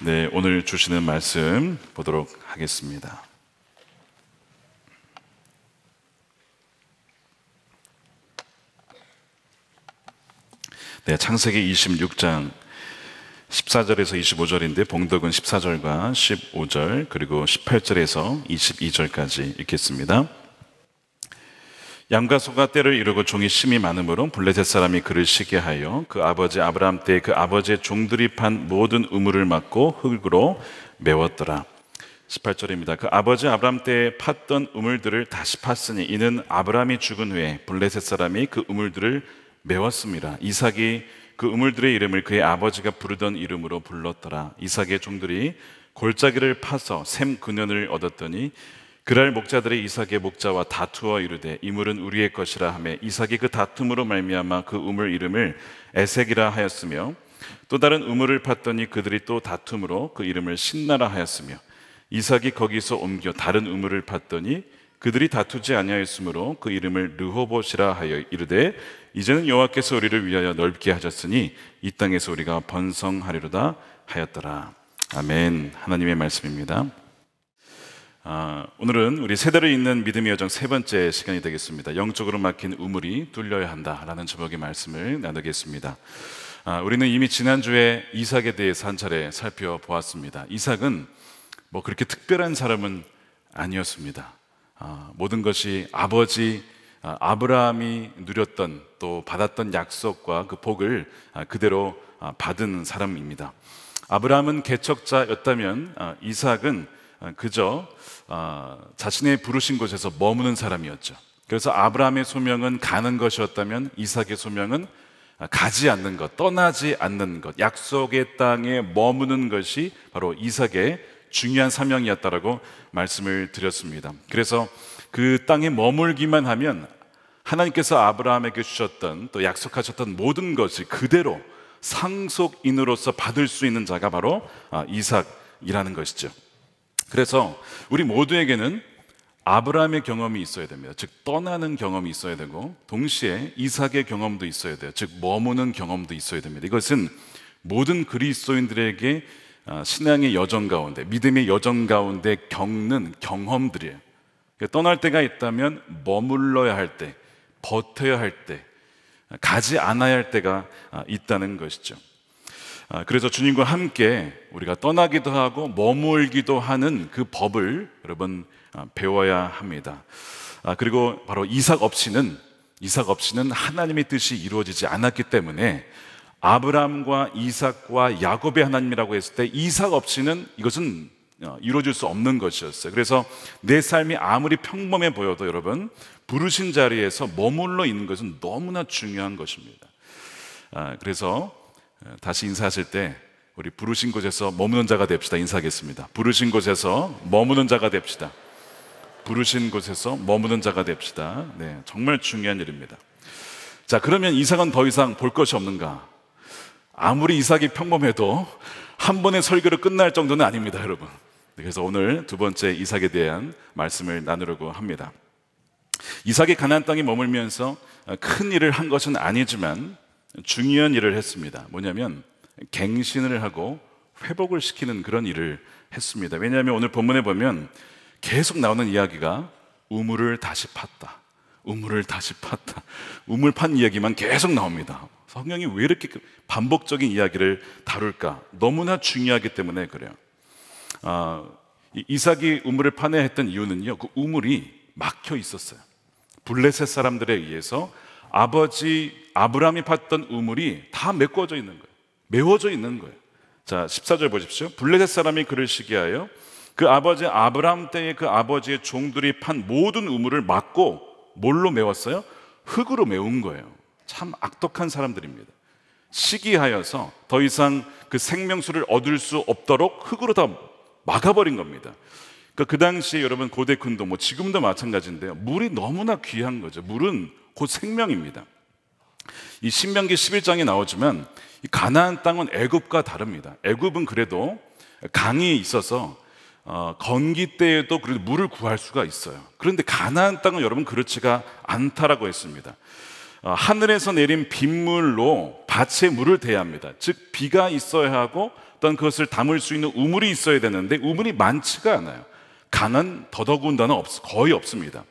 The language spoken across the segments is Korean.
네, 오늘 주시는 말씀 보도록 하겠습니다. 네, 창세기 26장 14절에서 25절인데 봉독은 14절과 15절 그리고 18절에서 22절까지 읽겠습니다. 양과 소가 때를 이루고 종이 심이 많으므로 블레셋 사람이 그를 시게 하여 그 아버지 아브라함 때에그 아버지의 종들이 판 모든 우물을 막고 흙으로 메웠더라. 18절입니다. 그 아버지 아브라함 때에 팠던 우물들을 다시 팠으니 이는 아브라함이 죽은 후에 블레셋 사람이 그 우물들을 메웠습니다. 이삭이 그 우물들의 이름을 그의 아버지가 부르던 이름으로 불렀더라. 이삭의 종들이 골짜기를 파서 샘 근현을 얻었더니 그날 목자들의 이삭의 목자와 다투어 이르되 이물은 우리의 것이라 하매 이삭이 그 다툼으로 말미암아 그 우물 이름을 에색이라 하였으며 또 다른 우물을 팠더니 그들이 또 다툼으로 그 이름을 신나라 하였으며 이삭이 거기서 옮겨 다른 우물을 팠더니 그들이 다투지 아니하였으므로 그 이름을 르호봇이라 하여 이르되 이제는 여호와께서 우리를 위하여 넓게 하셨으니 이 땅에서 우리가 번성하리로다 하였더라 아멘 하나님의 말씀입니다. 아, 오늘은 우리 세대를 잇는 믿음의 여정 세 번째 시간이 되겠습니다. 영적으로 막힌 우물이 뚫려야 한다라는 제목의 말씀을 나누겠습니다. 아, 우리는 이미 지난주에 이삭에 대해서 한 차례 살펴보았습니다. 이삭은 뭐 그렇게 특별한 사람은 아니었습니다. 아, 모든 것이 아버지 아, 아브라함이 누렸던 또 받았던 약속과 그 복을 아, 그대로 아, 받은 사람입니다. 아브라함은 개척자였다면 이삭은 그저 아, 자신의 부르신 곳에서 머무는 사람이었죠. 그래서 아브라함의 소명은 가는 것이었다면 이삭의 소명은 가지 않는 것, 떠나지 않는 것, 약속의 땅에 머무는 것이 바로 이삭의 중요한 사명이었다라고 말씀을 드렸습니다. 그래서 그 땅에 머물기만 하면 하나님께서 아브라함에게 주셨던 또 약속하셨던 모든 것이 그대로 상속인으로서 받을 수 있는 자가 바로 아, 이삭이라는 것이죠. 그래서 우리 모두에게는 아브라함의 경험이 있어야 됩니다. 즉 떠나는 경험이 있어야 되고 동시에 이삭의 경험도 있어야 돼요. 즉 머무는 경험도 있어야 됩니다. 이것은 모든 그리스도인들에게 아, 신앙의 여정 가운데 믿음의 여정 가운데 겪는 경험들이에요. 그러니까 떠날 때가 있다면 머물러야 할 때, 버텨야 할 때, 가지 않아야 할 때가 아, 있다는 것이죠. 아, 그래서 주님과 함께 우리가 떠나기도 하고 머물기도 하는 그 법을 여러분 아, 배워야 합니다. 아, 그리고 바로 이삭 없이는 이삭 없이는 하나님의 뜻이 이루어지지 않았기 때문에 아브람과 이삭과 야곱의 하나님이라고 했을 때 이삭 없이는 이것은 어, 이루어질 수 없는 것이었어요. 그래서 내 삶이 아무리 평범해 보여도 여러분 부르신 자리에서 머물러 있는 것은 너무나 중요한 것입니다. 그래서 예, 다시 인사하실 때 우리 부르신 곳에서 머무는 자가 됩시다. 인사하겠습니다. 부르신 곳에서 머무는 자가 됩시다. 부르신 곳에서 머무는 자가 됩시다. 네, 정말 중요한 일입니다. 자, 그러면 이삭은 더 이상 볼 것이 없는가? 아무리 이삭이 평범해도 한 번의 설교로 끝날 정도는 아닙니다, 여러분. 네, 그래서 오늘 두 번째 이삭에 대한 말씀을 나누려고 합니다. 이삭이 가나안 땅에 머물면서 큰 일을 한 것은 아니지만 중요한 일을 했습니다. 뭐냐면 갱신을 하고 회복을 시키는 그런 일을 했습니다. 왜냐하면 오늘 본문에 보면 계속 나오는 이야기가 우물을 다시 팠다. 우물을 다시 팠다. 우물 판 이야기만 계속 나옵니다. 성경이 왜 이렇게 그 반복적인 이야기를 다룰까? 너무나 중요하기 때문에 그래요. 아, 이삭이 우물을 파내 했던 이유는요. 그 우물이 막혀 있었어요. 블레셋 사람들에 의해서 아버지 아브라함이 팠던 우물이 다 메꿔져 있는 거예요. 메워져 있는 거예요. 자, 14절 보십시오. 블레셋 사람이 그를 시기하여 그 아버지 아브라함 때의 그 아버지의 종들이 판 모든 우물을 막고 뭘로 메웠어요? 흙으로 메운 거예요. 참 악독한 사람들입니다. 시기하여서 더 이상 그 생명수를 얻을 수 없도록 흙으로 다 막아버린 겁니다. 그러니까 그 당시에 여러분 고대 군도 뭐 지금도 마찬가지인데요. 물이 너무나 귀한 거죠. 물은 곧 생명입니다. 이 신명기 11장에 나오지만 이 가나안 땅은 애굽과 다릅니다. 애굽은 그래도 강이 있어서 어, 건기 때에도 그래도 물을 구할 수가 있어요. 그런데 가나안 땅은 여러분 그렇지가 않다라고 했습니다. 어, 하늘에서 내린 빗물로 밭에 물을 대야 합니다. 즉 비가 있어야 하고 또떤 그것을 담을 수 있는 우물이 있어야 되는데 우물이 많지가 않아요. 강은 더더군다나 없, 거의 없습니다.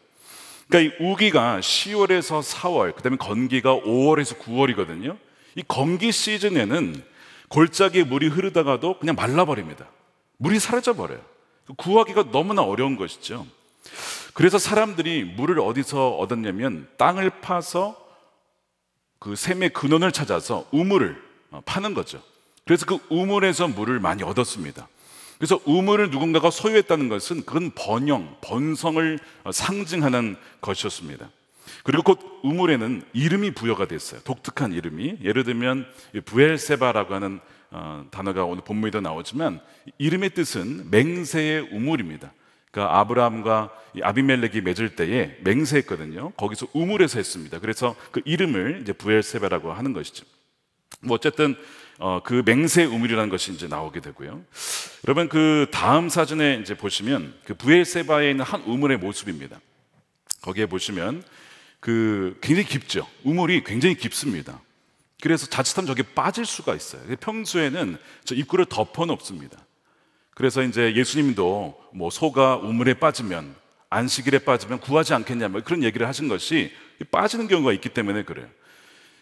그러니까 이 우기가 10월에서 4월, 그다음에 건기가 5월에서 9월이거든요. 이 건기 시즌에는 골짜기에 물이 흐르다가도 그냥 말라버립니다. 물이 사라져 버려요. 그 구하기가 너무나 어려운 것이죠. 그래서 사람들이 물을 어디서 얻었냐면 땅을 파서 그 샘의 근원을 찾아서 우물을 어, 파는 거죠. 그래서 그 우물에서 물을 많이 얻었습니다. 그래서 우물을 누군가가 소유했다는 것은 그건 번영, 번성을 상징하는 것이었습니다. 그리고 곧 우물에는 이름이 부여가 됐어요. 독특한 이름이. 예를 들면 부엘세바라고 하는 어, 단어가 오늘 본문에도 나오지만 이름의 뜻은 맹세의 우물입니다. 그러니까 아브라함과 아비멜렉이 맺을 때에 맹세했거든요. 거기서 우물에서 했습니다. 그래서 그 이름을 이제 부엘세바라고 하는 것이죠. 뭐 어쨌든 어, 그 맹세 우물이라는 것이 이제 나오게 되고요. 여러분 그 다음 사진에 이제 보시면 그 부엘세바에 있는 한 우물의 모습입니다. 거기에 보시면 그 굉장히 깊죠. 우물이 굉장히 깊습니다. 그래서 자칫하면 저게 빠질 수가 있어요. 평소에는 저 입구를 덮어 놓습니다. 그래서 이제 예수님도 뭐 소가 우물에 빠지면 안식일에 빠지면 구하지 않겠냐 뭐 그런 얘기를 하신 것이 빠지는 경우가 있기 때문에 그래요.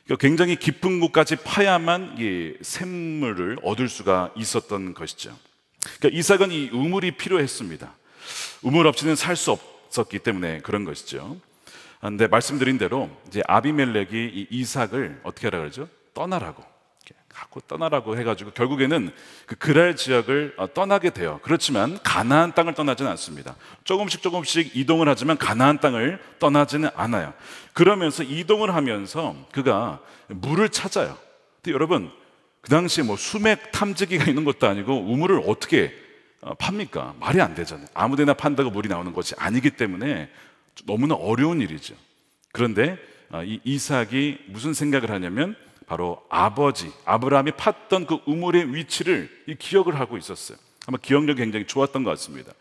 그러니까 굉장히 깊은 곳까지 파야만 이 샘물을 얻을 수가 있었던 것이죠. 그러니까 이삭은 이 우물이 필요했습니다. 우물 없이는 살 수 없었기 때문에 그런 것이죠. 그런데 말씀드린 대로 이제 아비멜렉이 이 이삭을 어떻게 하라 그러죠? 떠나라고 갖고 떠나라고 해가지고 결국에는 그 그랄 지역을 어, 떠나게 돼요. 그렇지만 가나안 땅을 떠나지는 않습니다. 조금씩 조금씩 이동을 하지만 가나안 땅을 떠나지는 않아요. 그러면서 이동을 하면서 그가 물을 찾아요. 근데 여러분 그 당시에 뭐 수맥 탐지기가 있는 것도 아니고 우물을 어떻게 어, 팝니까? 말이 안 되잖아요. 아무데나 판다고 물이 나오는 것이 아니기 때문에 너무나 어려운 일이죠. 그런데 어, 이 이삭이 무슨 생각을 하냐면 바로 아버지 아브라함이 팠던 그 우물의 위치를 기억을 하고 있었어요. 아마 기억력이 굉장히 좋았던 것 같습니다.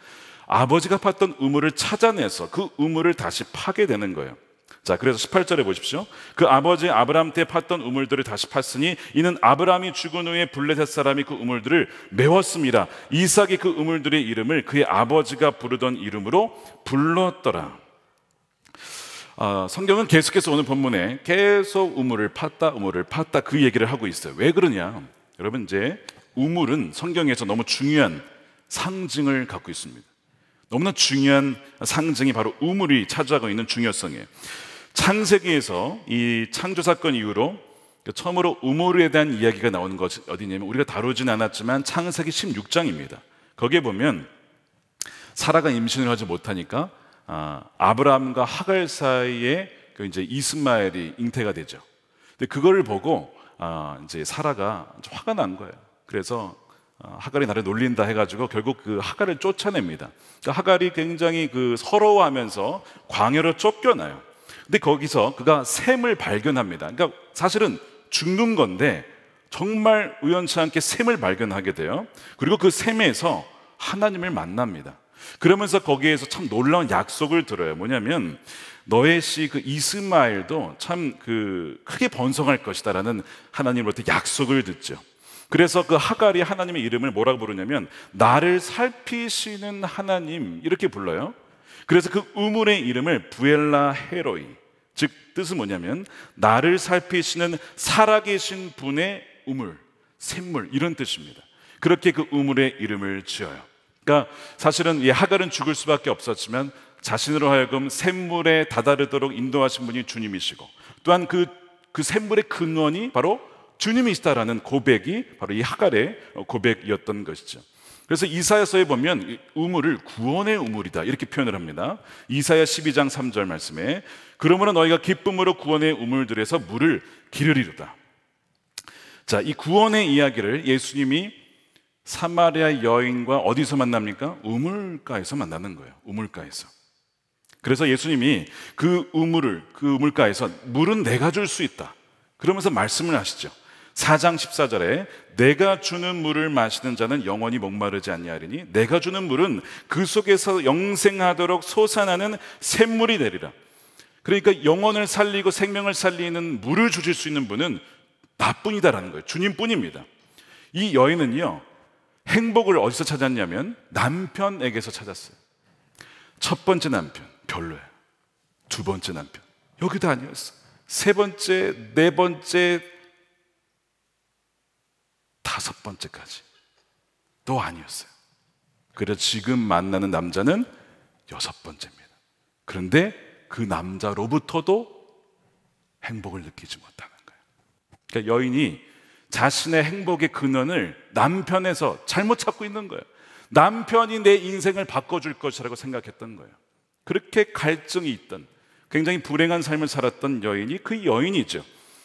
아버지가 팠던 우물을 찾아내서 그 우물을 다시 파게 되는 거예요. 자, 그래서 18절에 보십시오. 그 아버지 아브라함 때 팠던 우물들을 다시 팠으니 이는 아브라함이 죽은 후에 블레셋 사람이 그 우물들을 메웠습니다. 이삭이 그 우물들의 이름을 그의 아버지가 부르던 이름으로 불렀더라. 어, 성경은 계속해서 오늘 본문에 계속 우물을 팠다, 우물을 팠다 그 얘기를 하고 있어요. 왜 그러냐? 여러분 이제 우물은 성경에서 너무 중요한 상징을 갖고 있습니다. 너무나 중요한 상징이 바로 우물이 차지하고 있는 중요성이에요. 창세기에서 이 창조 사건 이후로 그 처음으로 우물에 대한 이야기가 나오는 것이 어디냐면 우리가 다루진 않았지만 창세기 16장입니다. 거기에 보면 사라가 임신을 하지 못하니까 아, 아브라함과 하갈 사이에 그 이제 이스마엘이 잉태가 되죠. 근데 그거 보고 아, 이제 사라가 화가 난 거예요. 그래서 아, 하갈이 나를 놀린다 해가지고 결국 그 하갈을 쫓아냅니다. 그러니까 하갈이 굉장히 그 서러워하면서 광야로 쫓겨나요. 근데 거기서 그가 샘을 발견합니다. 그러니까 사실은 죽는 건데 정말 우연치 않게 샘을 발견하게 돼요. 그리고 그 샘에서 하나님을 만납니다. 그러면서 거기에서 참 놀라운 약속을 들어요. 뭐냐면 너의 씨 그 이스마엘도 참 그 크게 번성할 것이다라는 하나님으로부터 약속을 듣죠. 그래서 그 하갈이 하나님의 이름을 뭐라고 부르냐면 나를 살피시는 하나님 이렇게 불러요. 그래서 그 우물의 이름을 부엘라 헤로이 즉 뜻은 뭐냐면 나를 살피시는 살아계신 분의 우물 샘물 이런 뜻입니다. 그렇게 그 우물의 이름을 지어요. 그러니까 사실은 이 하갈은 죽을 수밖에 없었지만 자신으로 하여금 샘물에 다다르도록 인도하신 분이 주님이시고 또한 그, 그 샘물의 근원이 바로 주님이시다라는 고백이 바로 이 하갈의 고백이었던 것이죠. 그래서 이사야서에 보면 우물을 구원의 우물이다 이렇게 표현을 합니다. 이사야 12장 3절 말씀에 그러므로 너희가 기쁨으로 구원의 우물들에서 물을 기르리로다. 자, 이 구원의 이야기를 예수님이 사마리아 여인과 어디서 만납니까? 우물가에서 만나는 거예요. 우물가에서. 그래서 예수님이 그 우물을, 그 우물가에서 물은 내가 줄 수 있다. 그러면서 말씀을 하시죠. 4장 14절에 내가 주는 물을 마시는 자는 영원히 목마르지 않냐하리니 내가 주는 물은 그 속에서 영생하도록 솟아나는 샘물이 되리라. 그러니까 영혼을 살리고 생명을 살리는 물을 주실 수 있는 분은 나뿐이다라는 거예요. 주님뿐입니다. 이 여인은요. 행복을 어디서 찾았냐면 남편에게서 찾았어요. 첫 번째 남편, 별로야. 두 번째 남편, 여기도 아니었어. 세 번째, 네 번째, 다섯 번째까지. 또 아니었어요. 그래서 지금 만나는 남자는 여섯 번째입니다. 그런데 그 남자로부터도 행복을 느끼지 못하는 거예요. 그러니까 여인이 자신의 행복의 근원을 남편에서 잘못 찾고 있는 거예요. 남편이 내 인생을 바꿔줄 것이라고 생각했던 거예요. 그렇게 갈증이 있던 굉장히 불행한 삶을 살았던 여인이 그 여인이죠.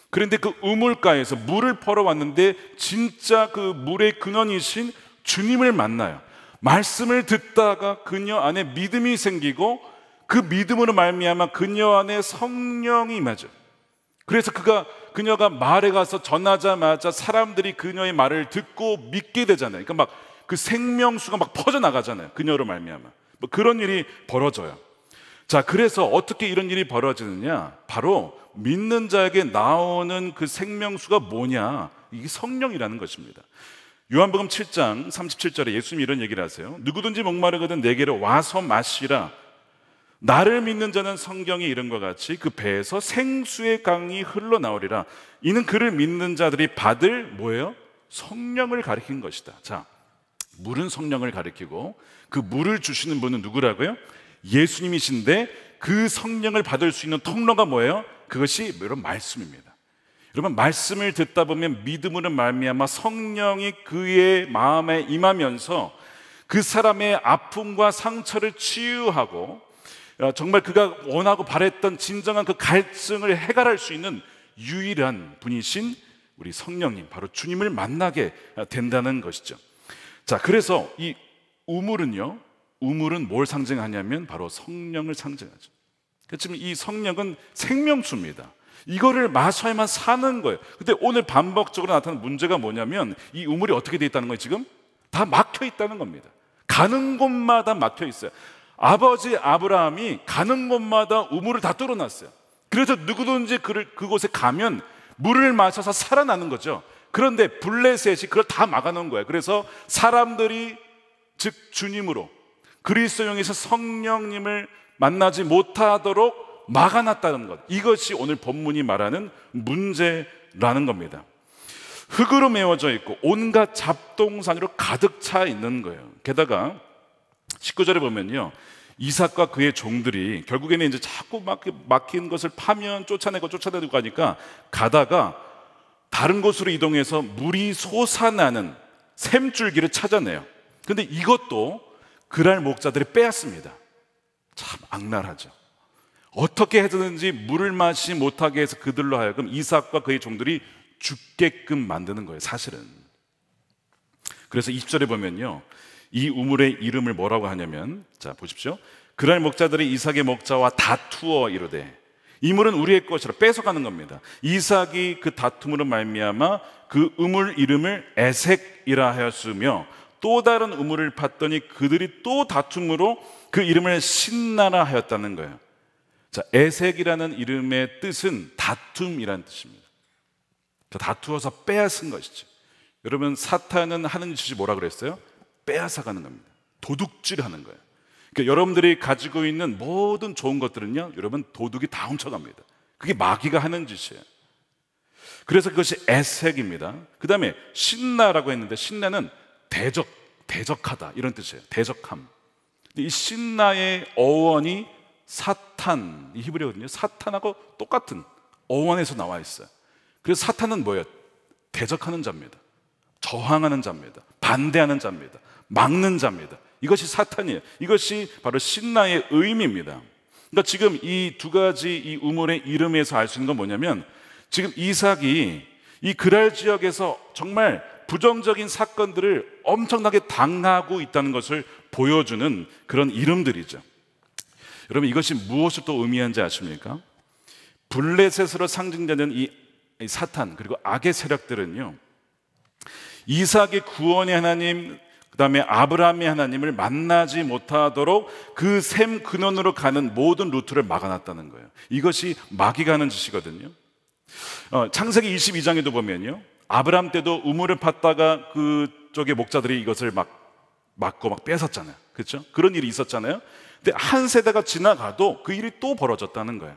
그런데 그 우물가에서 물을 퍼러 왔는데 진짜 그 물의 근원이신 주님을 만나요. 말씀을 듣다가 그녀 안에 믿음이 생기고 그 믿음으로 말미암아 그녀 안에 성령이 맞아. 그래서 그가 그녀가 말에 가서 전하자마자 사람들이 그녀의 말을 듣고 믿게 되잖아요. 그러니까 막 그 생명수가 막 퍼져 나가잖아요. 그녀로 말미암아. 뭐 그런 일이 벌어져요. 자, 그래서 어떻게 이런 일이 벌어지느냐? 바로 믿는 자에게 나오는 그 생명수가 뭐냐? 이게 성령이라는 것입니다. 요한복음 7장 37절에 예수님이 이런 얘기를 하세요. 누구든지 목마르거든 내게로 와서 마시라. 나를 믿는 자는 성경이 이런 것 같이 그 배에서 생수의 강이 흘러나오리라. 이는 그를 믿는 자들이 받을 뭐예요? 성령을 가리킨 것이다. 자, 물은 성령을 가리키고 그 물을 주시는 분은 누구라고요? 예수님이신데 그 성령을 받을 수 있는 통로가 뭐예요? 그것이 여러 말씀입니다. 여러분 말씀을 듣다 보면 믿음으로 말미암아 성령이 그의 마음에 임하면서 그 사람의 아픔과 상처를 치유하고 어, 정말 그가 원하고 바랬던 진정한 그 갈증을 해결할 수 있는 유일한 분이신 우리 성령님, 바로 주님을 만나게 어, 된다는 것이죠. 자, 그래서 이 우물은요, 우물은 뭘 상징하냐면 바로 성령을 상징하죠. 그 지금 이 성령은 생명수입니다. 이거를 마셔야만 사는 거예요. 근데 오늘 반복적으로 나타난 문제가 뭐냐면 이 우물이 어떻게 되어 있다는 거예요, 지금? 다 막혀 있다는 겁니다. 가는 곳마다 막혀 있어요. 아버지 아브라함이 가는 곳마다 우물을 다 뚫어놨어요. 그래서 누구든지 그를, 그곳에 가면 물을 마셔서 살아나는 거죠. 그런데 블레셋이 그걸 다 막아놓은 거예요. 그래서 사람들이 즉 주님으로 그리스도용에서 성령님을 만나지 못하도록 막아놨다는 것. 이것이 오늘 본문이 말하는 문제라는 겁니다. 흙으로 메워져 있고 온갖 잡동산으로 가득 차 있는 거예요. 게다가 19절에 보면요. 이삭과 그의 종들이 결국에는 이제 자꾸 막, 막힌 것을 파면 쫓아내고 쫓아내고 가니까 가다가 다른 곳으로 이동해서 물이 솟아나는 샘줄기를 찾아내요. 근데 이것도 그랄 목자들이 빼앗습니다. 참 악랄하죠. 어떻게 해서든지 물을 마시지 못하게 해서 그들로 하여금 이삭과 그의 종들이 죽게끔 만드는 거예요, 사실은. 그래서 20절에 보면요. 이 우물의 이름을 뭐라고 하냐면 자 보십시오. 그랄 목자들이 이삭의 목자와 다투어 이르되 이 물은 우리의 것이라 뺏어가는 겁니다. 이삭이 그 다툼으로 말미암아 그 우물 이름을 에색이라 하였으며 또 다른 우물을 봤더니 그들이 또 다툼으로 그 이름을 신나라 하였다는 거예요. 자, 에색이라는 이름의 뜻은 다툼이란 뜻입니다. 다투어서 빼앗은 것이죠. 여러분 사탄은 하는 짓이 뭐라 그랬어요? 빼앗아가는 겁니다. 도둑질하는 거예요. 그러니까 여러분들이 가지고 있는 모든 좋은 것들은요, 여러분 도둑이 다 훔쳐갑니다. 그게 마귀가 하는 짓이에요. 그래서 그것이 애색입니다. 그 다음에 신나라고 했는데 신나는 대적, 대적하다 이런 뜻이에요. 대적함. 이 신나의 어원이 사탄, 이 히브리어거든요. 사탄하고 똑같은 어원에서 나와 있어요. 그래서 사탄은 뭐예요? 대적하는 자입니다. 저항하는 자입니다. 반대하는 자입니다. 막는 자입니다. 이것이 사탄이에요. 이것이 바로 신라의 의미입니다. 그러니까 지금 이 두 가지 이 우물의 이름에서 알 수 있는 건 뭐냐면 지금 이삭이 이 그랄 지역에서 정말 부정적인 사건들을 엄청나게 당하고 있다는 것을 보여주는 그런 이름들이죠. 여러분 이것이 무엇을 또 의미하는지 아십니까? 블레셋으로 상징되는 이 사탄 그리고 악의 세력들은요. 이삭의 구원의 하나님, 그 다음에 아브라함이 하나님을 만나지 못하도록 그 샘 근원으로 가는 모든 루트를 막아놨다는 거예요. 이것이 마귀가 하는 짓이거든요. 어, 창세기 22장에도 보면요. 아브라함 때도 우물을 팠다가 그쪽의 목자들이 이것을 막 막고 막 뺏었잖아요. 그렇죠? 그런 일이 있었잖아요. 근데 한 세대가 지나가도 그 일이 또 벌어졌다는 거예요.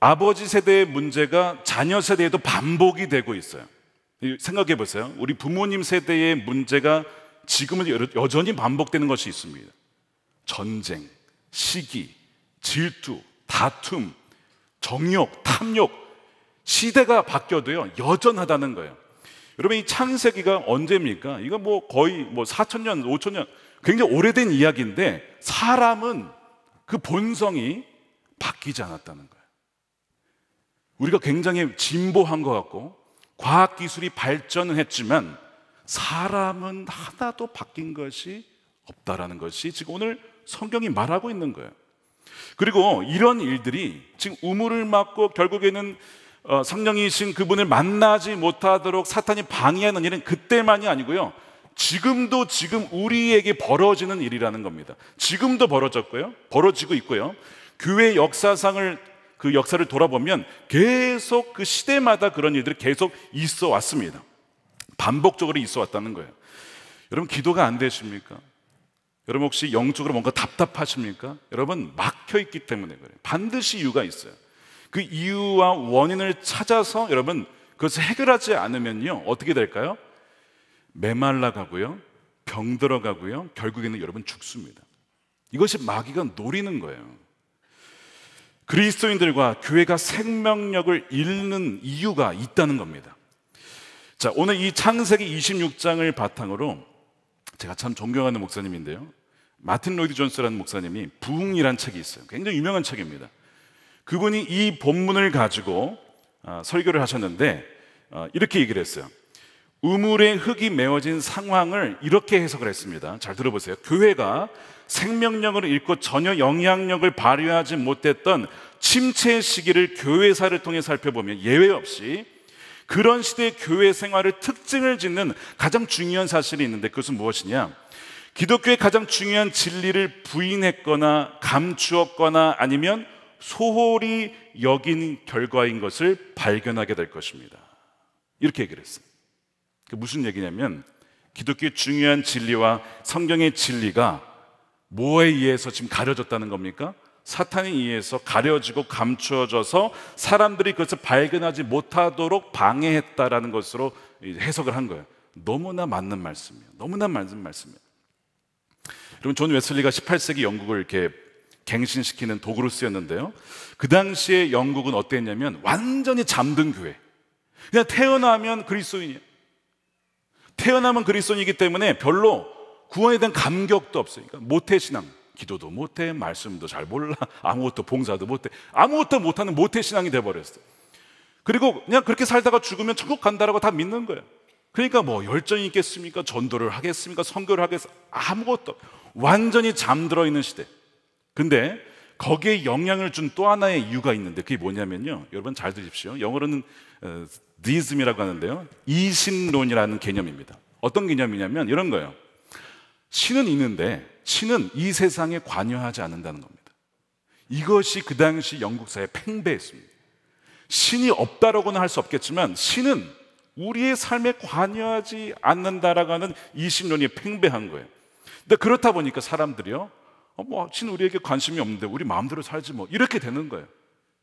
아버지 세대의 문제가 자녀 세대에도 반복이 되고 있어요. 생각해 보세요. 우리 부모님 세대의 문제가 지금은 여전히 반복되는 것이 있습니다. 전쟁, 시기, 질투, 다툼, 정욕, 탐욕, 시대가 바뀌어도요, 여전하다는 거예요. 여러분, 이 창세기가 언제입니까? 이거 뭐 거의 뭐4천년5천년 굉장히 오래된 이야기인데, 사람은 그 본성이 바뀌지 않았다는 거예요. 우리가 굉장히 진보한 것 같고, 과학기술이 발전은 했지만, 사람은 하나도 바뀐 것이 없다라는 것이 지금 오늘 성경이 말하고 있는 거예요. 그리고 이런 일들이 지금 우물을 막고 결국에는 어, 성령이신 그분을 만나지 못하도록 사탄이 방해하는 일은 그때만이 아니고요. 지금도 지금 우리에게 벌어지는 일이라는 겁니다. 지금도 벌어졌고요. 벌어지고 있고요. 교회 역사상을 그 역사를 돌아보면 계속 그 시대마다 그런 일들이 계속 있어 왔습니다. 반복적으로 있어 왔다는 거예요. 여러분 기도가 안 되십니까? 여러분 혹시 영적으로 뭔가 답답하십니까? 여러분 막혀 있기 때문에 그래요. 반드시 이유가 있어요. 그 이유와 원인을 찾아서 여러분 그것을 해결하지 않으면요 어떻게 될까요? 메말라 가고요, 병들어 가고요, 결국에는 여러분 죽습니다. 이것이 마귀가 노리는 거예요. 그리스도인들과 교회가 생명력을 잃는 이유가 있다는 겁니다. 자, 오늘 이 창세기 26장을 바탕으로 제가 참 존경하는 목사님인데요. 마틴 로이드 존스라는 목사님이 부흥이란 책이 있어요. 굉장히 유명한 책입니다. 그분이 이 본문을 가지고 어, 설교를 하셨는데 어, 이렇게 얘기를 했어요. 우물의 흙이 메워진 상황을 이렇게 해석을 했습니다. 잘 들어보세요. 교회가 생명력을 잃고 전혀 영향력을 발휘하지 못했던 침체 시기를 교회사를 통해 살펴보면 예외 없이 그런 시대의 교회 생활을 특징을 짓는 가장 중요한 사실이 있는데 그것은 무엇이냐? 기독교의 가장 중요한 진리를 부인했거나 감추었거나 아니면 소홀히 여긴 결과인 것을 발견하게 될 것입니다. 이렇게 얘기를 했어요. 그 무슨 얘기냐면 기독교의 중요한 진리와 성경의 진리가 뭐에 의해서 지금 가려졌다는 겁니까? 사탄에 의해서 가려지고 감추어져서 사람들이 그것을 발견하지 못하도록 방해했다라는 것으로 해석을 한 거예요. 너무나 맞는 말씀이에요. 너무나 맞는 말씀이에요. 여러분, 존 웨슬리가 18세기 영국을 이렇게 갱신시키는 도구로 쓰였는데요. 그 당시에 영국은 어땠냐면 완전히 잠든 교회. 그냥 태어나면 그리스도인이에요. 태어나면 그리스도인이기 때문에 별로 구원에 대한 감격도 없으니까 그러니까 모태신앙. 기도도 못해, 말씀도 잘 몰라, 아무것도 봉사도 못해, 아무것도 못하는 모태 신앙이 돼버렸어. 그리고 그냥 그렇게 살다가 죽으면 천국 간다라고 다 믿는 거예요. 그러니까 뭐 열정이 있겠습니까? 전도를 하겠습니까? 선교를 하겠어? 아무것도 완전히 잠들어 있는 시대. 근데 거기에 영향을 준 또 하나의 이유가 있는데 그게 뭐냐면요. 여러분 잘 들으십시오. 영어로는 어, 디즘이라고 하는데요. 이신론이라는 개념입니다. 어떤 개념이냐면 이런 거예요. 신은 있는데 신은 이 세상에 관여하지 않는다는 겁니다. 이것이 그 당시 영국사에 팽배했습니다. 신이 없다라고는 할 수 없겠지만 신은 우리의 삶에 관여하지 않는다라고 하는 이신론이 팽배한 거예요. 근데 그렇다 보니까 사람들이요. 어, 뭐, 신 우리에게 관심이 없는데 우리 마음대로 살지 뭐. 이렇게 되는 거예요.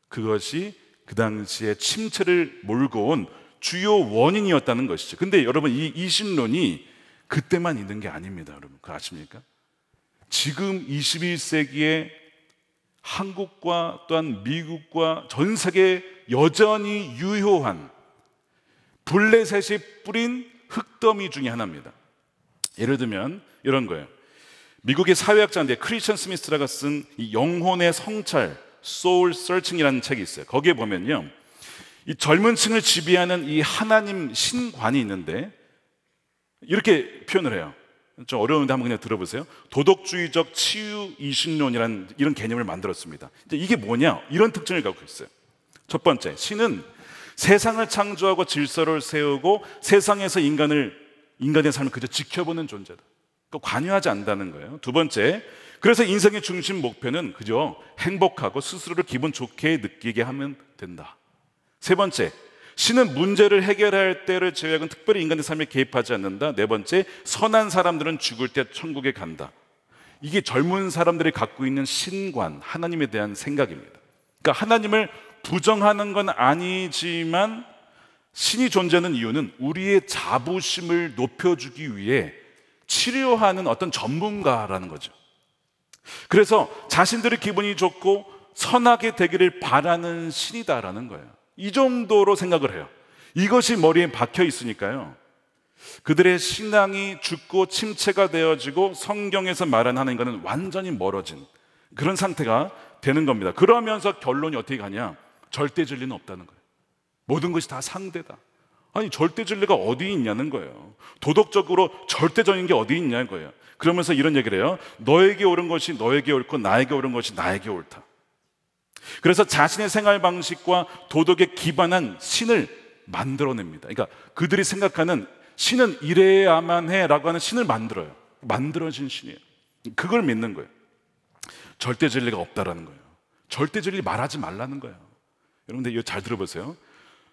그것이 그 당시에 침체를 몰고 온 주요 원인이었다는 것이죠. 근데 여러분, 이 이신론이 그때만 있는 게 아닙니다. 여러분, 그 아십니까? 지금 21세기에 한국과 또한 미국과 전세계 여전히 유효한 블레셋이 뿌린 흙더미 중의 하나입니다. 예를 들면 이런 거예요. 미국의 사회학자인데 크리스천 스미스라가 쓴 영혼의 성찰, 소울 서칭이라는 책이 있어요. 거기에 보면요. 이 젊은 층을 지배하는 이 하나님 신관이 있는데 이렇게 표현을 해요. 좀 어려운데 한번 그냥 들어보세요. 도덕주의적 치유 이신론이라는 이런 개념을 만들었습니다. 이게 뭐냐? 이런 특징을 갖고 있어요. 첫 번째, 신은 세상을 창조하고 질서를 세우고 세상에서 인간을 인간의 삶을 그저 지켜보는 존재다. 그러니까 관여하지 않는다는 거예요. 두 번째, 그래서 인생의 중심 목표는 그저 행복하고 스스로를 기분 좋게 느끼게 하면 된다. 세 번째, 신은 문제를 해결할 때를 제외하고는 특별히 인간의 삶에 개입하지 않는다. 네 번째, 선한 사람들은 죽을 때 천국에 간다. 이게 젊은 사람들이 갖고 있는 신관, 하나님에 대한 생각입니다. 그러니까 하나님을 부정하는 건 아니지만 신이 존재하는 이유는 우리의 자부심을 높여주기 위해 치료하는 어떤 전문가라는 거죠. 그래서 자신들의 기분이 좋고 선하게 되기를 바라는 신이다라는 거예요. 이 정도로 생각을 해요. 이것이 머리에 박혀 있으니까요. 그들의 신앙이 죽고 침체가 되어지고 성경에서 말하는 하나님과는 완전히 멀어진 그런 상태가 되는 겁니다. 그러면서 결론이 어떻게 가냐? 절대 진리는 없다는 거예요. 모든 것이 다 상대다. 아니, 절대 진리가 어디 있냐는 거예요. 도덕적으로 절대적인 게 어디 있냐는 거예요. 그러면서 이런 얘기를 해요. 너에게 옳은 것이 너에게 옳고 나에게 옳은 것이 나에게 옳다. 그래서 자신의 생활 방식과 도덕에 기반한 신을 만들어냅니다. 그러니까 그들이 생각하는 신은 이래야만 해라고 하는 신을 만들어요. 만들어진 신이에요. 그걸 믿는 거예요. 절대 진리가 없다라는 거예요. 절대 진리 말하지 말라는 거예요. 여러분들 이거 잘 들어보세요.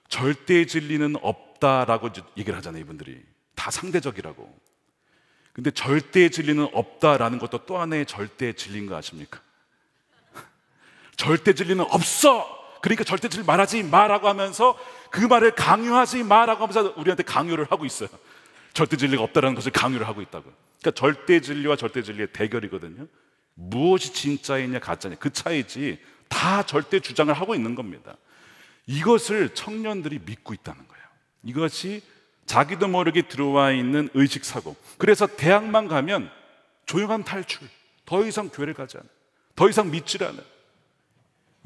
절대 진리는 없다라고 얘기를 하잖아요, 이분들이. 다 상대적이라고. 근데 절대 진리는 없다라는 것도 또 하나의 절대 진리인 거 아십니까? 절대 진리는 없어. 그러니까 절대 진리 말하지 마라고 하면서 그 말을 강요하지 마라고 하면서 우리한테 강요를 하고 있어요. 절대 진리가 없다는 라 것을 강요를 하고 있다고. 그러니까 절대 진리와 절대 진리의 대결이거든요. 무엇이 진짜이냐 가짜냐 그 차이지 다 절대 주장을 하고 있는 겁니다. 이것을 청년들이 믿고 있다는 거예요. 이것이 자기도 모르게 들어와 있는 의식 사고. 그래서 대학만 가면 조용한 탈출. 더 이상 교회를 가지 않아. 더 이상 믿질 않아.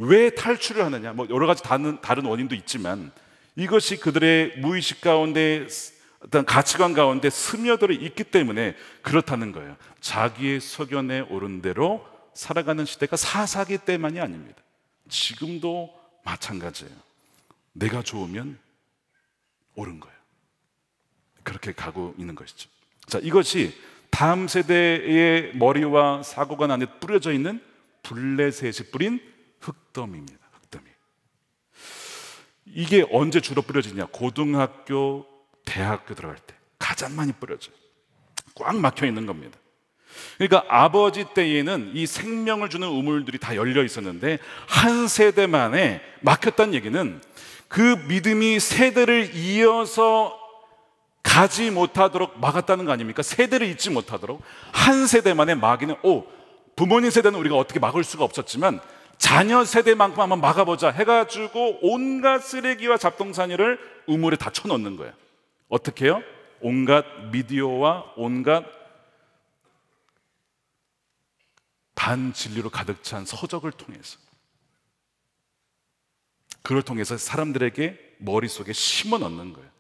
왜 탈출을 하느냐? 뭐 여러 가지 다른, 다른 원인도 있지만 이것이 그들의 무의식 가운데 어떤 가치관 가운데 스며들어 있기 때문에 그렇다는 거예요. 자기의 소견에 오른 대로 살아가는 시대가 사사기 때만이 아닙니다. 지금도 마찬가지예요. 내가 좋으면 옳은 거예요. 그렇게 가고 있는 것이죠. 자, 이것이 다음 세대의 머리와 사고관 안에 뿌려져 있는 블레셋이 뿌린 흑덤입니다. 흑덤이. 이게 언제 주로 뿌려지냐? 고등학교, 대학교 들어갈 때 가장 많이 뿌려져요. 꽉 막혀 있는 겁니다. 그러니까 아버지 때에는 이 생명을 주는 우물들이 다 열려 있었는데 한 세대만에 막혔다는 얘기는 그 믿음이 세대를 이어서 가지 못하도록 막았다는 거 아닙니까? 세대를 잊지 못하도록 한 세대만에 막이는 오 부모님 세대는 우리가 어떻게 막을 수가 없었지만 자녀 세대만큼 한번 막아보자 해가지고 온갖 쓰레기와 잡동사니를 우물에 다 쳐넣는 거예요. 어떻게 해요? 온갖 미디어와 온갖 반진리로 가득 찬 서적을 통해서. 그걸 통해서 사람들에게 머릿속에 심어 넣는 거예요.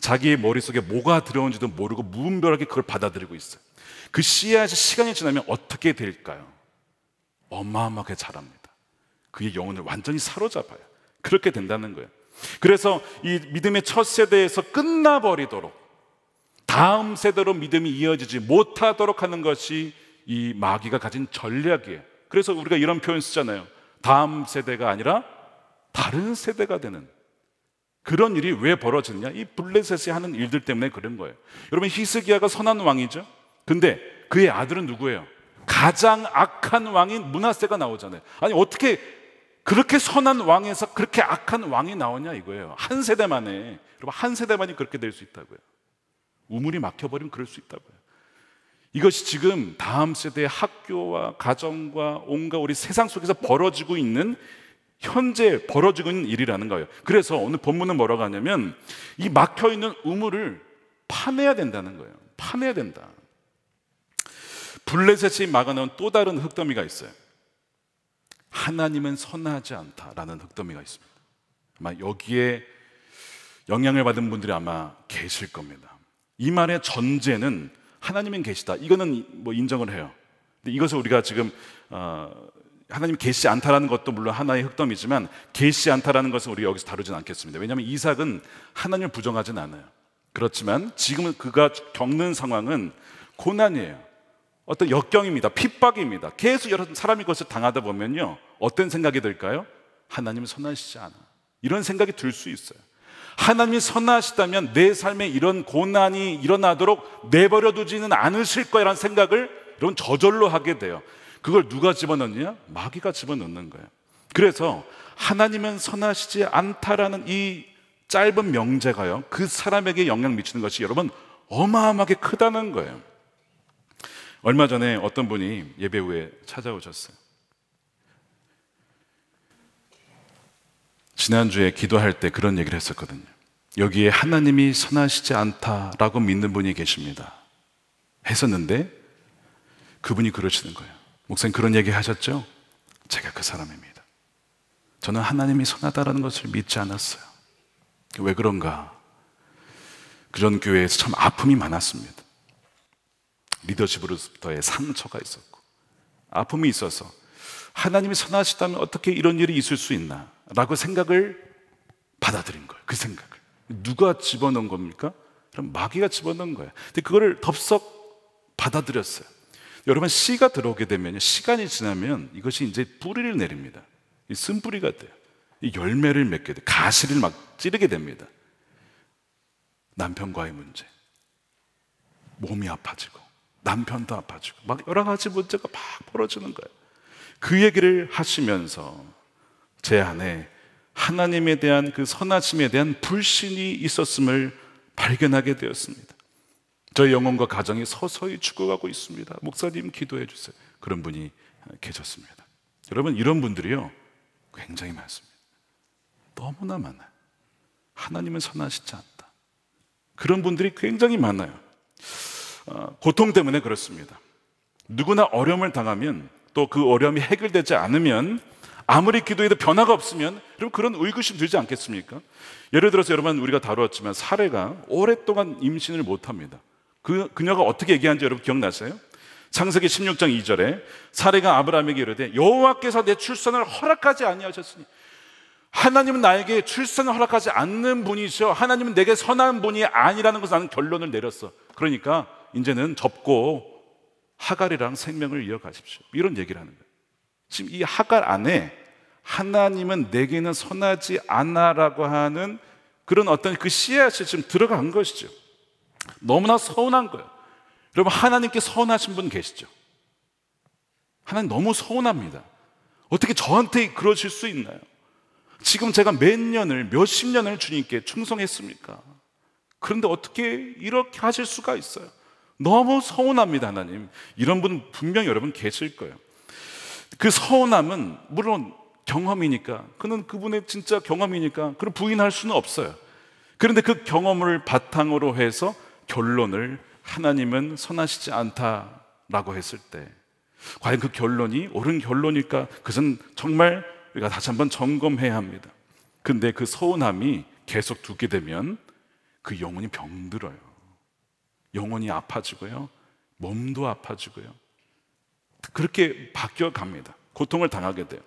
자기의 머릿속에 뭐가 들어온지도 모르고 무분별하게 그걸 받아들이고 있어요. 그 씨앗이 시간이 지나면 어떻게 될까요? 어마어마하게 자랍니다. 그의 영혼을 완전히 사로잡아요. 그렇게 된다는 거예요. 그래서 이 믿음의 첫 세대에서 끝나버리도록 다음 세대로 믿음이 이어지지 못하도록 하는 것이 이 마귀가 가진 전략이에요. 그래서 우리가 이런 표현 쓰잖아요. 다음 세대가 아니라 다른 세대가 되는 그런 일이 왜 벌어지느냐? 이 블레셋이 하는 일들 때문에 그런 거예요. 여러분 히스기야가 선한 왕이죠. 근데 그의 아들은 누구예요? 가장 악한 왕인 문하세가 나오잖아요. 아니 어떻게 그렇게 선한 왕에서 그렇게 악한 왕이 나오냐 이거예요. 한 세대 만에. 여러분, 한 세대 만이 그렇게 될 수 있다고요. 우물이 막혀버리면 그럴 수 있다고요. 이것이 지금 다음 세대의 학교와 가정과 온갖 우리 세상 속에서 벌어지고 있는 현재 벌어지고 있는 일이라는 거예요. 그래서 오늘 본문은 뭐라고 하냐면 이 막혀 있는 우물을 파내야 된다는 거예요. 파내야 된다. 블레셋이 막아놓은 또 다른 흙더미가 있어요. 하나님은 선하지 않다라는 흑더미가 있습니다. 아마 여기에 영향을 받은 분들이 아마 계실 겁니다. 이 말의 전제는 하나님은 계시다. 이거는 뭐 인정을 해요. 근데 이것을 우리가 지금 어, 하나님 계시 않다라는 것도 물론 하나의 흑덤이지만 계시 않다라는 것은 우리 여기서 다루진 않겠습니다. 왜냐하면 이삭은 하나님을 부정하진 않아요. 그렇지만 지금 그가 겪는 상황은 고난이에요. 어떤 역경입니다. 핍박입니다. 계속 여러 사람이 그 것을 당하다 보면요. 어떤 생각이 들까요? 하나님 선하시지 않아. 이런 생각이 들 수 있어요. 하나님이 선하시다면 내 삶에 이런 고난이 일어나도록 내버려 두지는 않으실 거야라는 생각을 이런 저절로 하게 돼요. 그걸 누가 집어넣느냐? 마귀가 집어넣는 거예요. 그래서 하나님은 선하시지 않다라는 이 짧은 명제가요. 그 사람에게 영향 미치는 것이 여러분 어마어마하게 크다는 거예요. 얼마 전에 어떤 분이 예배 후에 찾아오셨어요. 지난주에 기도할 때 그런 얘기를 했었거든요. 여기에 하나님이 선하시지 않다라고 믿는 분이 계십니다. 했었는데 그분이 그러시는 거예요. 목사님 그런 얘기 하셨죠? 제가 그 사람입니다. 저는 하나님이 선하다라는 것을 믿지 않았어요. 왜 그런가? 그 전 교회에서 참 아픔이 많았습니다. 리더십으로부터의 상처가 있었고 아픔이 있어서 하나님이 선하시다면 어떻게 이런 일이 있을 수 있나? 라고 생각을 받아들인 거예요. 그 생각을. 누가 집어넣은 겁니까? 그럼 마귀가 집어넣은 거예요. 근데 그거를 덥석 받아들였어요. 여러분, 씨가 들어오게 되면 시간이 지나면 이것이 이제 뿌리를 내립니다. 이 쓴뿌리가 돼요. 이 열매를 맺게 돼. 가시를 막 찌르게 됩니다. 남편과의 문제. 몸이 아파지고 남편도 아파지고 막 여러 가지 문제가 막 벌어지는 거예요. 그 얘기를 하시면서 제 안에 하나님에 대한 그 선하심에 대한 불신이 있었음을 발견하게 되었습니다. 저희 영혼과 가정이 서서히 죽어가고 있습니다. 목사님 기도해 주세요. 그런 분이 계셨습니다. 여러분 이런 분들이요 굉장히 많습니다. 너무나 많아요. 하나님은 선하시지 않다. 그런 분들이 굉장히 많아요. 어, 고통 때문에 그렇습니다. 누구나 어려움을 당하면 또 그 어려움이 해결되지 않으면 아무리 기도해도 변화가 없으면 그럼 그런 의구심 들지 않겠습니까? 예를 들어서 여러분 우리가 다루었지만 사례가 오랫동안 임신을 못합니다. 그 그녀가 어떻게 얘기한지 여러분 기억나세요? 창세기 16장 2절에 사례가 아브라함에게 이르되 여호와께서 내 출산을 허락하지 아니하셨으니 하나님은 나에게 출산을 허락하지 않는 분이시여 하나님은 내게 선한 분이 아니라는 것을 나는 결론을 내렸어. 그러니까 이제는 접고 하갈이랑 생명을 이어가십시오. 이런 얘기를 하는 거예요. 지금 이 하갈 안에 하나님은 내게는 선하지 않아라고 하는 그런 어떤 그 씨앗이 지금 들어간 것이죠. 너무나 서운한 거예요. 여러분 하나님께 서운하신 분 계시죠? 하나님 너무 서운합니다. 어떻게 저한테 그러실 수 있나요? 지금 제가 몇 년을 몇 십 년을 주님께 충성했습니까? 그런데 어떻게 이렇게 하실 수가 있어요? 너무 서운합니다, 하나님. 이런 분 분명 여러분 계실 거예요. 그 서운함은 물론 경험이니까 그는 그분의 진짜 경험이니까 그걸 부인할 수는 없어요. 그런데 그 경험을 바탕으로 해서 결론을 하나님은 선하시지 않다라고 했을 때 과연 그 결론이 옳은 결론일까? 그것은 정말 우리가 다시 한번 점검해야 합니다. 근데 그 서운함이 계속 두게 되면 그 영혼이 병들어요. 영혼이 아파지고요. 몸도 아파지고요. 그렇게 바뀌어 갑니다. 고통을 당하게 돼요.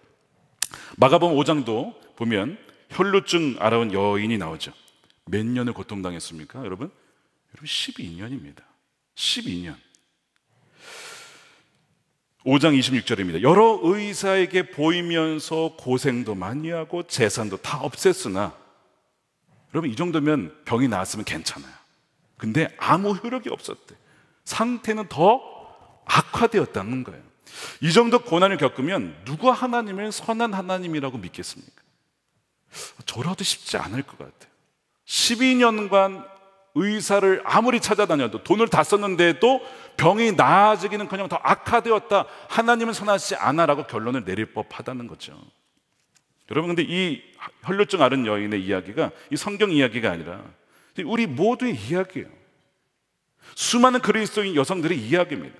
마가복음 5장도 보면 혈루증 알아온 여인이 나오죠. 몇 년을 고통당했습니까? 여러분? 여러분 12년입니다. 12년. 5장 26절입니다. 여러 의사에게 보이면서 고생도 많이 하고 재산도 다 없앴으나 여러분 이 정도면 병이 나았으면 괜찮아요. 근데 아무 효력이 없었대. 상태는 더 악화되었다는 거예요. 이 정도 고난을 겪으면 누구 하나님을 선한 하나님이라고 믿겠습니까? 저라도 쉽지 않을 것 같아요. 12년간 의사를 아무리 찾아다녀도 돈을 다 썼는데도 병이 나아지기는 그냥 더 악화되었다. 하나님은 선하지 않아라고 결론을 내릴 법하다는 거죠. 여러분 근데 이 혈류증 아른 여인의 이야기가 이 성경 이야기가 아니라 우리 모두의 이야기예요. 수많은 그리스도인 여성들의 이야기입니다.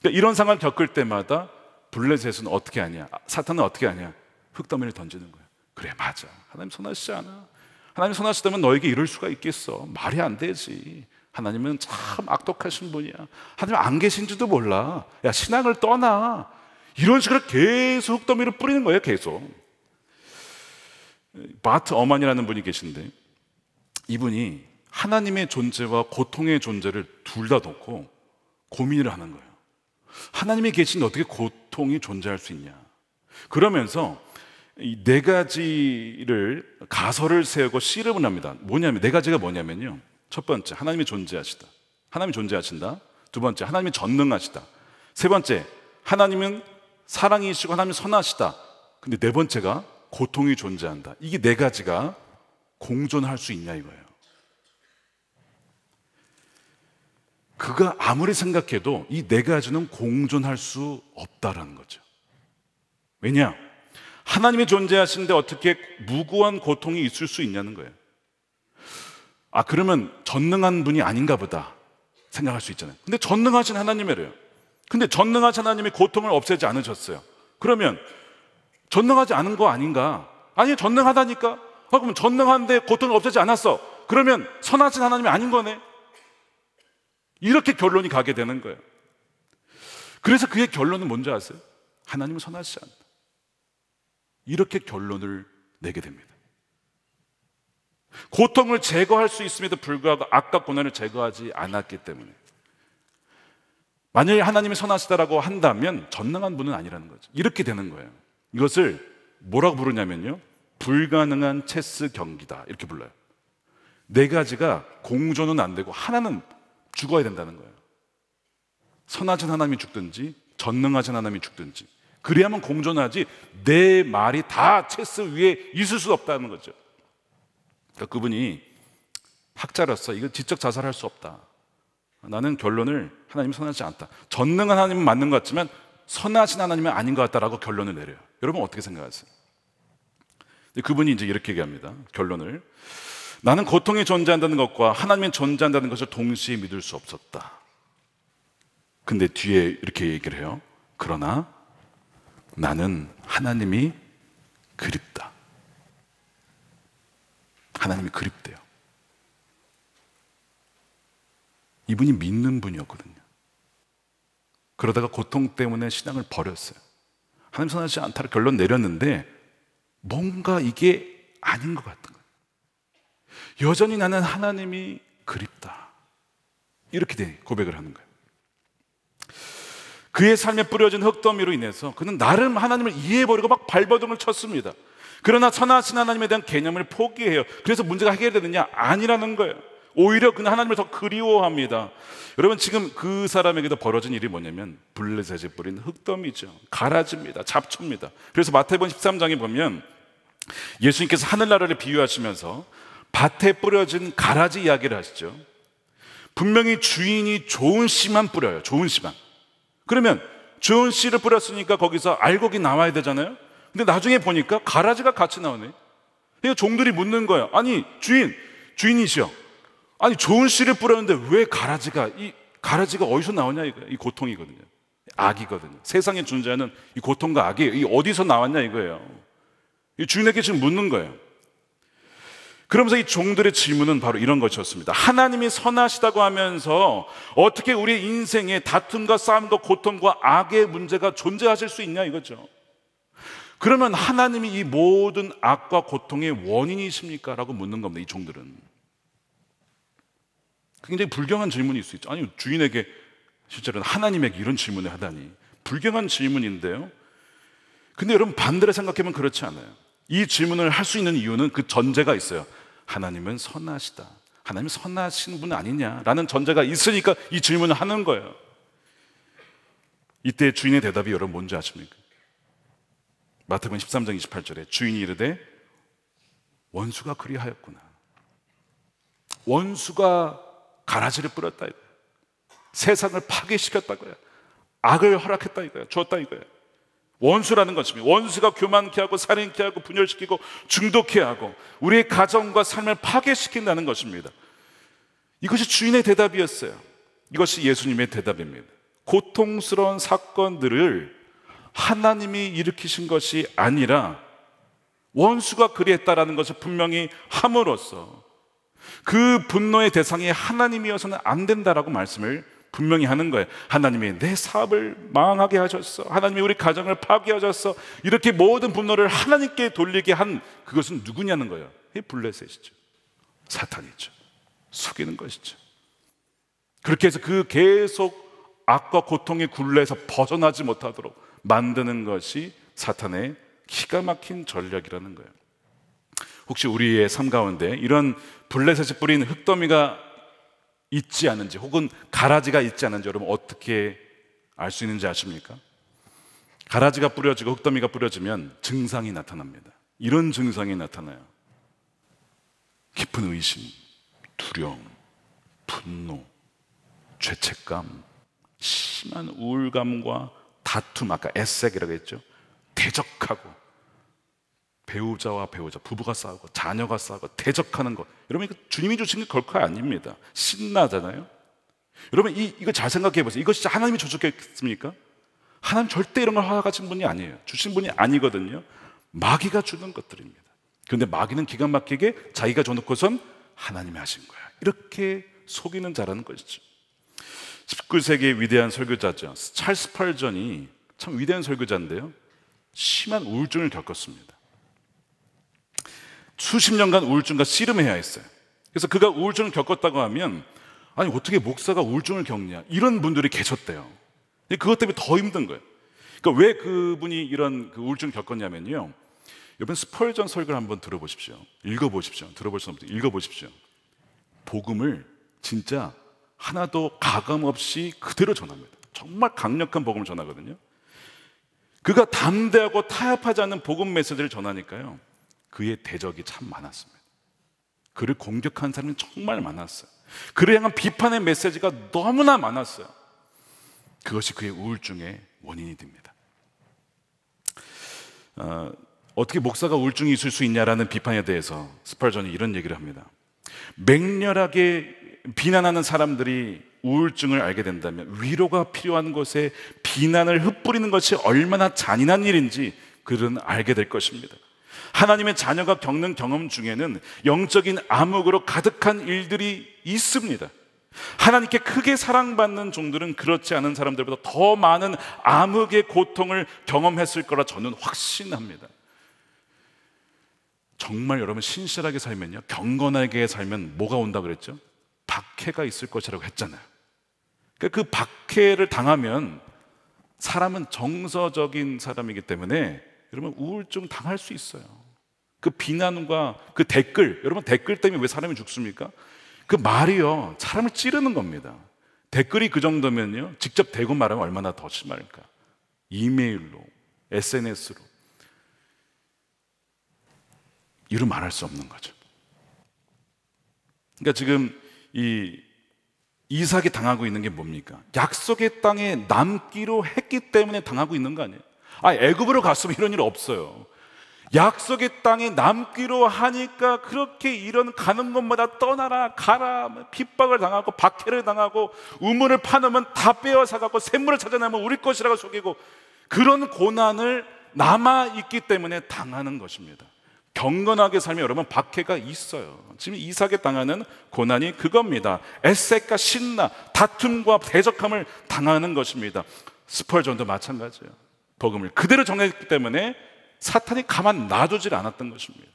그러니까 이런 상황을 겪을 때마다 블레셋은 어떻게 하냐? 아, 사탄은 어떻게 하냐? 흙더미를 던지는 거예요. 그래 맞아. 하나님 선하시지 않아. 하나님 선하시다면 너에게 이럴 수가 있겠어. 말이 안 되지. 하나님은 참 악독하신 분이야. 하나님 안 계신지도 몰라. 야, 신앙을 떠나. 이런 식으로 계속 흙더미를 뿌리는 거예요, 계속. 바트 어만이라는 분이 계신데 이분이 하나님의 존재와 고통의 존재를 둘 다 놓고 고민을 하는 거예요. 하나님이 계신데 어떻게 고통이 존재할 수 있냐. 그러면서 이 네 가지를 가설을 세우고 씨름을 합니다. 뭐냐면 네 가지가 뭐냐면요. 첫 번째, 하나님이 존재하시다. 하나님이 존재하신다. 두 번째, 하나님이 전능하시다. 세 번째, 하나님은 사랑이시고 하나님이 선하시다. 근데 네 번째가 고통이 존재한다. 이게 네 가지가 공존할 수 있냐 이거예요. 그가 아무리 생각해도 이 네 가지는 공존할 수 없다라는 거죠. 왜냐? 하나님이 존재하신데 어떻게 무고한 고통이 있을 수 있냐는 거예요. 아, 그러면 전능한 분이 아닌가 보다 생각할 수 있잖아요. 근데 전능하신 하나님이래요. 근데 전능하신 하나님이 고통을 없애지 않으셨어요. 그러면 전능하지 않은 거 아닌가? 아니, 전능하다니까? 아, 그럼 전능한데 고통을 없애지 않았어. 그러면 선하신 하나님이 아닌 거네. 이렇게 결론이 가게 되는 거예요. 그래서 그의 결론은 뭔지 아세요? 하나님은 선하시지 않다. 이렇게 결론을 내게 됩니다. 고통을 제거할 수 있음에도 불구하고 아까 고난을 제거하지 않았기 때문에. 만약에 하나님이 선하시다라고 한다면 전능한 분은 아니라는 거죠. 이렇게 되는 거예요. 이것을 뭐라고 부르냐면요. 불가능한 체스 경기다. 이렇게 불러요. 네 가지가 공존은 안 되고 하나는 죽어야 된다는 거예요. 선하신 하나님이 죽든지 전능하신 하나님이 죽든지 그래야만 공존하지 내 말이 다 체스 위에 있을 수 없다는 거죠. 그러니까 그분이 학자로서 이거 지적 자살할 수 없다. 나는 결론을 하나님 선하지 않다. 전능한 하나님은 맞는 것 같지만 선하신 하나님은 아닌 것 같다라고 결론을 내려요. 여러분 어떻게 생각하세요? 그분이 이제 이렇게 얘기합니다. 결론을. 나는 고통이 존재한다는 것과 하나님이 존재한다는 것을 동시에 믿을 수 없었다. 근데 뒤에 이렇게 얘기를 해요. 그러나 나는 하나님이 그립다. 하나님이 그립대요. 이분이 믿는 분이었거든요. 그러다가 고통 때문에 신앙을 버렸어요. 하나님 선하지 않다를 결론 내렸는데 뭔가 이게 아닌 것 같은 거예요. 여전히 나는 하나님이 그립다. 이렇게 고백을 하는 거예요. 그의 삶에 뿌려진 흙더미로 인해서 그는 나름 하나님을 이해해버리고 막 발버둥을 쳤습니다. 그러나 선하신 하나님에 대한 개념을 포기해요. 그래서 문제가 해결되느냐? 아니라는 거예요. 오히려 그는 하나님을 더 그리워합니다. 여러분 지금 그 사람에게도 벌어진 일이 뭐냐면 블레셋이 뿌린 흙더미죠. 가라집니다. 잡초입니다. 그래서 마태복 13장에 보면 예수님께서 하늘나라를 비유하시면서 밭에 뿌려진 가라지 이야기를 하시죠. 분명히 주인이 좋은 씨만 뿌려요. 좋은 씨만. 그러면 좋은 씨를 뿌렸으니까 거기서 알곡이 나와야 되잖아요. 근데 나중에 보니까 가라지가 같이 나오네. 그러니까 종들이 묻는 거예요. 아니, 주인, 주인이시여. 아니, 좋은 씨를 뿌렸는데 왜 가라지가, 이 가라지가 어디서 나오냐, 이거예요. 이 고통이거든요. 악이거든요. 세상에 존재하는 이 고통과 악이 어디서 나왔냐, 이거예요. 주인에게 지금 묻는 거예요. 그러면서 이 종들의 질문은 바로 이런 것이었습니다. 하나님이 선하시다고 하면서 어떻게 우리 인생에 다툼과 싸움과 고통과 악의 문제가 존재하실 수 있냐 이거죠. 그러면 하나님이 이 모든 악과 고통의 원인이십니까? 라고 묻는 겁니다. 이 종들은. 굉장히 불경한 질문일 수 있죠. 아니, 주인에게, 실제로는 하나님에게 이런 질문을 하다니. 불경한 질문인데요. 근데 여러분 반대로 생각하면 그렇지 않아요. 이 질문을 할 수 있는 이유는 그 전제가 있어요. 하나님은 선하시다. 하나님 선하신 분 아니냐라는 전제가 있으니까 이 질문을 하는 거예요. 이때 주인의 대답이 여러분 뭔지 아십니까? 마태복음 13장 28절에 주인이 이르되 원수가 그리하였구나. 원수가 가라지를 뿌렸다 이거야. 세상을 파괴시켰다 이거야. 악을 허락했다 이거야. 주었다 이거야. 원수라는 것입니다. 원수가 교만케 하고 살인케 하고 분열시키고 중독케 하고 우리의 가정과 삶을 파괴시킨다는 것입니다. 이것이 주인의 대답이었어요. 이것이 예수님의 대답입니다. 고통스러운 사건들을 하나님이 일으키신 것이 아니라 원수가 그리했다라는 것을 분명히 함으로써 그 분노의 대상이 하나님이어서는 안 된다라고 말씀을 분명히 하는 거예요. 하나님이 내 사업을 망하게 하셨어. 하나님이 우리 가정을 파괴하셨어. 이렇게 모든 분노를 하나님께 돌리게 한 그것은 누구냐는 거예요. 이 블레셋이죠. 사탄이죠. 속이는 것이죠. 그렇게 해서 그 계속 악과 고통의 굴레에서 벗어나지 못하도록 만드는 것이 사탄의 기가 막힌 전략이라는 거예요. 혹시 우리의 삶 가운데 이런 블레셋이 뿌린 흙더미가 있지 않은지 혹은 가라지가 있지 않은지 여러분 어떻게 알 수 있는지 아십니까? 가라지가 뿌려지고 흙더미가 뿌려지면 증상이 나타납니다. 이런 증상이 나타나요. 깊은 의심, 두려움, 분노, 죄책감, 심한 우울감과 다툼, 아까 애색이라고 했죠. 대적하고 배우자와 배우자, 부부가 싸우고 자녀가 싸우고 대적하는 것. 여러분 이거 주님이 주신 게 걸카 아닙니다. 신나잖아요. 여러분 이 이거 잘 생각해 보세요. 이것이 하나님이 주셨겠습니까? 하나님 절대 이런 걸 허락하신 분이 아니에요. 주신 분이 아니거든요. 마귀가 주는 것들입니다. 그런데 마귀는 기가 막히게 자기가 줘놓고선 하나님이 하신 거야. 이렇게 속이는 자라는 것이죠. 19세기의 위대한 설교자죠. 찰스 팔전이 참 위대한 설교자인데요. 심한 우울증을 겪었습니다. 수십 년간 우울증과 씨름해야 했어요. 그래서 그가 우울증을 겪었다고 하면 아니 어떻게 목사가 우울증을 겪냐 이런 분들이 계셨대요. 그것 때문에 더 힘든 거예요. 그러니까 왜 그분이 이런 그 우울증을 겪었냐면요. 여러분 스펄전 설교를 한번 들어보십시오. 읽어보십시오. 들어볼 수 없죠. 읽어보십시오. 복음을 진짜 하나도 가감 없이 그대로 전합니다. 정말 강력한 복음을 전하거든요. 그가 담대하고 타협하지 않는 복음 메시지를 전하니까요. 그의 대적이 참 많았습니다. 그를 공격한 사람이 정말 많았어요. 그를 향한 비판의 메시지가 너무나 많았어요. 그것이 그의 우울증의 원인이 됩니다. 어, 어떻게 목사가 우울증이 있을 수 있냐라는 비판에 대해서 스팔전이 이런 얘기를 합니다. 맹렬하게 비난하는 사람들이 우울증을 알게 된다면 위로가 필요한 것에 비난을 흩뿌리는 것이 얼마나 잔인한 일인지 그들은 알게 될 것입니다. 하나님의 자녀가 겪는 경험 중에는 영적인 암흑으로 가득한 일들이 있습니다. 하나님께 크게 사랑받는 종들은 그렇지 않은 사람들보다 더 많은 암흑의 고통을 경험했을 거라 저는 확신합니다. 정말 여러분 신실하게 살면요. 경건하게 살면 뭐가 온다 그랬죠? 박해가 있을 것이라고 했잖아요. 그러니까 그 박해를 당하면 사람은 정서적인 사람이기 때문에 여러분 우울증 당할 수 있어요. 그 비난과 그 댓글, 여러분 댓글 때문에 왜 사람이 죽습니까? 그 말이요, 사람을 찌르는 겁니다. 댓글이 그 정도면요, 직접 대고 말하면 얼마나 더 심할까? 이메일로, SNS로. 이루 말할 수 없는 거죠. 그러니까 지금 이 이삭이 당하고 있는 게 뭡니까? 약속의 땅에 남기로 했기 때문에 당하고 있는 거 아니에요? 아, 애굽으로 갔으면 이런 일 없어요. 약속의 땅에 남기로 하니까 그렇게 이런 가는 곳마다 떠나라 가라 뭐 핍박을 당하고 박해를 당하고 우물을 파놓으면 다 빼어 사갖고 샘물을 찾아내면 우리 것이라고 속이고 그런 고난을 남아 있기 때문에 당하는 것입니다. 경건하게 살면 여러분 박해가 있어요. 지금 이삭에 당하는 고난이 그겁니다. 에세과 신나 다툼과 대적함을 당하는 것입니다. 스펄전도 마찬가지예요. 복음을 그대로 정했기 때문에 사탄이 가만 놔두질 않았던 것입니다.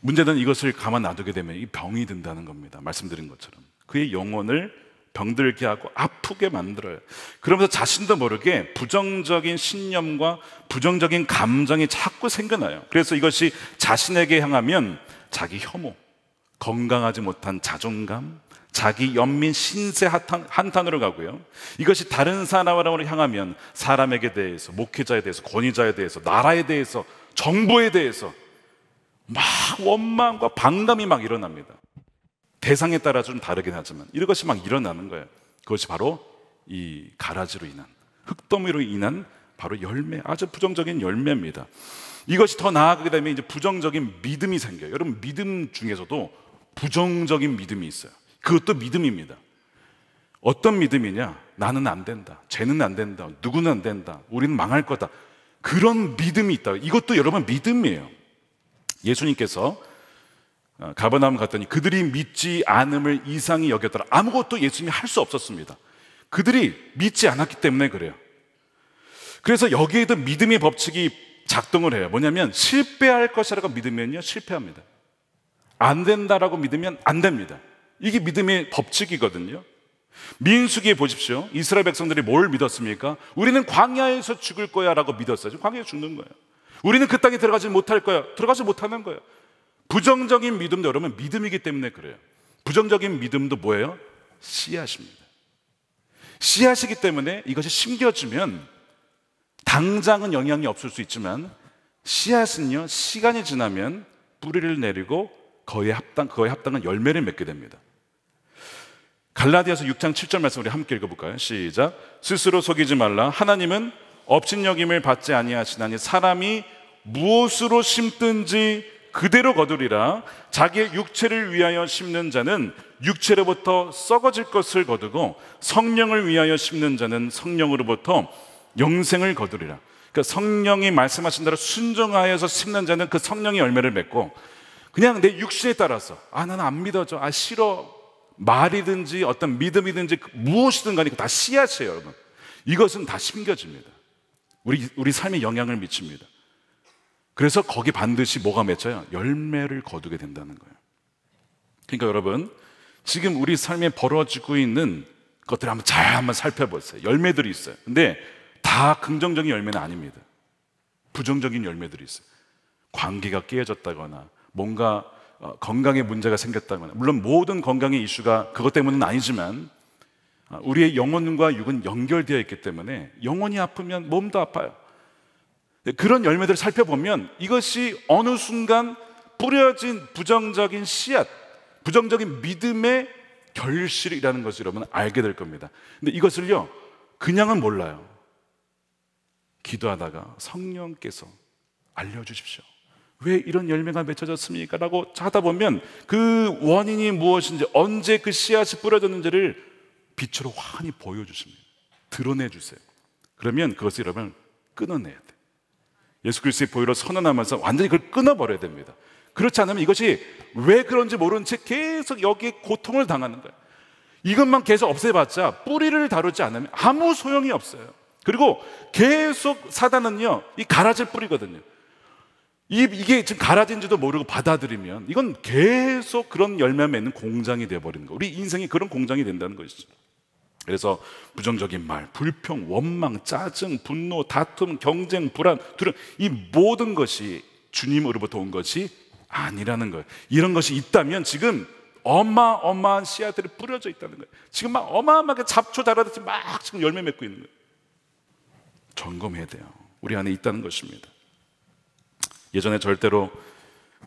문제는 이것을 가만 놔두게 되면 이 병이 든다는 겁니다. 말씀드린 것처럼. 그의 영혼을 병들게 하고 아프게 만들어요. 그러면서 자신도 모르게 부정적인 신념과 부정적인 감정이 자꾸 생겨나요. 그래서 이것이 자신에게 향하면 자기 혐오, 건강하지 못한 자존감, 자기 연민 신세 한탄으로 한탄 가고요. 이것이 다른 사람을 향하면 사람에게 대해서, 목회자에 대해서, 권위자에 대해서, 나라에 대해서, 정부에 대해서 막 원망과 반감이 막 일어납니다. 대상에 따라 좀 다르긴 하지만 이것이 막 일어나는 거예요. 그것이 바로 이 가라지로 인한 흙더미로 인한 바로 열매, 아주 부정적인 열매입니다. 이것이 더 나아가게 되면 이제 부정적인 믿음이 생겨요. 여러분 믿음 중에서도 부정적인 믿음이 있어요. 그것도 믿음입니다. 어떤 믿음이냐? 나는 안 된다. 쟤는 안 된다. 누구는 안 된다. 우리는 망할 거다. 그런 믿음이 있다. 이것도 여러분 믿음이에요. 예수님께서 어, 가버나움 갔더니 그들이 믿지 않음을 이상히 여겼더라. 아무것도 예수님이 할 수 없었습니다. 그들이 믿지 않았기 때문에 그래요. 그래서 여기에도 믿음의 법칙이 작동을 해요. 뭐냐면 실패할 것이라고 믿으면요 실패합니다. 안 된다라고 믿으면 안 됩니다. 이게 믿음의 법칙이거든요. 민수기에 보십시오. 이스라엘 백성들이 뭘 믿었습니까? 우리는 광야에서 죽을 거야 라고 믿었어요. 광야에 서 죽는 거예요. 우리는 그 땅에 들어가지 못할 거야. 들어가지 못하는 거예요. 부정적인 믿음도 여러분 믿음이기 때문에 그래요. 부정적인 믿음도 뭐예요? 씨앗입니다. 씨앗이기 때문에 이것이 심겨지면 당장은 영향이 없을 수 있지만 씨앗은요 시간이 지나면 뿌리를 내리고 거의 합당 거의 합당한 열매를 맺게 됩니다. 갈라디아서 6장 7절 말씀 우리 함께 읽어볼까요? 시작. 스스로 속이지 말라. 하나님은 업신여김을 받지 아니하시나니 사람이 무엇으로 심든지 그대로 거두리라. 자기의 육체를 위하여 심는 자는 육체로부터 썩어질 것을 거두고 성령을 위하여 심는 자는 성령으로부터 영생을 거두리라. 그 성령이 말씀하신 대로 순종하여서 심는 자는 그 성령의 열매를 맺고 그냥 내 육신에 따라서 아 나는 안 믿어져. 아 싫어. 말이든지 어떤 믿음이든지 그 무엇이든 간에 다 씨앗이에요, 여러분. 이것은 다 심겨집니다. 우리, 우리 삶에 영향을 미칩니다. 그래서 거기 반드시 뭐가 맺혀요? 열매를 거두게 된다는 거예요. 그러니까 여러분, 지금 우리 삶에 벌어지고 있는 것들을 한번 잘 한번 살펴보세요. 열매들이 있어요. 근데 다 긍정적인 열매는 아닙니다. 부정적인 열매들이 있어요. 관계가 깨어졌다거나 뭔가 어, 건강에 문제가 생겼다거나 물론 모든 건강의 이슈가 그것 때문은 아니지만 어, 우리의 영혼과 육은 연결되어 있기 때문에 영혼이 아프면 몸도 아파요. 그런 열매들을 살펴보면 이것이 어느 순간 뿌려진 부정적인 씨앗, 부정적인 믿음의 결실이라는 것을 여러분 알게 될 겁니다. 근데 이것을요, 그냥은 몰라요. 기도하다가 성령께서 알려주십시오. 왜 이런 열매가 맺혀졌습니까? 라고 찾아보면 그 원인이 무엇인지 언제 그 씨앗이 뿌려졌는지를 빛으로 환히 보여주십니다. 드러내 주세요. 그러면 그것을 여러분 끊어내야 돼. 예수 그리스의 보혈을 선언하면서 완전히 그걸 끊어버려야 됩니다. 그렇지 않으면 이것이 왜 그런지 모른 채 계속 여기에 고통을 당하는 거예요. 이것만 계속 없애봤자 뿌리를 다루지 않으면 아무 소용이 없어요. 그리고 계속 사단은요, 이 가라질 뿌리거든요. 이, 이게 지금 갈아진지도 모르고 받아들이면 이건 계속 그런 열매 맺는 공장이 되어버리는 거. 우리 인생이 그런 공장이 된다는 것이죠. 그래서 부정적인 말, 불평, 원망, 짜증, 분노, 다툼, 경쟁, 불안, 두려움 이 모든 것이 주님으로부터 온 것이 아니라는 거예요. 이런 것이 있다면 지금 어마어마한 씨앗들이 뿌려져 있다는 거예요. 지금 막 어마어마하게 잡초 자라듯이 막 지금 열매 맺고 있는 거예요. 점검해야 돼요. 우리 안에 있다는 것입니다. 예전에 절대로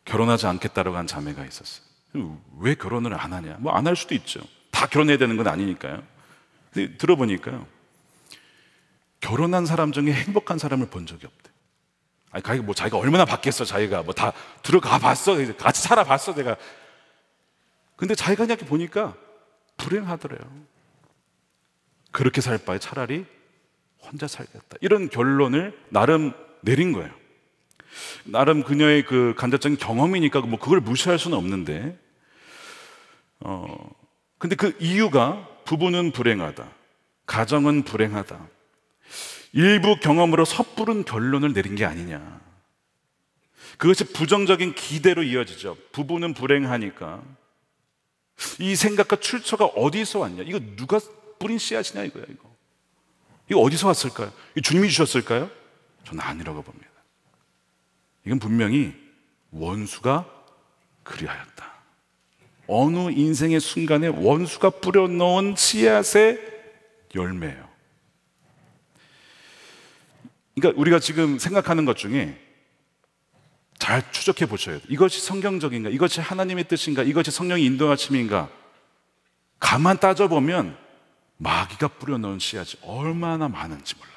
결혼하지 않겠다라고 한 자매가 있었어요. 왜 결혼을 안 하냐? 뭐 안 할 수도 있죠. 다 결혼해야 되는 건 아니니까요. 근데 들어보니까요. 결혼한 사람 중에 행복한 사람을 본 적이 없대. 아니, 자기가 뭐 자기가 얼마나 받겠어, 자기가. 뭐 다 들어가 봤어. 같이 살아봤어, 내가. 근데 자기가 이렇게 보니까 불행하더래요. 그렇게 살 바에 차라리 혼자 살겠다. 이런 결론을 나름 내린 거예요. 나름 그녀의 그 간접적인 경험이니까 뭐 그걸 무시할 수는 없는데, 어, 근데 그 이유가 부부는 불행하다. 가정은 불행하다. 일부 경험으로 섣부른 결론을 내린 게 아니냐. 그것이 부정적인 기대로 이어지죠. 부부는 불행하니까. 이 생각과 출처가 어디서 왔냐? 이거 누가 뿌린 씨앗이냐 이거야, 이거. 이거 어디서 왔을까요? 이거 주님이 주셨을까요? 저는 아니라고 봅니다. 이건 분명히 원수가 그리하였다. 어느 인생의 순간에 원수가 뿌려놓은 씨앗의 열매예요. 그러니까 우리가 지금 생각하는 것 중에 잘 추적해 보셔야 돼요. 이것이 성경적인가? 이것이 하나님의 뜻인가? 이것이 성령이 인도하심인가? 가만 따져보면 마귀가 뿌려놓은 씨앗이 얼마나 많은지 몰라요.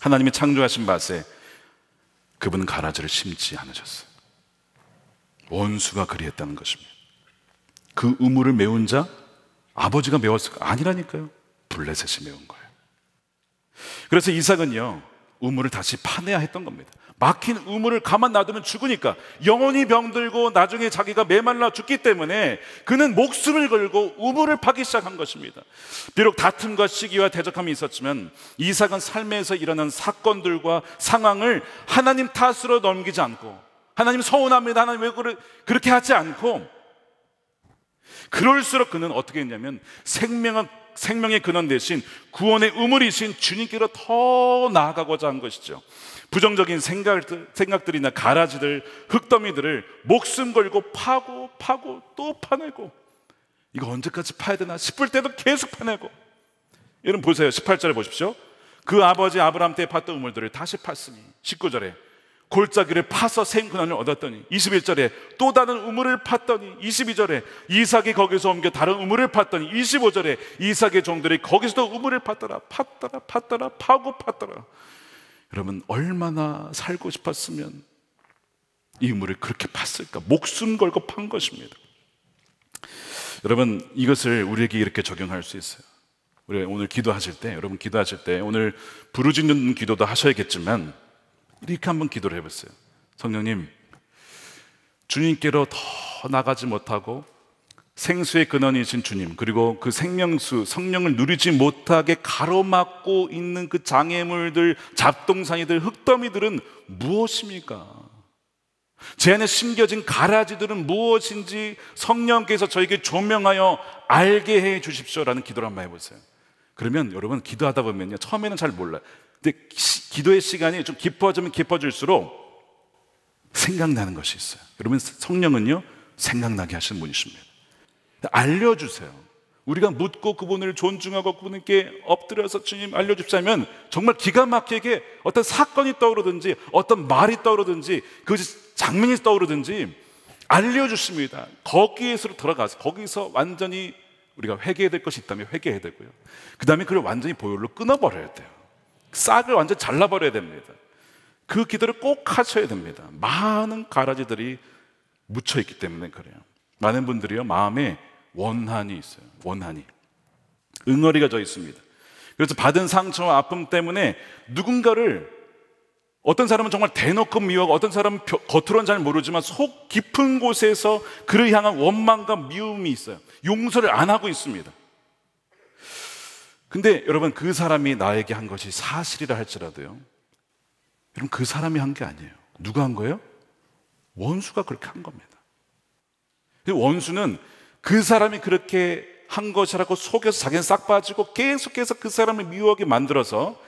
하나님이 창조하신 밭에 그분은 가라지를 심지 않으셨어요. 원수가 그리했다는 것입니다. 그 의무를 메운 자 아버지가 메웠을까? 아니라니까요. 블레셋이 메운 거예요. 그래서 이삭은요, 의무를 다시 파내야 했던 겁니다. 막힌 우물을 가만 놔두면 죽으니까 영원히 병들고 나중에 자기가 메말라 죽기 때문에 그는 목숨을 걸고 우물을 파기 시작한 것입니다. 비록 다툼과 시기와 대적함이 있었지만 이삭은 삶에서 일어난 사건들과 상황을 하나님 탓으로 넘기지 않고 하나님 서운합니다. 하나님 왜 그래? 그렇게 하지 않고 그럴수록 그는 어떻게 했냐면 생명은 생명의 근원 대신 구원의 우물이신 주님께로 더 나아가고자 한 것이죠. 부정적인 생각들, 생각들이나 가라지들, 흙더미들을 목숨 걸고 파고 파고 또 파내고 이거 언제까지 파야 되나 싶을 때도 계속 파내고 여러분 보세요 18절에 보십시오 그 아버지 아브라함때 팠던 우물들을 다시 팠으니 19절에 골짜기를 파서 생근원을 얻었더니 21절에 또 다른 우물을 팠더니 22절에 이삭이 거기서 옮겨 다른 우물을 팠더니 25절에 이삭의 종들이 거기서도 우물을 팠더라 팠더라 팠더라 파고 팠더라 여러분 얼마나 살고 싶었으면 이 우물을 그렇게 팠을까? 목숨 걸고 판 것입니다. 여러분 이것을 우리에게 이렇게 적용할 수 있어요. 우리 오늘 기도하실 때 여러분 기도하실 때 오늘 부르짖는 기도도 하셔야겠지만 이렇게 한번 기도를 해보세요. 성령님 주님께로 더 나가지 못하고 생수의 근원이신 주님, 그리고 그 생명수, 성령을 누리지 못하게 가로막고 있는 그 장애물들, 잡동사니들, 흙더미들은 무엇입니까? 제 안에 심겨진 가라지들은 무엇인지 성령께서 저에게 조명하여 알게 해 주십시오라는 기도를 한번 해보세요. 그러면 여러분 기도하다 보면요. 처음에는 잘 몰라요. 근데 시, 기도의 시간이 좀 깊어지면 깊어질수록 생각나는 것이 있어요. 여러분 성령은요, 생각나게 하시는 분이십니다. 알려주세요. 우리가 묻고 그분을 존중하고 그분께 엎드려서 주님 알려주자면 정말 기가 막히게 어떤 사건이 떠오르든지 어떤 말이 떠오르든지 그 장면이 떠오르든지 알려주십니다. 거기에서 들어가서 거기서 완전히 우리가 회개해야 될 것이 있다면 회개해야 되고요. 그 다음에 그걸 완전히 보혈로 끊어버려야 돼요. 싹을 완전히 잘라버려야 됩니다. 그 기도를 꼭 하셔야 됩니다. 많은 가라지들이 묻혀있기 때문에 그래요. 많은 분들이요, 마음에 원한이 있어요. 원한이. 응어리가 져 있습니다. 그래서 받은 상처와 아픔 때문에 누군가를 어떤 사람은 정말 대놓고 미워하고 어떤 사람은 겉으로는 잘 모르지만 속 깊은 곳에서 그를 향한 원망과 미움이 있어요. 용서를 안 하고 있습니다. 근데 여러분 그 사람이 나에게 한 것이 사실이라 할지라도요. 여러분 그 사람이 한 게 아니에요. 누가 한 거예요? 원수가 그렇게 한 겁니다. 원수는 그 사람이 그렇게 한 것이라고 속여서 자기는 싹 빠지고 계속해서 그 사람을 미워하게 만들어서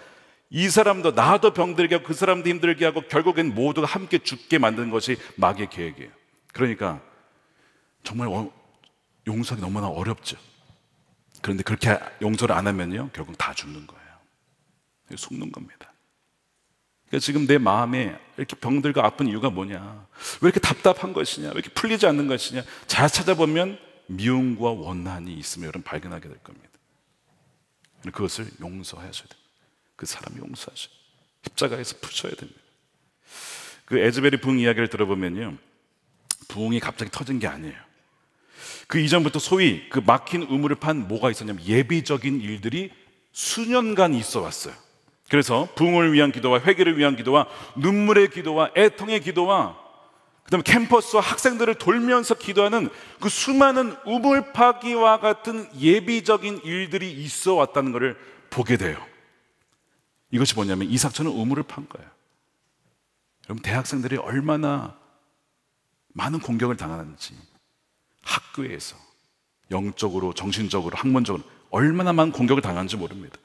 이 사람도 나도 병들게 하고 그 사람도 힘들게 하고 결국엔 모두가 함께 죽게 만드는 것이 마귀의 계획이에요. 그러니까 정말 어, 용서하기 너무나 어렵죠. 그런데 그렇게 용서를 안 하면요, 결국 다 죽는 거예요. 속는 겁니다. 그러니까 지금 내 마음에 이렇게 병들고 아픈 이유가 뭐냐? 왜 이렇게 답답한 것이냐? 왜 이렇게 풀리지 않는 것이냐? 잘 찾아보면 미움과 원한이 있으면 여러분 발견하게 될 겁니다. 그것을 용서하셔야 됩니다. 그 사람 용서하셔 십자가에서 푸셔야 됩니다. 그 에즈베리 부흥 이야기를 들어보면요. 부흥이 갑자기 터진 게 아니에요. 그 이전부터 소위 그 막힌 우물을 판 뭐가 있었냐면 예비적인 일들이 수년간 있어 왔어요. 그래서 부흥을 위한 기도와 회개를 위한 기도와 눈물의 기도와 애통의 기도와 그다음에 캠퍼스와 학생들을 돌면서 기도하는 그 수많은 우물파기와 같은 예비적인 일들이 있어 왔다는 것을 보게 돼요. 이것이 뭐냐면 이삭처는 우물을 판 거예요. 여러분 대학생들이 얼마나 많은 공격을 당하는지 학교에서 영적으로, 정신적으로, 학문적으로 얼마나 많은 공격을 당하는지 모릅니다.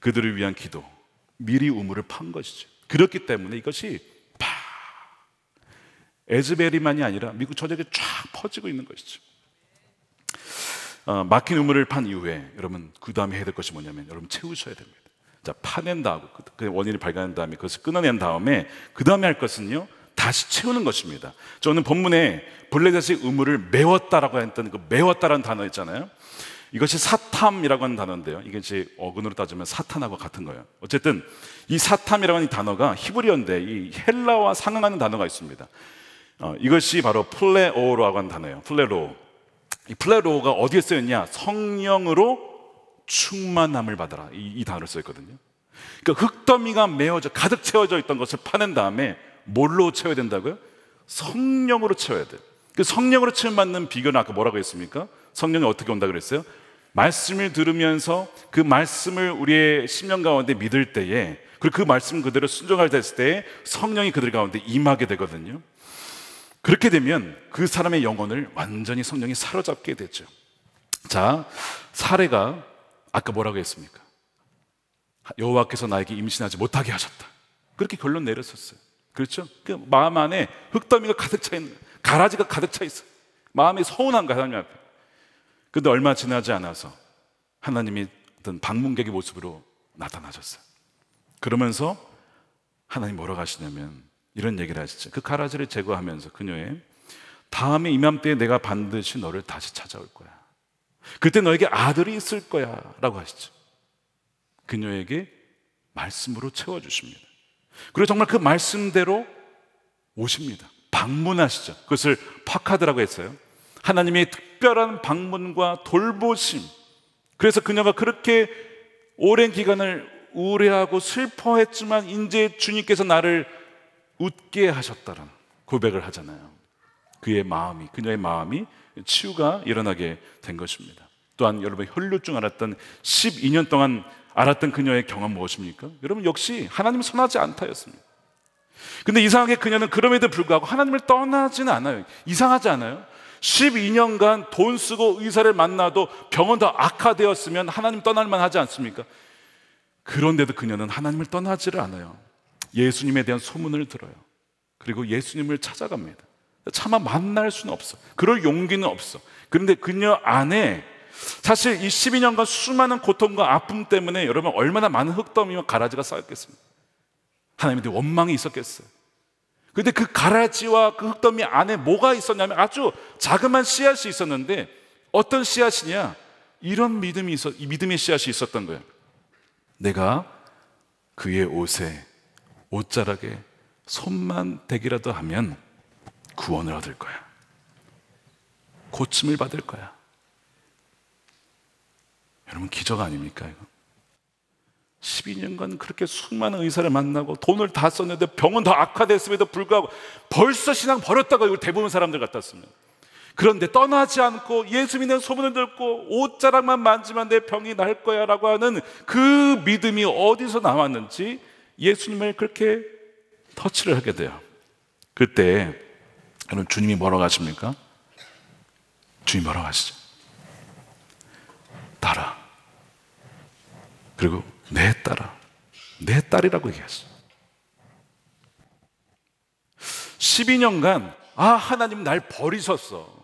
그들을 위한 기도, 미리 우물을 판 것이죠. 그렇기 때문에 이것이 에즈베리만이 아니라 미국 전역에 쫙 퍼지고 있는 것이죠. 어, 막힌 우물을 판 이후에 여러분 그 다음에 해야 될 것이 뭐냐면 여러분 채우셔야 됩니다. 자 파낸 다음에 그, 그 원인을 발견한 다음에 그것을 끊어낸 다음에 그 다음에 할 것은요 다시 채우는 것입니다. 저는 본문에 블레셋의 우물을 메웠다라고 했던 그 메웠다라는 단어 있잖아요. 이것이 사탐이라고 하는 단어인데요. 이게 이제 어근으로 따지면 사탄하고 같은 거예요. 어쨌든 이 사탐이라고 하는 단어가 히브리어인데 이 헬라와 상응하는 단어가 있습니다. 어, 이것이 바로 플레오라고 하는 단어예요. 플레로. 이 플레로가 어디에 쓰였냐? 성령으로 충만함을 받아라. 이, 이 단어를 써있거든요. 그러니까 흙더미가 메어져 가득 채워져 있던 것을 파낸 다음에 뭘로 채워야 된다고요? 성령으로 채워야 돼. 그 성령으로 채움 받는 비교는 아까 뭐라고 했습니까? 성령이 어떻게 온다 그랬어요? 말씀을 들으면서 그 말씀을 우리의 심령 가운데 믿을 때에 그리고 그 말씀 그대로 순종할 때을 때에 성령이 그들 가운데 임하게 되거든요. 그렇게 되면 그 사람의 영혼을 완전히 성령이 사로잡게 되죠. 자, 사례가 아까 뭐라고 했습니까? 여호와께서 나에게 임신하지 못하게 하셨다. 그렇게 결론 내렸었어요. 그렇죠? 그 마음 안에 흙더미가 가득 차 있는 가라지가 가득 차 있어. 마음이 서운한 거 하나님 앞에. 근데 얼마 지나지 않아서 하나님이 어떤 방문객의 모습으로 나타나셨어요. 그러면서 하나님 뭐라고 하시냐면 이런 얘기를 하시죠. 그 가라지를 제거하면서 그녀의 다음에 이맘때에 내가 반드시 너를 다시 찾아올 거야. 그때 너에게 아들이 있을 거야. 라고 하시죠. 그녀에게 말씀으로 채워주십니다. 그리고 정말 그 말씀대로 오십니다. 방문하시죠. 그것을 파카드라고 했어요. 하나님의 특별한 방문과 돌보심. 그래서 그녀가 그렇게 오랜 기간을 우울해하고 슬퍼했지만 이제 주님께서 나를 웃게 하셨다는 고백을 하잖아요. 그의 마음이, 그녀의 마음이 치유가 일어나게 된 것입니다. 또한 여러분 혈류증 알았던 12년 동안 알았던 그녀의 경험 무엇입니까? 여러분 역시 하나님 선하지 않다였습니다. 근데 이상하게 그녀는 그럼에도 불구하고 하나님을 떠나지는 않아요. 이상하지 않아요? 12년간 돈 쓰고 의사를 만나도 병원 더 악화되었으면 하나님 떠날 만하지 않습니까? 그런데도 그녀는 하나님을 떠나지를 않아요. 예수님에 대한 소문을 들어요. 그리고 예수님을 찾아갑니다. 차마 만날 수는 없어. 그럴 용기는 없어. 그런데 그녀 안에 사실 이 12년간 수많은 고통과 아픔 때문에 여러분 얼마나 많은 흙더미와 가라지가 쌓였겠습니까? 하나님에 대 그 원망이 있었겠어요. 근데 그 가라지와 그 흙더미 안에 뭐가 있었냐면 아주 자그만 씨앗이 있었는데 어떤 씨앗이냐? 이런 믿음이 있었, 믿음의 씨앗이 있었던 거예요. 내가 그의 옷에 옷자락에 손만 대기라도 하면 구원을 얻을 거야. 고침을 받을 거야. 여러분, 기적 아닙니까, 이거? 12년간 그렇게 수많은 의사를 만나고 돈을 다 썼는데 병은 더 악화됐음에도 불구하고 벌써 신앙 버렸다고 이거 대부분 사람들 같았습니다. 그런데 떠나지 않고 예수 믿는 소문을 듣고 옷자락만 만지면 내 병이 날 거야 라고 하는 그 믿음이 어디서 나왔는지 예수님을 그렇게 터치를 하게 돼요. 그때 여러 주님이 뭐라고 하십니까? 주님 뭐라고 하시죠? 따라. 그리고 내 딸아. 내 딸이라고 얘기했어요. 12년간 아 하나님 날 버리셨어.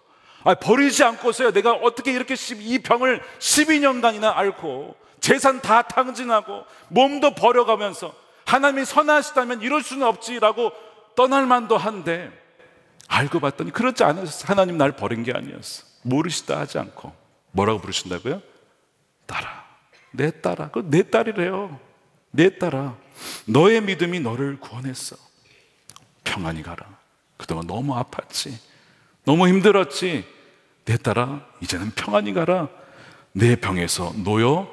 아, 버리지 않고서야 내가 어떻게 이렇게 이 병을 12년간이나 앓고 재산 다 탕진하고 몸도 버려가면서 하나님이 선하시다면 이럴 수는 없지라고 떠날 만도 한데 알고 봤더니 그렇지 않았어. 하나님 날 버린 게 아니었어. 모르시다 하지 않고 뭐라고 부르신다고요? 딸아, 내 딸아, 그내 딸이래요. 내 딸아, 너의 믿음이 너를 구원했어. 평안히 가라. 그동안 너무 아팠지. 너무 힘들었지. 내 딸아, 이제는 평안히 가라. 내 병에서 놓여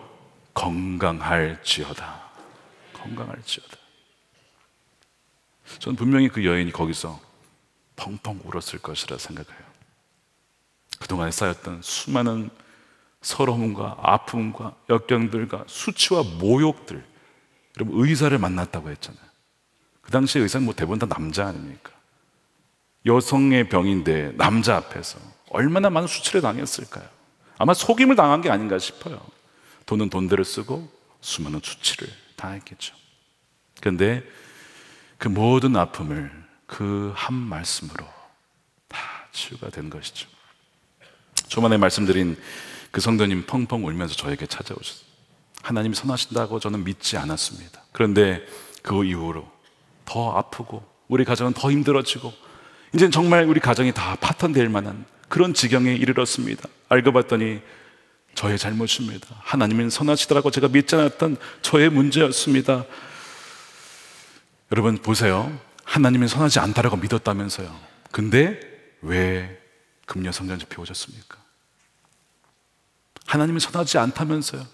건강할지어다. 건강할지어다. 전 분명히 그 여인이 거기서 펑펑 울었을 것이라 생각해요. 그동안 쌓였던 수많은 서러움과 아픔과 역경들과 수치와 모욕들. 여러분, 의사를 만났다고 했잖아요. 그 당시에 의사는 뭐 대부분 다 남자 아닙니까? 여성의 병인데 남자 앞에서 얼마나 많은 수치를 당했을까요? 아마 속임을 당한 게 아닌가 싶어요. 돈은 돈대로 쓰고 수많은 수치를 다했겠죠 그런데 그 모든 아픔을 그 한 말씀으로 다 치유가 된 것이죠. 초반에 말씀드린 그 성도님 펑펑 울면서 저에게 찾아오셨어요. 하나님이 선하신다고 저는 믿지 않았습니다. 그런데 그 이후로 더 아프고 우리 가정은 더 힘들어지고 이제 정말 우리 가정이 다 파탄 될 만한 그런 지경에 이르렀습니다. 알고 봤더니 저의 잘못입니다. 하나님은 선하시더라고 제가 믿지 않았던 저의 문제였습니다. 여러분 보세요. 하나님은 선하지 않다라고 믿었다면서요. 근데 왜 금년 성장 집회 오셨습니까? 하나님은 선하지 않다면서요.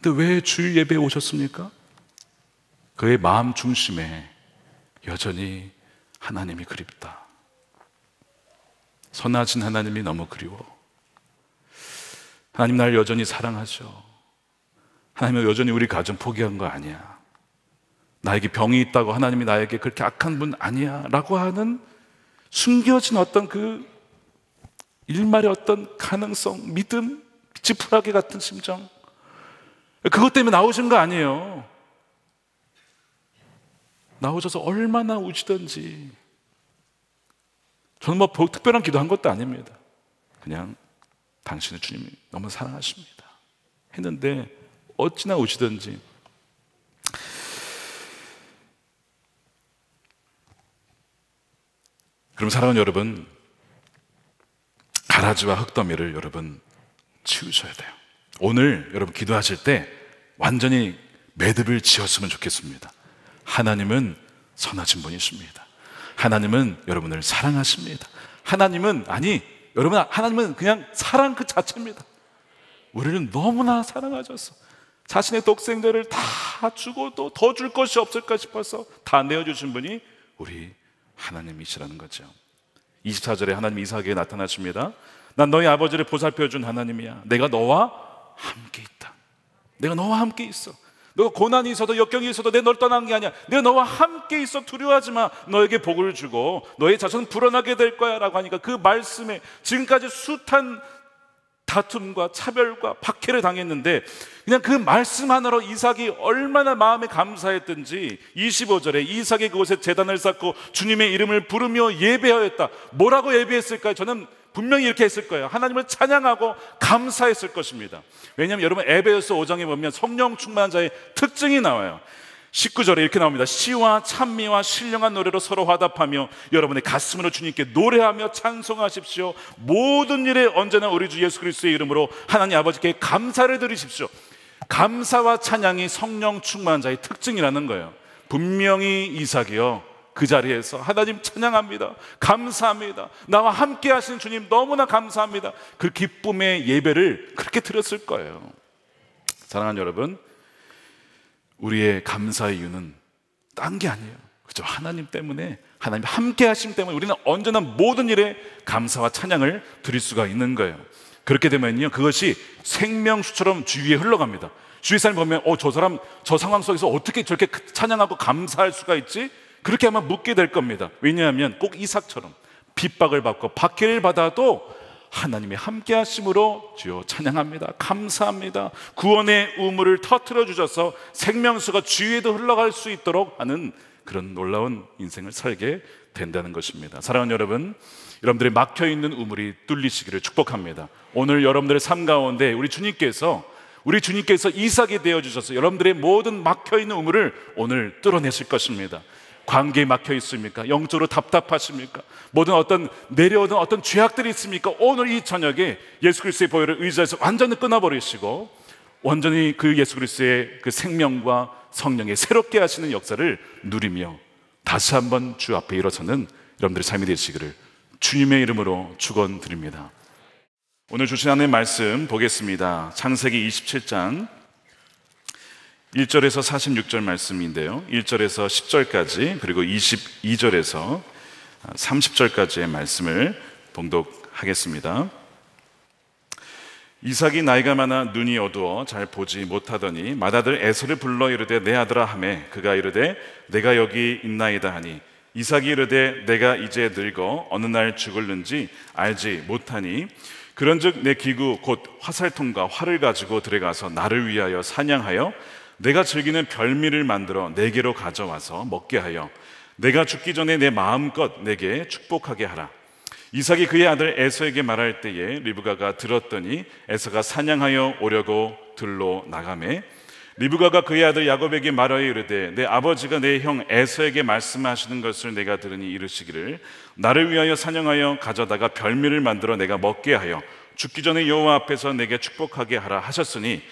근데 왜 주일 예배에 오셨습니까? 그의 마음 중심에 여전히 하나님이 그립다. 선하신 하나님이 너무 그리워. 하나님 날 여전히 사랑하셔. 하나님은 여전히 우리 가정 포기한 거 아니야. 나에게 병이 있다고 하나님이 나에게 그렇게 악한 분 아니야. 라고 하는 숨겨진 어떤 그 일말의 어떤 가능성, 믿음, 지푸라기 같은 심정. 그것 때문에 나오신 거 아니에요. 나오셔서 얼마나 우시던지. 저는 뭐 특별한 기도한 것도 아닙니다. 그냥 당신의 주님이 너무 사랑하십니다. 했는데 어찌나 오시든지 그럼 사랑하는 여러분 가라지와 흙더미를 여러분 치우셔야 돼요. 오늘 여러분 기도하실 때 완전히 매듭을 지었으면 좋겠습니다. 하나님은 선하신 분이십니다. 하나님은 여러분을 사랑하십니다. 하나님은 아니 여러분 하나님은 그냥 사랑 그 자체입니다. 우리는 너무나 사랑하셔서 자신의 독생자를 다 주고 또 더 줄 것이 없을까 싶어서 다 내어주신 분이 우리 하나님이시라는 거죠. 24절에 하나님 이삭에게 나타나십니다. 난 너희 아버지를 보살펴준 하나님이야. 내가 너와 함께 있다. 내가 너와 함께 있어. 너 고난이 있어도 역경이 있어도 내가 널 떠난 게 아니야. 내가 너와 함께 있어 두려워하지 마. 너에게 복을 주고 너의 자손은 불어나게 될 거야라고 하니까 그 말씀에 지금까지 숱한 다툼과 차별과 박해를 당했는데 그냥 그 말씀 하나로 이삭이 얼마나 마음에 감사했든지 25절에 이삭이 그곳에 재단을 쌓고 주님의 이름을 부르며 예배하였다. 뭐라고 예배했을까요? 저는 분명히 이렇게 했을 거예요. 하나님을 찬양하고 감사했을 것입니다. 왜냐하면 여러분 에베소서 5장에 보면 성령 충만 자의 특징이 나와요. 19절에 이렇게 나옵니다. 시와 찬미와 신령한 노래로 서로 화답하며 여러분의 가슴으로 주님께 노래하며 찬송하십시오. 모든 일에 언제나 우리 주 예수 그리스도의 이름으로 하나님 아버지께 감사를 드리십시오. 감사와 찬양이 성령 충만 자의 특징이라는 거예요. 분명히 이삭이요. 그 자리에서 하나님 찬양합니다. 감사합니다. 나와 함께 하신 주님 너무나 감사합니다. 그 기쁨의 예배를 그렇게 드렸을 거예요. 사랑하는 여러분, 우리의 감사의 이유는 딴 게 아니에요. 그죠? 하나님 때문에, 하나님 함께 하심 때문에 우리는 언제나 모든 일에 감사와 찬양을 드릴 수가 있는 거예요. 그렇게 되면요. 그것이 생명수처럼 주위에 흘러갑니다. 주위 사람 보면, 어, 저 사람, 저 상황 속에서 어떻게 저렇게 찬양하고 감사할 수가 있지? 그렇게 아마 묻게 될 겁니다. 왜냐하면 꼭 이삭처럼 핍박을 받고 박해를 받아도 하나님의 함께 하심으로 주여 찬양합니다. 감사합니다. 구원의 우물을 터트려 주셔서 생명수가 주위에도 흘러갈 수 있도록 하는 그런 놀라운 인생을 살게 된다는 것입니다. 사랑하는 여러분, 여러분들의 막혀 있는 우물이 뚫리시기를 축복합니다. 오늘 여러분들의 삶 가운데 우리 주님께서 우리 주님께서 이삭이 되어 주셔서 여러분들의 모든 막혀 있는 우물을 오늘 뚫어내실 것입니다. 관계에 막혀 있습니까? 영적으로 답답하십니까? 모든 어떤 내려오는 어떤 죄악들이 있습니까? 오늘 이 저녁에 예수 그리스도의 보혈을 의지에서 완전히 끊어버리시고 완전히 그 예수 그리스도의 그 생명과 성령에 새롭게 하시는 역사를 누리며 다시 한번 주 앞에 일어서는 여러분들의 삶이 되시기를 주님의 이름으로 축원드립니다. 오늘 주신 하나님의 말씀 보겠습니다. 창세기 27장 1절에서 46절 말씀인데요. 1절에서 10절까지 그리고 22절에서 30절까지의 말씀을 봉독하겠습니다. 이삭이 나이가 많아 눈이 어두워 잘 보지 못하더니 맏아들 에서를 불러 이르되 내 아들아 하매 그가 이르되 내가 여기 있나이다 하니 이삭이 이르되 내가 이제 늙어 어느 날 죽을는지 알지 못하니 그런즉 내 기구 곧 화살통과 활을 가지고 들어가서 나를 위하여 사냥하여 내가 즐기는 별미를 만들어 내게로 가져와서 먹게 하여 내가 죽기 전에 내 마음껏 내게 축복하게 하라. 이삭이 그의 아들 에서에게 말할 때에 리브가가 들었더니 에서가 사냥하여 오려고 들로 나가매 리브가가 그의 아들 야곱에게 말하여 이르되 내 아버지가 내 형 에서에게 말씀하시는 것을 내가 들으니 이르시기를 나를 위하여 사냥하여 가져다가 별미를 만들어 내가 먹게 하여 죽기 전에 여호와 앞에서 내게 축복하게 하라 하셨으니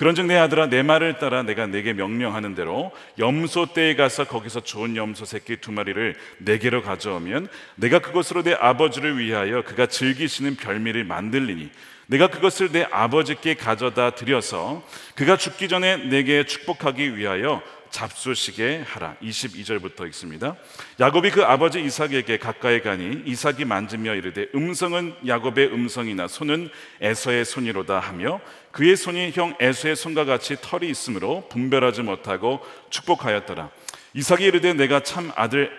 그런즉 내 아들아 내 말을 따라 내가 네게 명령하는 대로 염소 떼에 가서 거기서 좋은 염소 새끼 두 마리를 내게로 가져오면 내가 그것으로 내 아버지를 위하여 그가 즐기시는 별미를 만들리니 내가 그것을 내 아버지께 가져다 드려서 그가 죽기 전에 내게 축복하기 위하여 잡수시게 하라. 22절부터 읽습니다. 야곱이 그 아버지 이삭에게 가까이 가니 이삭이 만지며 이르되 음성은 야곱의 음성이나 손은 에서의 손이로다 하며 그의 손이 형 에서의 손과 같이 털이 있으므로 분별하지 못하고 축복하였더라. 이삭이 이르되 내가 참 아들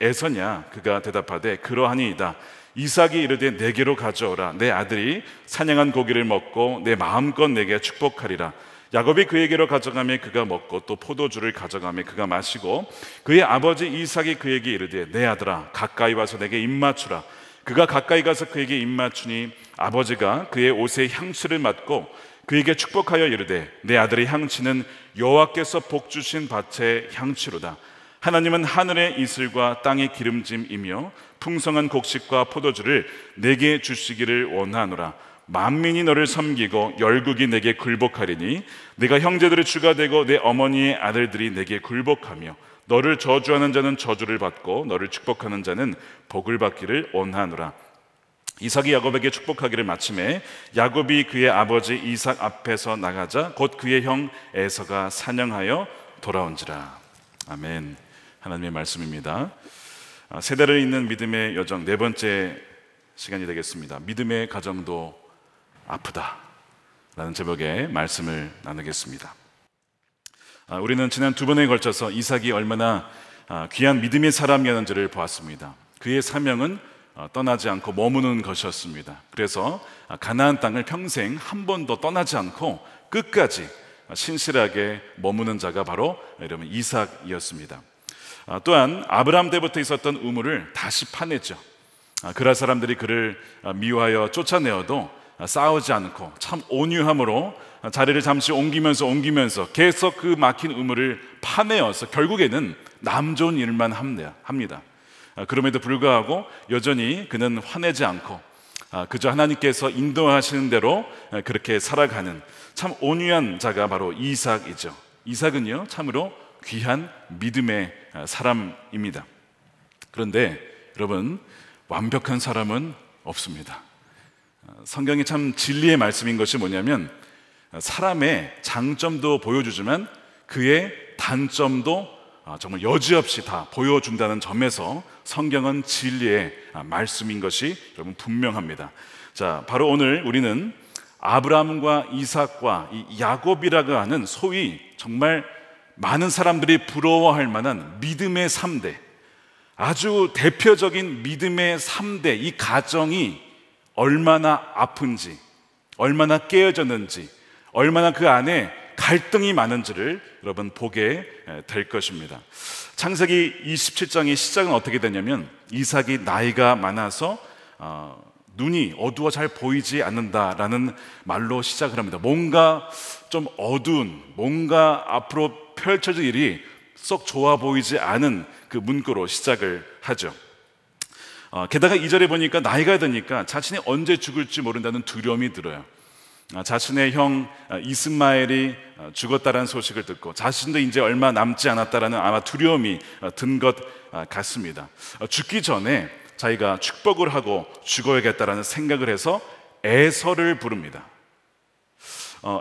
에서냐? 그가 대답하되 그러하니이다. 이삭이 이르되 내게로 가져오라. 내 아들이 사냥한 고기를 먹고 내 마음껏 내게 축복하리라. 야곱이 그에게로 가져가며 그가 먹고 또 포도주를 가져가며 그가 마시고 그의 아버지 이삭이 그에게 이르되 내 아들아 가까이 와서 내게 입맞추라. 그가 가까이 가서 그에게 입맞추니 아버지가 그의 옷의 향수를 맡고 그에게 축복하여 이르되 내 아들의 향치는 여호와께서 복 주신 밭의 향치로다. 하나님은 하늘의 이슬과 땅의 기름짐이며 풍성한 곡식과 포도주를 내게 주시기를 원하노라. 만민이 너를 섬기고 열국이 내게 굴복하리니 내가 형제들의 주가 되고 내 어머니의 아들들이 내게 굴복하며 너를 저주하는 자는 저주를 받고 너를 축복하는 자는 복을 받기를 원하노라. 이삭이 야곱에게 축복하기를 마침에 야곱이 그의 아버지 이삭 앞에서 나가자 곧 그의 형 에서가 사냥하여 돌아온지라. 아멘. 하나님의 말씀입니다. 아, 세대를 잇는 믿음의 여정 네 번째 시간이 되겠습니다. 믿음의 가정도 아프다. 라는 제목의 말씀을 나누겠습니다. 아, 우리는 지난 두 번에 걸쳐서 이삭이 얼마나 아, 귀한 믿음의 사람이었는지를 보았습니다. 그의 사명은 어, 떠나지 않고 머무는 것이었습니다. 그래서 아, 가나안 땅을 평생 한 번도 떠나지 않고 끝까지 신실하게 머무는 자가 바로 여러분 이삭이었습니다. 아, 또한 아브람 때부터 있었던 우물을 다시 파냈죠. 아, 그라 사람들이 그를 미워하여 쫓아내어도 싸우지 않고 참 온유함으로 자리를 잠시 옮기면서 옮기면서 계속 그 막힌 우물을 파내어서 결국에는 남 좋은 일만 합니다. 아, 그럼에도 불구하고 여전히 그는 화내지 않고 아, 그저 하나님께서 인도하시는 대로 아, 그렇게 살아가는 참 온유한 자가 바로 이삭이죠. 이삭은요, 참으로 귀한 믿음의 사람입니다. 그런데 여러분, 완벽한 사람은 없습니다. 성경이 참 진리의 말씀인 것이 뭐냐면 사람의 장점도 보여주지만 그의 단점도 아, 정말 여지없이 다 보여준다는 점에서 성경은 진리의 말씀인 것이 여러분 분명합니다. 자, 바로 오늘 우리는 아브라함과 이삭과 야곱이라고 하는 소위 정말 많은 사람들이 부러워할 만한 믿음의 3대 아주 대표적인 믿음의 3대 이 가정이 얼마나 아픈지 얼마나 깨어졌는지 얼마나 그 안에 갈등이 많은지를 여러분 보게 될 것입니다. 창세기 27장의 시작은 어떻게 되냐면 이삭이 나이가 많아서 어, 눈이 어두워 잘 보이지 않는다라는 말로 시작을 합니다. 뭔가 좀 어두운, 뭔가 앞으로 펼쳐질 일이 썩 좋아 보이지 않은 그 문구로 시작을 하죠. 어, 게다가 이절에 보니까 나이가 드니까 자신이 언제 죽을지 모른다는 두려움이 들어요. 아, 자신의 형 아, 이스마엘이 아, 죽었다라는 소식을 듣고 자신도 이제 얼마 남지 않았다라는 아마 두려움이 든 것 같습니다. 죽기 전에 자기가 축복을 하고 죽어야겠다라는 생각을 해서 애서를 부릅니다.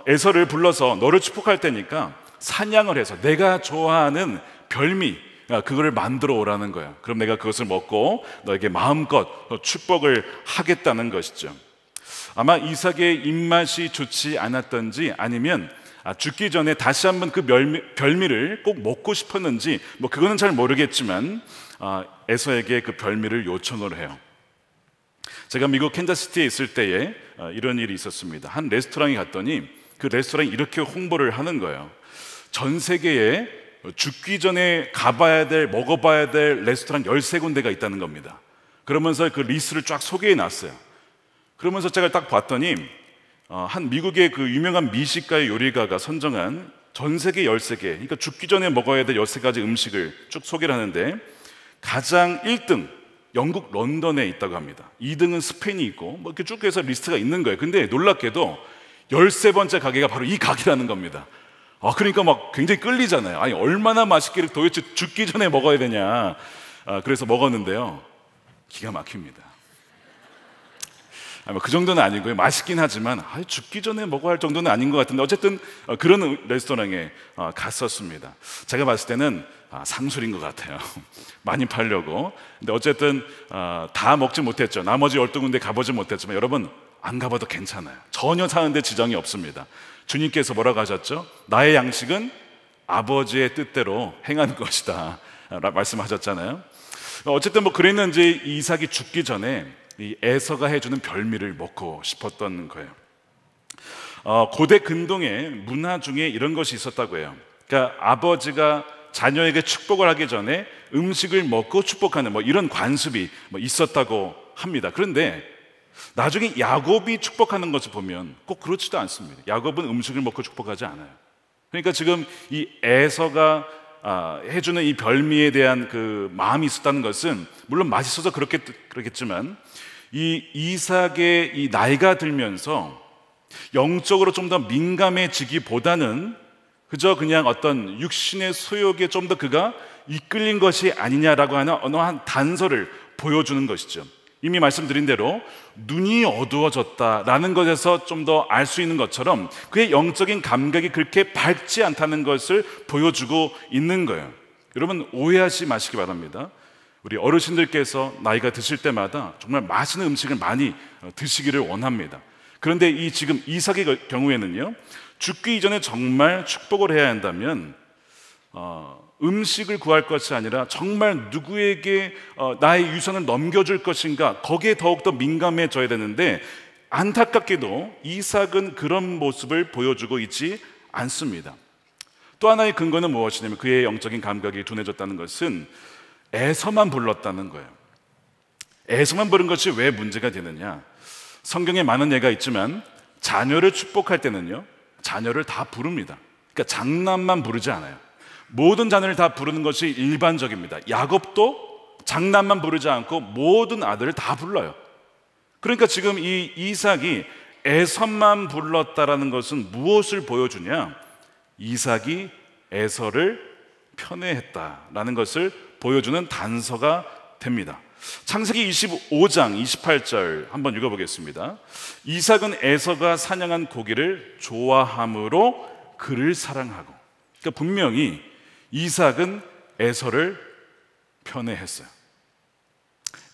애서를 어, 불러서 너를 축복할 때니까 사냥을 해서 내가 좋아하는 별미 그거를 만들어 오라는 거야. 그럼 내가 그것을 먹고 너에게 마음껏 어, 축복을 하겠다는 것이죠. 아마 이삭의 입맛이 좋지 않았던지 아니면 아, 죽기 전에 다시 한번 그 멸미, 별미를 꼭 먹고 싶었는지 뭐 그거는 잘 모르겠지만 아, 에서에게 그 별미를 요청을 해요. 제가 미국 캔자시티에 있을 때에 아, 이런 일이 있었습니다. 한 레스토랑에 갔더니 그 레스토랑이 이렇게 홍보를 하는 거예요. 전 세계에 죽기 전에 가봐야 될, 먹어봐야 될 레스토랑 13군데가 있다는 겁니다. 그러면서 그 리스트를 쫙 소개해 놨어요. 그러면서 제가 딱 봤더니 어, 한 미국의 그 유명한 미식가의 요리가가 선정한 전 세계 13개, 그러니까 죽기 전에 먹어야 될 13가지 음식을 쭉 소개를 하는데 가장 1등, 영국 런던에 있다고 합니다. 2등은 스페인이 있고 뭐 이렇게 쭉 해서 리스트가 있는 거예요. 근데 놀랍게도 13번째 가게가 바로 이 가게라는 겁니다. 아, 그러니까 막 굉장히 끌리잖아요. 아니, 얼마나 맛있기를 도대체 죽기 전에 먹어야 되냐. 아, 그래서 먹었는데요. 기가 막힙니다. 아마 그 정도는 아니고요. 맛있긴 하지만 아, 죽기 전에 먹어야 할 정도는 아닌 것 같은데 어쨌든 어, 그런 레스토랑에 어, 갔었습니다. 제가 봤을 때는 아, 상술인 것 같아요. 많이 팔려고. 근데 어쨌든 아, 다 먹지 못했죠. 나머지 12군데 가보지 못했지만 여러분 안 가봐도 괜찮아요. 전혀 사는데 지장이 없습니다. 주님께서 뭐라고 하셨죠? 나의 양식은 아버지의 뜻대로 행하는 것이다. 말씀하셨잖아요. 어쨌든 뭐 그랬는지 이삭이 죽기 전에 이 에서가 해주는 별미를 먹고 싶었던 거예요. 어, 고대 근동의 문화 중에 이런 것이 있었다고 해요. 그러니까 아버지가 자녀에게 축복을 하기 전에 음식을 먹고 축복하는 뭐 이런 관습이 뭐 있었다고 합니다. 그런데 나중에 야곱이 축복하는 것을 보면 꼭 그렇지도 않습니다. 야곱은 음식을 먹고 축복하지 않아요. 그러니까 지금 이 에서가 아, 해주는 이 별미에 대한 그 마음이 있었다는 것은 물론 맛있어서 그렇겠, 그렇겠지만 이 이삭의 이 나이가 들면서 영적으로 좀 더 민감해지기보다는 그저 그냥 어떤 육신의 소욕에 좀 더 그가 이끌린 것이 아니냐라고 하는 어느 한 단서를 보여주는 것이죠. 이미 말씀드린 대로 눈이 어두워졌다라는 것에서 좀 더 알 수 있는 것처럼 그의 영적인 감각이 그렇게 밝지 않다는 것을 보여주고 있는 거예요. 여러분 오해하지 마시기 바랍니다. 우리 어르신들께서 나이가 드실 때마다 정말 맛있는 음식을 많이 어, 드시기를 원합니다. 그런데 이 지금 이삭의 경우에는요, 죽기 이전에 정말 축복을 해야 한다면, 어, 음식을 구할 것이 아니라 정말 누구에게 어, 나의 유산을 넘겨줄 것인가, 거기에 더욱더 민감해져야 되는데, 안타깝게도 이삭은 그런 모습을 보여주고 있지 않습니다. 또 하나의 근거는 무엇이냐면 그의 영적인 감각이 둔해졌다는 것은 애서만 불렀다는 거예요. 애서만 부른 것이 왜 문제가 되느냐? 성경에 많은 예가 있지만 자녀를 축복할 때는요, 자녀를 다 부릅니다. 그러니까 장남만 부르지 않아요. 모든 자녀를 다 부르는 것이 일반적입니다. 야곱도 장남만 부르지 않고 모든 아들을 다 불러요. 그러니까 지금 이 이삭이 에서만 불렀다라는 것은 무엇을 보여주냐? 이삭이 에서를 편애했다라는 것을 보여주는 단서가 됩니다. 창세기 25장 28절 한번 읽어보겠습니다. 이삭은 에서가 사냥한 고기를 좋아함으로 그를 사랑하고. 그러니까 분명히 이삭은 에서를 편애했어요.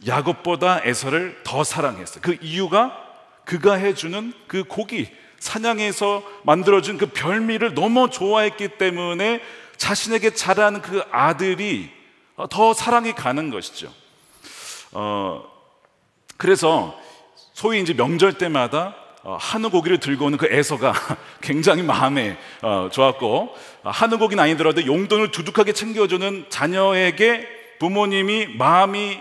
야곱보다 에서를 더 사랑했어요. 그 이유가 그가 해주는 그 고기, 사냥해서 만들어준 그 별미를 너무 좋아했기 때문에 자신에게 자란 그 아들이 어, 더 사랑이 가는 것이죠. 어, 그래서 소위 이제 명절 때마다 어, 한우 고기를 들고 오는 그 애서가 굉장히 마음에 어, 좋았고 한우 고기는 아니더라도 용돈을 두둑하게 챙겨주는 자녀에게 부모님이 마음이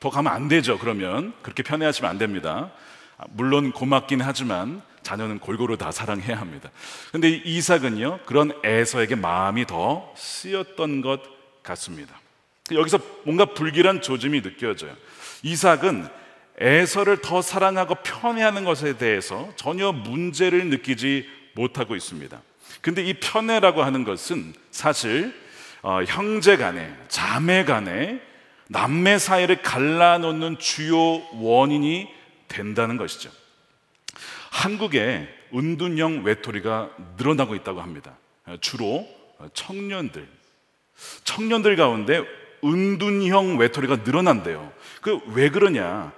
더 가면 안 되죠. 그러면 그렇게 편애하시면 안 됩니다. 아, 물론 고맙긴 하지만 자녀는 골고루 다 사랑해야 합니다. 근데 이삭은요 그런 애서에게 마음이 더 쓰였던 것 같습니다. 여기서 뭔가 불길한 조짐이 느껴져요. 이삭은 에서를 더 사랑하고 편애하는 것에 대해서 전혀 문제를 느끼지 못하고 있습니다. 근데 이 편애라고 하는 것은 사실 어, 형제 간에, 자매 간에 남매 사이를 갈라놓는 주요 원인이 된다는 것이죠. 한국에 은둔형 외톨이가 늘어나고 있다고 합니다. 주로 청년들. 청년들 가운데 은둔형 외톨이가 늘어난대요. 그 왜 그러냐?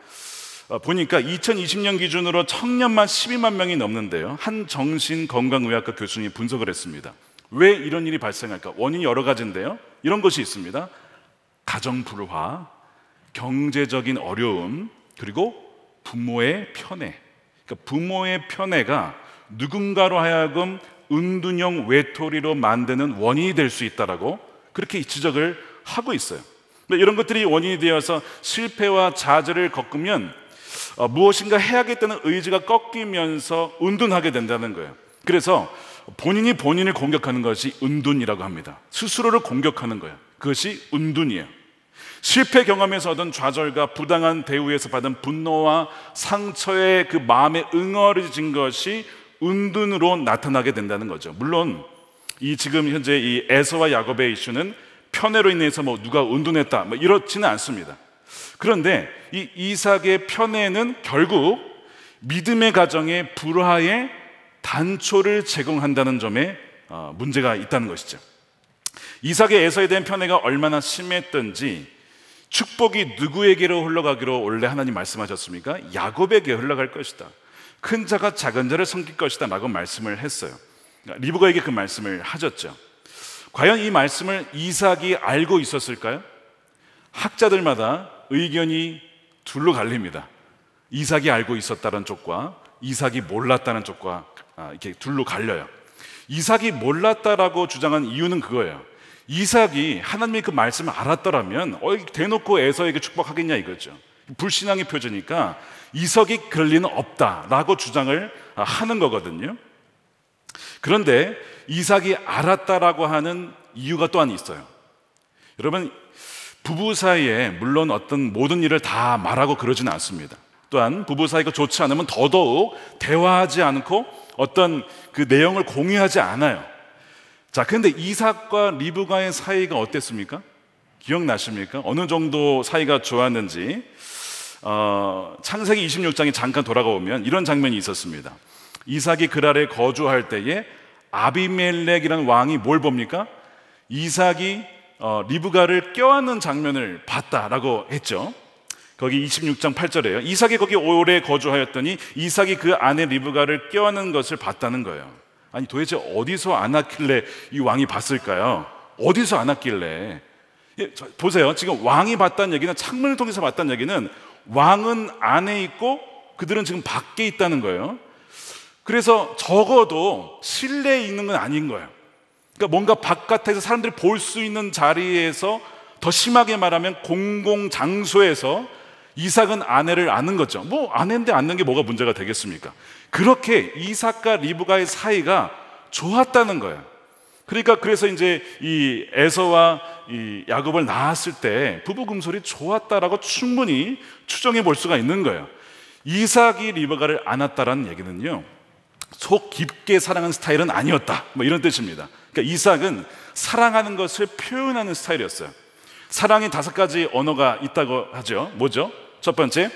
어, 보니까 2020년 기준으로 청년만 12만 명이 넘는데요. 한 정신건강의학과 교수님이 분석을 했습니다. 왜 이런 일이 발생할까? 원인이 여러 가지인데요. 이런 것이 있습니다. 가정 불화, 경제적인 어려움, 그리고 부모의 편애. 그러니까 부모의 편애가 누군가로 하여금 은둔형 외톨이로 만드는 원인이 될 수 있다라고 그렇게 지적을 하고 있어요. 근데 이런 것들이 원인이 되어서 실패와 좌절을 겪으면 어, 무엇인가 해야겠다는 의지가 꺾이면서 은둔하게 된다는 거예요. 그래서 본인이 본인을 공격하는 것이 은둔이라고 합니다. 스스로를 공격하는 거예요. 그것이 은둔이에요. 실패 경험에서 얻은 좌절과 부당한 대우에서 받은 분노와 상처의 그 마음에 응어리진 것이 은둔으로 나타나게 된다는 거죠. 물론 이 지금 현재 이 에서와 야곱의 이슈는 편애로 인해서 뭐 누가 은둔했다뭐 이렇지는 않습니다. 그런데 이 이삭의 편애는 결국 믿음의 가정의 불화의 단초를 제공한다는 점에 어, 문제가 있다는 것이죠. 이삭의 에서에 대한 편애가 얼마나 심했던지 축복이 누구에게로 흘러가기로 원래 하나님 말씀하셨습니까? 야곱에게 흘러갈 것이다. 큰 자가 작은 자를 섬길 것이다. 라고 말씀을 했어요. 리브가에게 그 말씀을 하셨죠. 과연 이 말씀을 이삭이 알고 있었을까요? 학자들마다 의견이 둘로 갈립니다. 이삭이 알고 있었다는 쪽과 이삭이 몰랐다는 쪽과 아, 이렇게 둘로 갈려요. 이삭이 몰랐다라고 주장한 이유는 그거예요. 이삭이 하나님의 그 말씀을 알았더라면 어, 대놓고 에서에게 축복하겠냐 이거죠. 불신앙의 표제니까 이삭이 그럴 리는 없다라고 주장을 아, 하는 거거든요. 그런데 이삭이 알았다라고 하는 이유가 또한 있어요. 여러분 부부 사이에 물론 어떤 모든 일을 다 말하고 그러지는 않습니다. 또한 부부 사이가 좋지 않으면 더더욱 대화하지 않고 어떤 그 내용을 공유하지 않아요. 자, 근데 이삭과 리브가의 사이가 어땠습니까? 기억나십니까? 어느 정도 사이가 좋았는지 어, 창세기 26장에 잠깐 돌아가 보면 이런 장면이 있었습니다. 이삭이 그랄에 거주할 때에 아비멜렉이라는 왕이 뭘 봅니까? 이삭이 어, 리브가를 껴안는 장면을 봤다라고 했죠. 거기 26장 8절에요. 이삭이 거기 오래 거주하였더니 이삭이 그 아내 리브가를 껴안는 것을 봤다는 거예요. 아니 도대체 어디서 안았길래 이 왕이 봤을까요? 어디서 안았길래? 예, 저, 보세요. 지금 왕이 봤다는 얘기는 창문을 통해서 봤다는 얘기는 왕은 안에 있고 그들은 지금 밖에 있다는 거예요. 그래서 적어도 실내에 있는 건 아닌 거예요. 그러니까 뭔가 바깥에서 사람들이 볼 수 있는 자리에서 더 심하게 말하면 공공 장소에서 이삭은 아내를 아는 거죠. 뭐 아내인데 아는 게 뭐가 문제가 되겠습니까? 그렇게 이삭과 리브가의 사이가 좋았다는 거예요. 그러니까 그래서 이제 이 에서와 이 야곱을 낳았을 때 부부 금솔이 좋았다라고 충분히 추정해 볼 수가 있는 거예요. 이삭이 리브가를 안았다라는 얘기는요. 속 깊게 사랑하는 스타일은 아니었다. 뭐 이런 뜻입니다. 그러니까 이삭은 사랑하는 것을 표현하는 스타일이었어요. 사랑이 다섯 가지 언어가 있다고 하죠. 뭐죠? 첫 번째,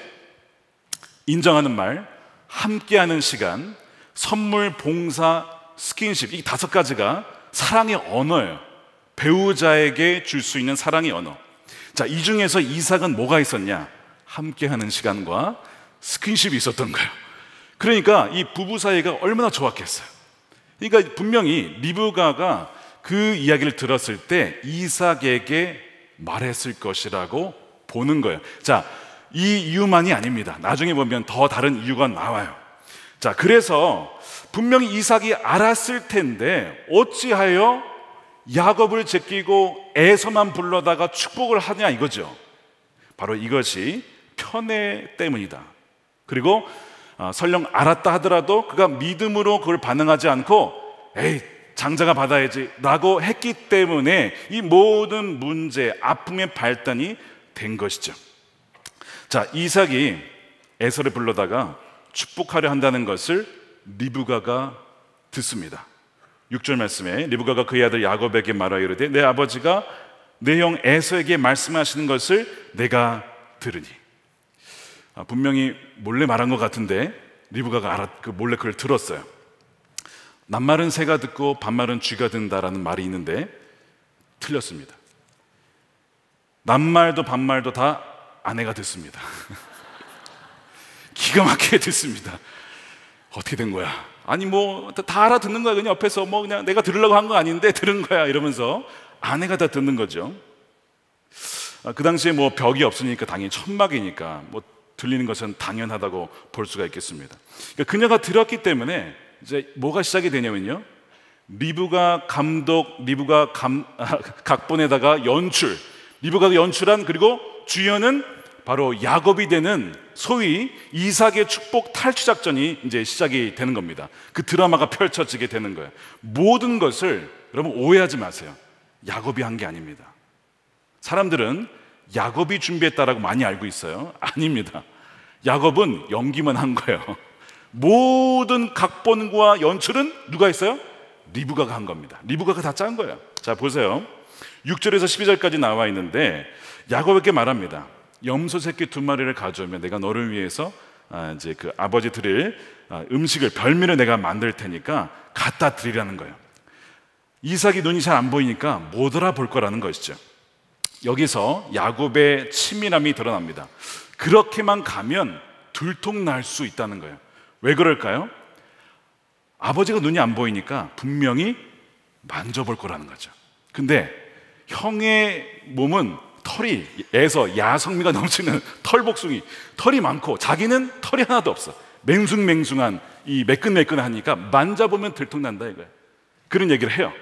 인정하는 말, 함께하는 시간, 선물, 봉사, 스킨십. 이 다섯 가지가 사랑의 언어예요. 배우자에게 줄 수 있는 사랑의 언어. 자, 이 중에서 이삭은 뭐가 있었냐? 함께하는 시간과 스킨십이 있었던 거예요. 그러니까 이 부부 사이가 얼마나 좋았겠어요. 그러니까 분명히 리브가가 그 이야기를 들었을 때 이삭에게 말했을 것이라고 보는 거예요. 자, 이 이유만이 아닙니다. 나중에 보면 더 다른 이유가 나와요. 자, 그래서 분명히 이삭이 알았을 텐데 어찌하여 야곱을 제끼고 애서만 불러다가 축복을 하냐 이거죠. 바로 이것이 편애 때문이다. 그리고 어, 설령 알았다 하더라도 그가 믿음으로 그걸 반응하지 않고 에이 장자가 받아야지 라고 했기 때문에 이 모든 문제, 아픔의 발단이 된 것이죠. 자, 이삭이 에서를 불러다가 축복하려 한다는 것을 리브가가 듣습니다. 6절 말씀에 리브가가 그의 아들 야곱에게 말하여 이르되 내 아버지가 내 형 에서에게 말씀하시는 것을 내가 들으니 아, 분명히 몰래 말한 것 같은데 리브가가 알았, 그 몰래 그걸 들었어요. 낱말은 새가 듣고 반말은 쥐가 든다라는 말이 있는데 틀렸습니다. 낱말도 반말도 다 아내가 듣습니다. 기가 막히게 듣습니다. 어떻게 된 거야? 아니 뭐 다 알아듣는 거야 그냥 옆에서 뭐 그냥 내가 들으려고 한 거 아닌데 들은 거야 이러면서 아내가 다 듣는 거죠. 아, 그 당시에 뭐 벽이 없으니까 당연히 천막이니까 뭐 들리는 것은 당연하다고 볼 수가 있겠습니다. 그러니까 그녀가 들었기 때문에 이제 뭐가 시작이 되냐면요. 리브가 감독, 리브가 감, 아, 각본에다가 연출, 리브가 연출한 그리고 주연은 바로 야곱이 되는 소위 이삭의 축복 탈취 작전이 이제 시작이 되는 겁니다. 그 드라마가 펼쳐지게 되는 거예요. 모든 것을 여러분 오해하지 마세요. 야곱이 한 게 아닙니다. 사람들은 야곱이 준비했다라고 많이 알고 있어요. 아닙니다. 야곱은 연기만 한 거예요. 모든 각본과 연출은 누가 했어요? 리브가가 한 겁니다. 리브가가 다 짠 거예요. 자, 보세요. 6절에서 12절까지 나와 있는데 야곱에게 말합니다. 염소 새끼 두 마리를 가져오면 내가 너를 위해서 아, 이제 그 아버지 드릴 아, 음식을 별미를 내가 만들 테니까 갖다 드리라는 거예요. 이삭이 눈이 잘 안 보이니까 못 알아볼 거라는 것이죠. 여기서 야곱의 치밀함이 드러납니다. 그렇게만 가면 들통날 수 있다는 거예요. 왜 그럴까요? 아버지가 눈이 안 보이니까 분명히 만져볼 거라는 거죠. 근데 형의 몸은 털이 애서 야성미가 넘치는 털복숭이 털이 많고 자기는 털이 하나도 없어 맹숭맹숭한 이 매끈매끈하니까 만져보면 들통난다 이거예요 그런 얘기를 해요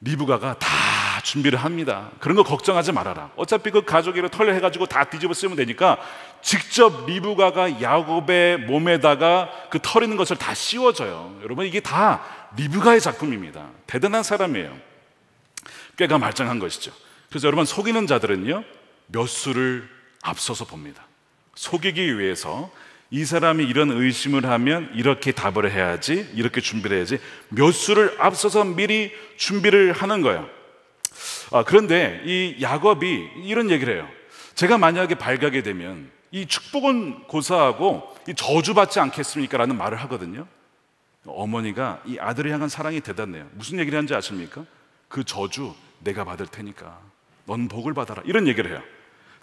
리브가가 다 준비를 합니다. 그런 거 걱정하지 말아라. 어차피 그 가족이를 털려 해가지고 다 뒤집어 쓰면 되니까 직접 리브가가 야곱의 몸에다가 그털이는 것을 다 씌워줘요. 여러분 이게 다 리브가의 작품입니다. 대단한 사람이에요. 꽤가 말짱한 것이죠. 그래서 여러분 속이는 자들은요 몇 수를 앞서서 봅니다. 속이기 위해서 이 사람이 이런 의심을 하면 이렇게 답을 해야지, 이렇게 준비를 해야지 몇 수를 앞서서 미리 준비를 하는 거예요. 아, 그런데 이 야곱이 이런 얘기를 해요. 제가 만약에 발각이 되면 이 축복은 고사하고 이 저주받지 않겠습니까? 라는 말을 하거든요. 어머니가 이 아들을 향한 사랑이 대단해요. 무슨 얘기를 하는지 아십니까? 그 저주 내가 받을 테니까 넌 복을 받아라. 이런 얘기를 해요.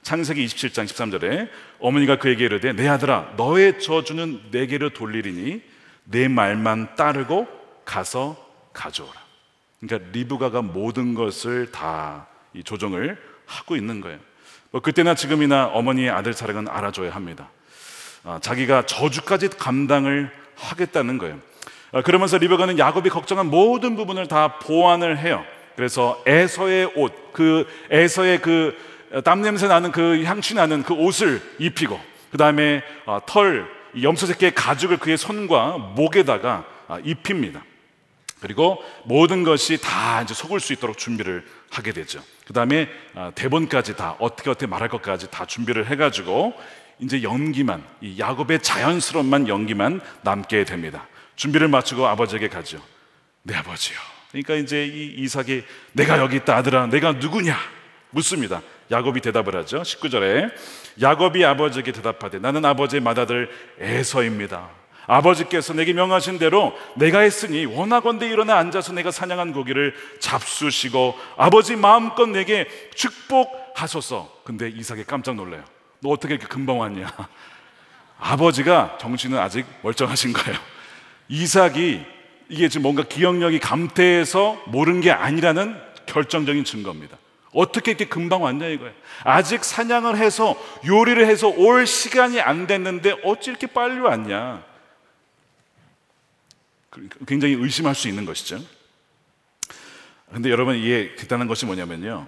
창세기 27장 13절에 어머니가 그에게 이르되 내 아들아 너의 저주는 내게로 돌리리니 내 말만 따르고 가서 가져오라. 그러니까 리브가가 모든 것을 다 조정을 하고 있는 거예요. 뭐 그때나 지금이나 어머니의 아들 사랑은 알아줘야 합니다. 아, 자기가 저주까지 감당을 하겠다는 거예요. 아, 그러면서 리브가는 야곱이 걱정한 모든 부분을 다 보완을 해요. 그래서 에서의 옷, 그 에서의 그 땀냄새 나는 그 향취 나는 그 옷을 입히고 그 다음에 아, 털, 염소 새끼의 가죽을 그의 손과 목에다가 아, 입힙니다. 그리고 모든 것이 다 이제 속을 수 있도록 준비를 하게 되죠. 그 다음에 아, 대본까지 다 어떻게 어떻게 말할 것까지 다 준비를 해가지고 이제 연기만 이 야곱의 자연스러움만 연기만 남게 됩니다. 준비를 마치고 아버지에게 가죠. 내 네, 아버지요. 그러니까 이제 이 이삭이 내가 여기 있다 아들아 내가 누구냐 묻습니다. 야곱이 대답을 하죠. 19절에 야곱이 아버지에게 대답하되 나는 아버지의 맏아들 에서입니다. 아버지께서 내게 명하신 대로 내가 했으니 원하건대 일어나 앉아서 내가 사냥한 고기를 잡수시고 아버지 마음껏 내게 축복하소서. 근데 이삭이 깜짝 놀래요. 너 어떻게 이렇게 금방 왔냐? 아버지가 정신은 아직 멀쩡하신 거예요. 이삭이 이게 지금 뭔가 기억력이 감퇴해서 모른 게 아니라는 결정적인 증거입니다. 어떻게 이렇게 금방 왔냐 이거예요. 아직 사냥을 해서 요리를 해서 올 시간이 안 됐는데 어찌 이렇게 빨리 왔냐. 그러니까 굉장히 의심할 수 있는 것이죠. 근데 여러분 이게 대단한 것이 뭐냐면요.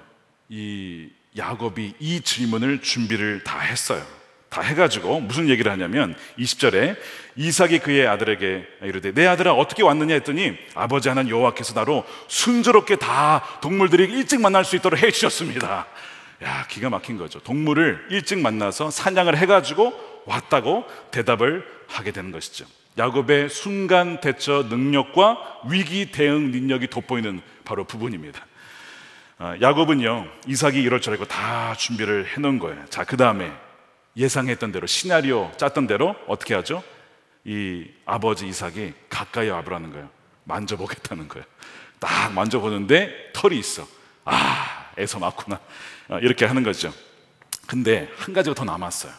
이 야곱이 이 질문을 준비를 다 했어요. 다 해가지고 무슨 얘기를 하냐면 20절에 이삭이 그의 아들에게 이르되 내 아들아 어떻게 왔느냐 했더니 아버지 하나님 여호와께서 나로 순조롭게 다 동물들이 일찍 만날 수 있도록 해주셨습니다. 야 기가 막힌 거죠. 동물을 일찍 만나서 사냥을 해가지고 왔다고 대답을 하게 되는 것이죠. 야곱의 순간 대처 능력과 위기 대응 능력이 돋보이는 바로 부분입니다. 아, 야곱은요 이삭이 이럴 줄알다 준비를 해놓은 거예요. 자 그 다음에 예상했던 대로 시나리오 짰던 대로 어떻게 하죠? 이 아버지 이삭이 가까이 와보라는 거예요. 만져보겠다는 거예요. 딱 만져보는데 털이 있어. 아 애서 맞구나 아, 이렇게 하는 거죠. 근데 한 가지가 더 남았어요.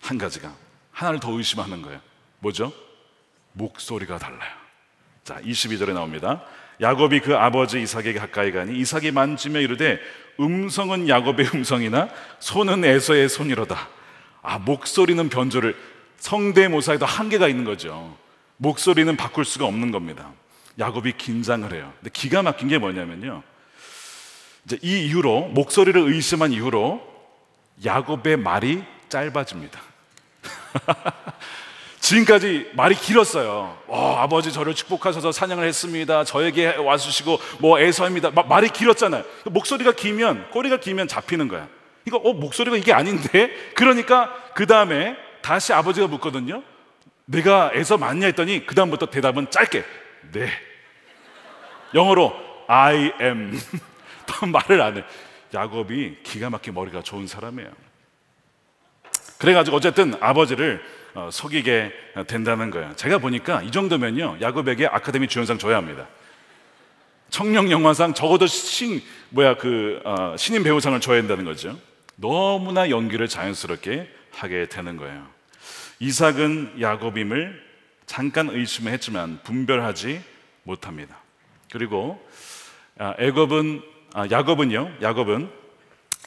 한 가지가 하나를 더 의심하는 거예요. 뭐죠? 목소리가 달라요. 자, 22절에 나옵니다. 야곱이 그 아버지 이삭에게 가까이 가니 이삭이 만지며 이르되 음성은 야곱의 음성이나 손은 에서의 손이로다. 아, 목소리는 변조를 성대모사에도 한계가 있는 거죠. 목소리는 바꿀 수가 없는 겁니다. 야곱이 긴장을 해요. 근데 기가 막힌 게 뭐냐면요. 이제 이 이후로 목소리를 의심한 이후로 야곱의 말이 짧아집니다. 지금까지 말이 길었어요. 와, 아버지 저를 축복하셔서 사냥을 했습니다. 저에게 와주시고 뭐 애서입니다. 마, 말이 길었잖아요. 목소리가 길면 꼬리가 길면 잡히는 거야. 이거 어 목소리가 이게 아닌데? 그러니까 그 다음에 다시 아버지가 묻거든요. 내가 애서 맞냐 했더니 그 다음부터 대답은 짧게 네. 영어로 I am. 더 말을 안 해. 야곱이 기가 막히게 머리가 좋은 사람이에요. 그래가지고 어쨌든 아버지를 어, 속이게 된다는 거예요. 제가 보니까 이 정도면요. 야곱에게 아카데미 주연상 줘야 합니다. 청룡 영화상 적어도 신 뭐야 그 어, 신인 배우상을 줘야 된다는 거죠. 너무나 연기를 자연스럽게 하게 되는 거예요. 이삭은 야곱임을 잠깐 의심했지만 분별하지 못합니다. 그리고 아, 애굽은 아, 야곱은요. 야곱은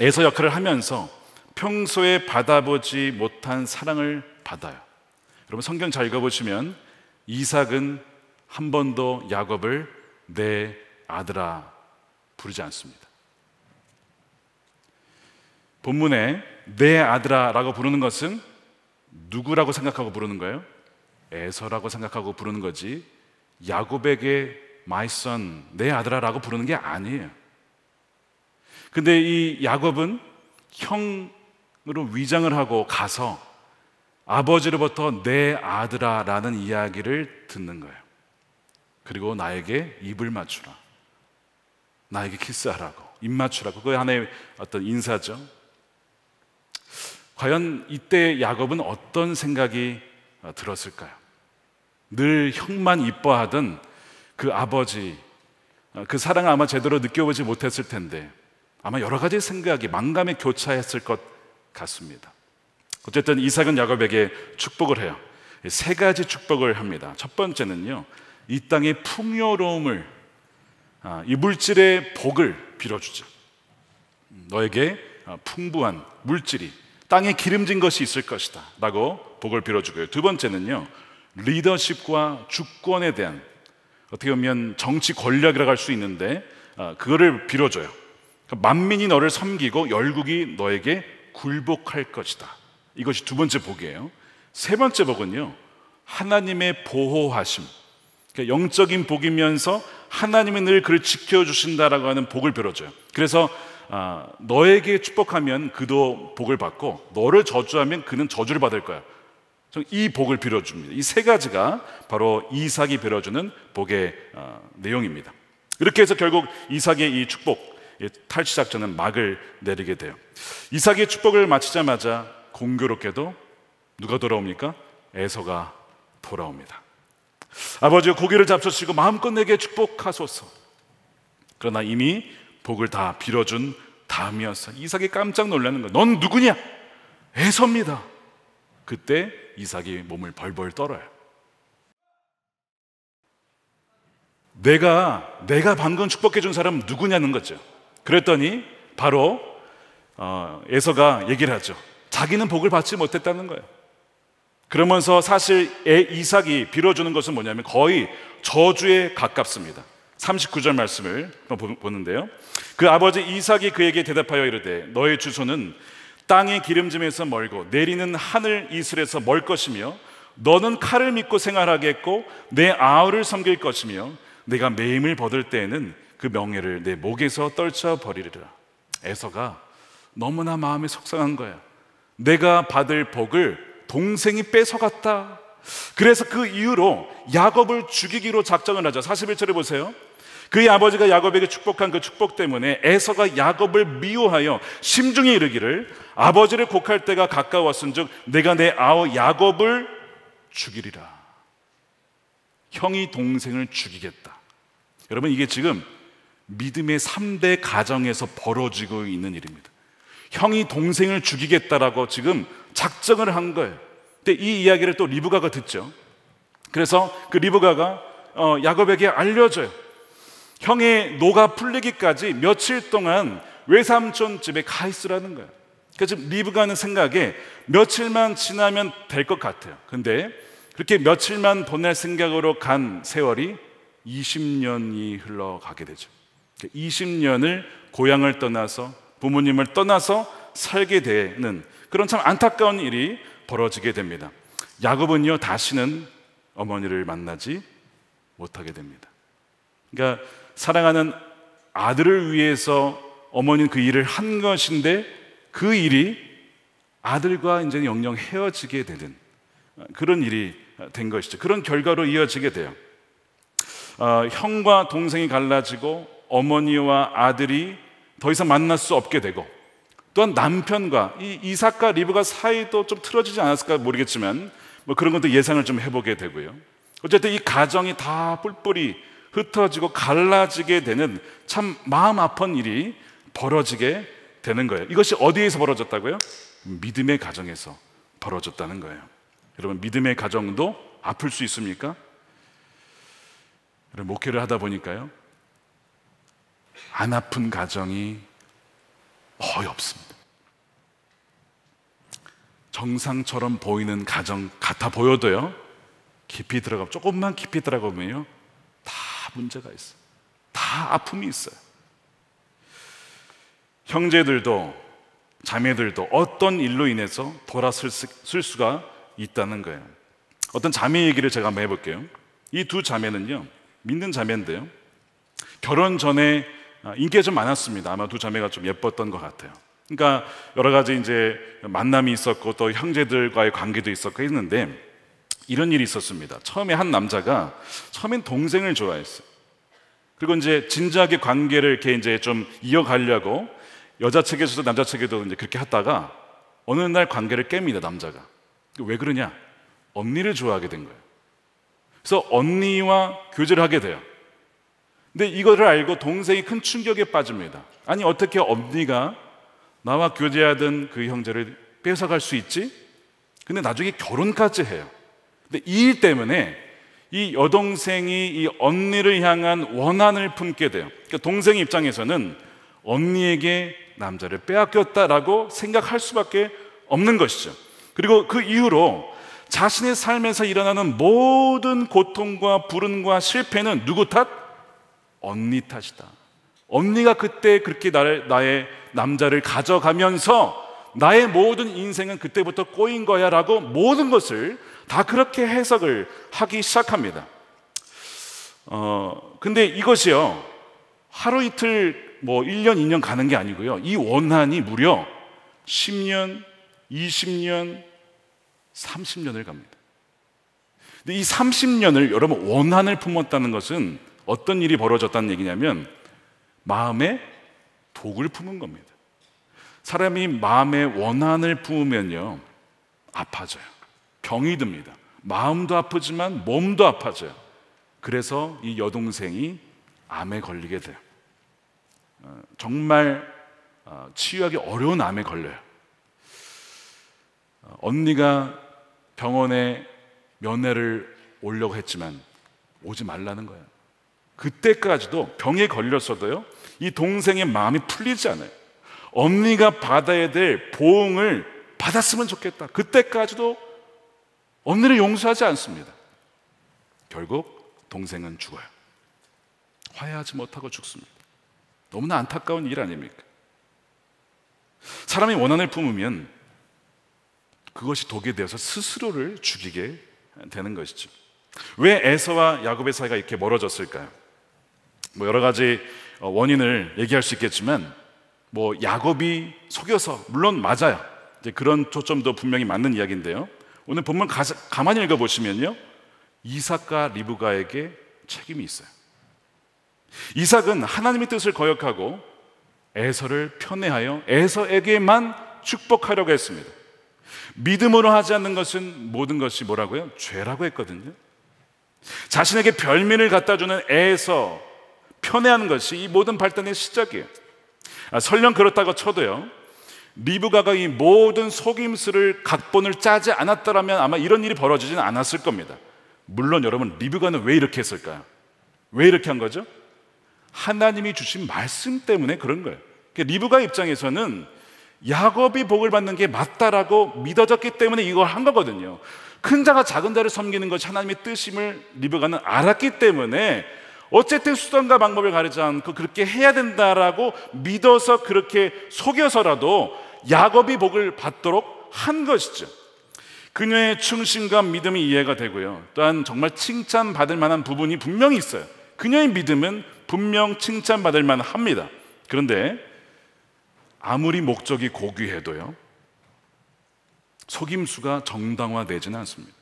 에서 역할을 하면서 평소에 받아보지 못한 사랑을 받아요. 여러분 성경 잘 읽어보시면 이삭은 한 번도 야곱을 내 아들아 부르지 않습니다. 본문에 내 아들아라고 부르는 것은 누구라고 생각하고 부르는 거예요? 에서라고 생각하고 부르는 거지 야곱에게 my son 내 아들아라고 부르는 게 아니에요. 근데 이 야곱은 형으로 위장을 하고 가서 아버지로부터 내 아들아 라는 이야기를 듣는 거예요. 그리고 나에게 입을 맞추라. 나에게 키스하라고. 입 맞추라고. 그 하나의 어떤 인사죠. 과연 이때 야곱은 어떤 생각이 어, 들었을까요? 늘 형만 이뻐하던 그 아버지, 어, 그 사랑을 아마 제대로 느껴보지 못했을 텐데 아마 여러 가지 생각이 망감에 교차했을 것 같습니다. 어쨌든 이삭은 야곱에게 축복을 해요. 세 가지 축복을 합니다. 첫 번째는요, 이 땅의 풍요로움을, 아, 이 물질의 복을 빌어주죠. 너에게 아, 풍부한 물질이 땅에 기름진 것이 있을 것이다. 라고 복을 빌어주고요. 두 번째는요, 리더십과 주권에 대한 어떻게 보면 정치 권력이라고 할 수 있는데, 아, 그거를 빌어줘요. 그러니까 만민이 너를 섬기고 열국이 너에게 굴복할 것이다. 이것이 두 번째 복이에요. 세 번째 복은요. 하나님의 보호하심. 그러니까 영적인 복이면서 하나님이 늘 그를 지켜주신다라고 하는 복을 빌어줘요. 그래서 아, 너에게 축복하면 그도 복을 받고 너를 저주하면 그는 저주를 받을 거야. 이 복을 빌어줍니다. 이 세 가지가 바로 이삭이 빌어주는 복의 어, 내용입니다. 이렇게 해서 결국 이삭의 이 축복, 탈취작전은 막을 내리게 돼요. 이삭의 축복을 마치자마자 공교롭게도 누가 돌아옵니까? 에서가 돌아옵니다. 아버지 고개를 잡수시고 마음껏 내게 축복하소서. 그러나 이미 복을 다 빌어준 다음이었어. 이삭이 깜짝 놀라는 거야. 넌 누구냐? 에서입니다. 그때 이삭이 몸을 벌벌 떨어요. 내가 내가 방금 축복해 준 사람 누구냐는 거죠. 그랬더니 바로 어, 에서가 얘기를 하죠. 자기는 복을 받지 못했다는 거예요. 그러면서 사실 이삭이 빌어주는 것은 뭐냐면 거의 저주에 가깝습니다. 39절 말씀을 보는데요. 그 아버지 이삭이 그에게 대답하여 이르되 너의 주소는 땅의 기름짐에서 멀고 내리는 하늘 이슬에서 멀 것이며 너는 칼을 믿고 생활하겠고 내 아우를 섬길 것이며 내가 매임을 벗을 때에는 그 명예를 내 목에서 떨쳐 버리리라. 에서가 너무나 마음이 속상한 거야. 내가 받을 복을 동생이 뺏어갔다. 그래서 그 이유로 야곱을 죽이기로 작정을 하죠. 41절에 보세요. 그의 아버지가 야곱에게 축복한 그 축복 때문에 에서가 야곱을 미워하여 심중에 이르기를 아버지를 곡할 때가 가까웠은즉 내가 내 아우 야곱을 죽이리라. 형이 동생을 죽이겠다. 여러분 이게 지금 믿음의 3대 가정에서 벌어지고 있는 일입니다. 형이 동생을 죽이겠다라고 지금 작정을 한 거예요. 근데 이 이야기를 또 리브가가 듣죠. 그래서 그 리브가가 어, 야곱에게 알려줘요. 형의 노가 풀리기까지 며칠 동안 외삼촌 집에 가 있으라는 거예요. 그러니 지금 리브가는 생각에 며칠만 지나면 될 것 같아요. 근데 그렇게 며칠만 보낼 생각으로 간 세월이 20년이 흘러가게 되죠. 20년을 그러니까 고향을 떠나서 부모님을 떠나서 살게 되는 그런 참 안타까운 일이 벌어지게 됩니다. 야곱은요 다시는 어머니를 만나지 못하게 됩니다. 그러니까 사랑하는 아들을 위해서 어머니는 그 일을 한 것인데 그 일이 아들과 이제 영영 헤어지게 되는 그런 일이 된 것이죠. 그런 결과로 이어지게 돼요. 어, 형과 동생이 갈라지고 어머니와 아들이 더 이상 만날 수 없게 되고 또한 남편과 이 이삭과 리브가 사이도 좀 틀어지지 않았을까 모르겠지만 뭐 그런 것도 예상을 좀 해보게 되고요. 어쨌든 이 가정이 다 뿔뿔이 흩어지고 갈라지게 되는 참 마음 아픈 일이 벌어지게 되는 거예요. 이것이 어디에서 벌어졌다고요? 믿음의 가정에서 벌어졌다는 거예요. 여러분, 믿음의 가정도 아플 수 있습니까? 목회를 하다 보니까요. 안 아픈 가정이 거의 없습니다. 정상처럼 보이는 가정 같아 보여도요, 깊이 들어가, 조금만 깊이 들어가면요, 다 문제가 있어요. 다 아픔이 있어요. 형제들도 자매들도 어떤 일로 인해서 돌아설 수, 가 있다는 거예요. 어떤 자매 얘기를 제가 한번 해볼게요. 이 두 자매는요, 믿는 자매인데요. 결혼 전에 아, 인기가 좀 많았습니다. 아마 두 자매가 좀 예뻤던 것 같아요. 그러니까 여러 가지 이제 만남이 있었고 또 형제들과의 관계도 있었고 했는데 이런 일이 있었습니다. 처음에 한 남자가 처음엔 동생을 좋아했어요. 그리고 이제 진지하게 관계를 이렇게 이제 좀 이어가려고 여자 측에서도 남자 측에도 이제 그렇게 하다가 어느 날 관계를 깹니다 남자가 왜 그러냐 언니를 좋아하게 된 거예요. 그래서 언니와 교제를 하게 돼요. 근데 이거를 알고 동생이 큰 충격에 빠집니다. 아니 어떻게 언니가 나와 교제하던 그 형제를 뺏어갈 수 있지? 근데 나중에 결혼까지 해요. 근데 이 일 때문에 이 여동생이 이 언니를 향한 원한을 품게 돼요. 그러니까 동생 입장에서는 언니에게 남자를 빼앗겼다라고 생각할 수밖에 없는 것이죠. 그리고 그 이후로 자신의 삶에서 일어나는 모든 고통과 불운과 실패는 누구 탓? 언니 탓이다. 언니가 그때 그렇게 나를, 나의 남자를 가져가면서 나의 모든 인생은 그때부터 꼬인 거야 라고 모든 것을 다 그렇게 해석을 하기 시작합니다. 어, 근데 이것이요. 하루 이틀 뭐 1년, 2년 가는 게 아니고요. 이 원한이 무려 10년, 20년, 30년을 갑니다. 근데 이 30년을 여러분 원한을 품었다는 것은 어떤 일이 벌어졌다는 얘기냐면 마음에 독을 품은 겁니다. 사람이 마음에 원한을 품으면요, 아파져요. 병이 듭니다. 마음도 아프지만 몸도 아파져요. 그래서 이 여동생이 암에 걸리게 돼요. 어, 정말 어, 치유하기 어려운 암에 걸려요. 어, 언니가 병원에 면회를 오려고 했지만 오지 말라는 거예요. 그때까지도 병에 걸렸어도요, 이 동생의 마음이 풀리지 않아요. 언니가 받아야 될 보응을 받았으면 좋겠다. 그때까지도 언니를 용서하지 않습니다. 결국 동생은 죽어요. 화해하지 못하고 죽습니다. 너무나 안타까운 일 아닙니까? 사람이 원한을 품으면 그것이 독이 되어서 스스로를 죽이게 되는 것이죠. 왜 에서와 야곱의 사이가 이렇게 멀어졌을까요? 뭐 여러 가지 어, 원인을 얘기할 수 있겠지만 뭐 야곱이 속여서 물론 맞아요. 이제 그런 초점도 분명히 맞는 이야기인데요. 오늘 본문 가, 가만히 읽어 보시면요. 이삭과 리브가에게 책임이 있어요. 이삭은 하나님의 뜻을 거역하고 에서를 편애하여 에서에게만 축복하려고 했습니다. 믿음으로 하지 않는 것은 모든 것이 뭐라고요? 죄라고 했거든요. 자신에게 별미를 갖다 주는 에서 편애하는 것이 이 모든 발단의 시작이에요. 아, 설령 그렇다고 쳐도요. 리브가가 이 모든 속임수를 각본을 짜지 않았더라면 아마 이런 일이 벌어지지 않았을 겁니다. 물론 여러분 리브가는 왜 이렇게 했을까요? 왜 이렇게 한 거죠? 하나님이 주신 말씀 때문에 그런 거예요. 그러니까 리브가 입장에서는 야곱이 복을 받는 게 맞다라고 믿어졌기 때문에 이걸 한 거거든요. 큰 자가 작은 자를 섬기는 것이 하나님의 뜻임을 리브가는 알았기 때문에 어쨌든 수단과 방법을 가리지 않고 그렇게 해야 된다라고 믿어서 그렇게 속여서라도 야곱이 복을 받도록 한 것이죠. 그녀의 충신감 믿음이 이해가 되고요. 또한 정말 칭찬받을 만한 부분이 분명히 있어요. 그녀의 믿음은 분명 칭찬받을 만합니다. 그런데 아무리 목적이 고귀해도요. 속임수가 정당화되지는 않습니다.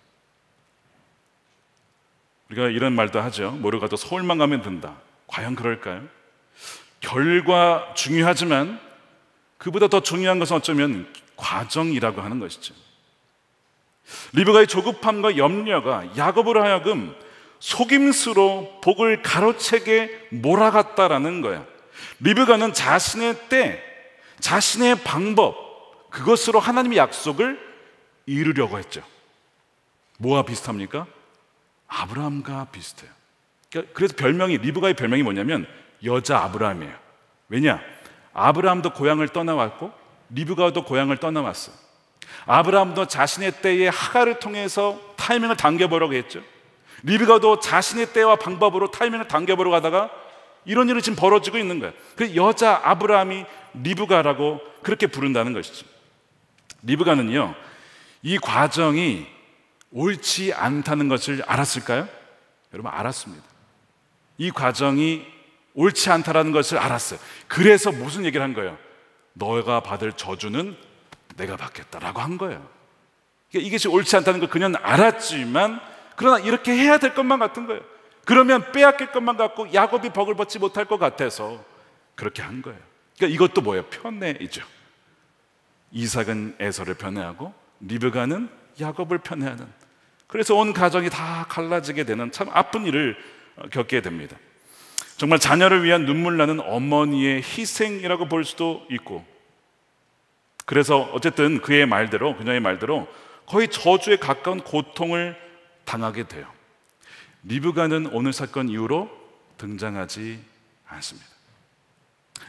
우리가 이런 말도 하죠. 모르가도 서울만 가면 된다. 과연 그럴까요? 결과 중요하지만 그보다 더 중요한 것은 어쩌면 과정이라고 하는 것이죠. 리브가의 조급함과 염려가 야곱으로 하여금 속임수로 복을 가로채게 몰아갔다라는 거야. 리브가는 자신의 때, 자신의 방법, 그것으로 하나님의 약속을 이루려고 했죠. 뭐와 비슷합니까? 아브라함과 비슷해요. 그러니까 그래서 별명이 리브가의 별명이 뭐냐면 여자 아브라함이에요. 왜냐? 아브라함도 고향을 떠나왔고 리브가도 고향을 떠나왔어. 아브라함도 자신의 때에 하가를 통해서 타이밍을 당겨보려고 했죠. 리브가도 자신의 때와 방법으로 타이밍을 당겨보러 가다가 이런 일이 지금 벌어지고 있는 거예요. 그 여자 아브라함이 리브가라고 그렇게 부른다는 것이죠. 리브가는요, 이 과정이 옳지 않다는 것을 알았을까요? 여러분, 알았습니다. 이 과정이 옳지 않다라는 것을 알았어요. 그래서 무슨 얘기를 한 거예요? 너가 받을 저주는 내가 받겠다라고 한 거예요. 그러니까 이것 옳지 않다는 걸 그녀는 알았지만, 그러나 이렇게 해야 될 것만 같은 거예요. 그러면 빼앗길 것만 같고, 야곱이 벅을 벗지 못할 것 같아서 그렇게 한 거예요. 그러니까 이것도 뭐예요? 편애이죠. 이삭은 에서를 편애하고, 리브가는 야곱을 편애하는 그래서 온 가정이 다 갈라지게 되는 참 아픈 일을 어, 겪게 됩니다. 정말 자녀를 위한 눈물 나는 어머니의 희생이라고 볼 수도 있고, 그래서 어쨌든 그의 말대로, 그녀의 말대로 거의 저주에 가까운 고통을 당하게 돼요. 리브가는 오늘 사건 이후로 등장하지 않습니다.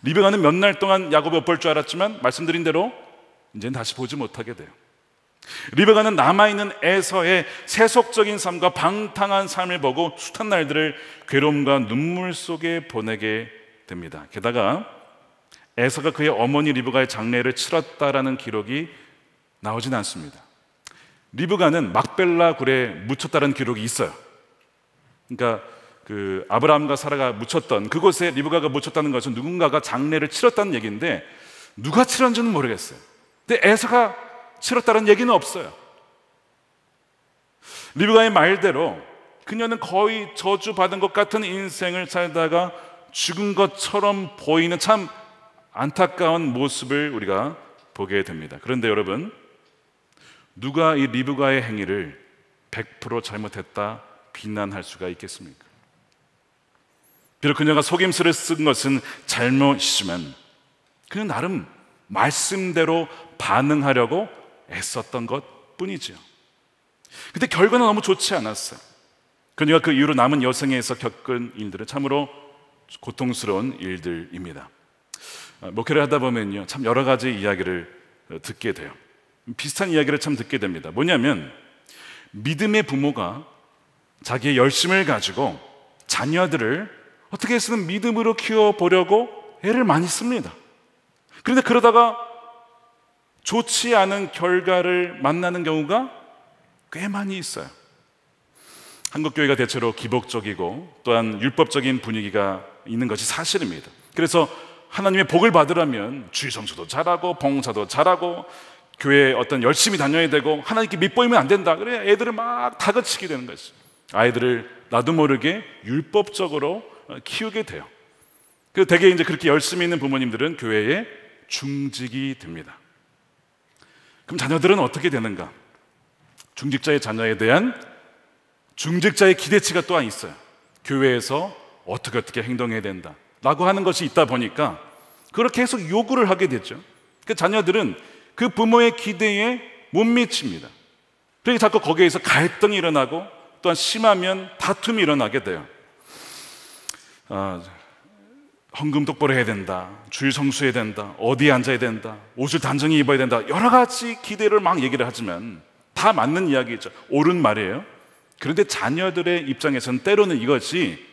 리브가는 몇 날 동안 야곱이 엎을 줄 알았지만 말씀드린 대로 이제는 다시 보지 못하게 돼요. 리베가는 남아있는 에서의 세속적인 삶과 방탕한 삶을 보고 숱한 날들을 괴로움과 눈물 속에 보내게 됩니다. 게다가 에서가 그의 어머니 리브가의 장례를 치렀다라는 기록이 나오진 않습니다. 리브가는 막벨라 굴에 묻혔다는 기록이 있어요. 그러니까 그 아브라함과 사라가 묻혔던 그곳에 리브가가 묻혔다는 것은 누군가가 장례를 치렀다는 얘기인데 누가 치렀는지는 모르겠어요. 근데 에서가 치렀다는 얘기는 없어요. 리브가의 말대로 그녀는 거의 저주받은 것 같은 인생을 살다가 죽은 것처럼 보이는 참 안타까운 모습을 우리가 보게 됩니다. 그런데 여러분, 누가 이 리브가의 행위를 100% 잘못했다 비난할 수가 있겠습니까? 비록 그녀가 속임수를 쓴 것은 잘못이지만 그는 나름 말씀대로 반응하려고 애썼던 것 뿐이지요. 근데 결과는 너무 좋지 않았어요. 그녀가 그러니까 그 이후로 남은 여생에서 겪은 일들은 참으로 고통스러운 일들입니다. 아, 목회를 하다 보면요. 참 여러 가지 이야기를 어, 듣게 돼요. 비슷한 이야기를 참 듣게 됩니다. 뭐냐면 믿음의 부모가 자기의 열심을 가지고 자녀들을 어떻게 해서든 믿음으로 키워보려고 애를 많이 씁니다. 그런데 그러다가 좋지 않은 결과를 만나는 경우가 꽤 많이 있어요. 한국교회가 대체로 기복적이고 또한 율법적인 분위기가 있는 것이 사실입니다. 그래서 하나님의 복을 받으려면 주의 성수도 잘하고 봉사도 잘하고 교회 어떤 열심히 다녀야 되고 하나님께 밑보이면 안 된다. 그래 애들을 막 다그치게 되는 거죠. 아이들을 나도 모르게 율법적으로 키우게 돼요. 그 대개 이제 그렇게 열심히 있는 부모님들은 교회에 중직이 됩니다. 그럼 자녀들은 어떻게 되는가? 중직자의 자녀에 대한 중직자의 기대치가 또한 있어요. 교회에서 어떻게 어떻게 행동해야 된다. 라고 하는 것이 있다 보니까 그렇 계속 요구를 하게 되죠. 그 그러니까 자녀들은 그 부모의 기대에 못 미칩니다. 그래서 그러니까 자꾸 거기에서 갈등이 일어나고 또한 심하면 다툼이 일어나게 돼요. 아, 헌금 똑바로 해야 된다. 주일 성수해야 된다. 어디에 앉아야 된다. 옷을 단정히 입어야 된다. 여러 가지 기대를 막 얘기를 하지만 다 맞는 이야기죠. 옳은 말이에요. 그런데 자녀들의 입장에서는 때로는 이것이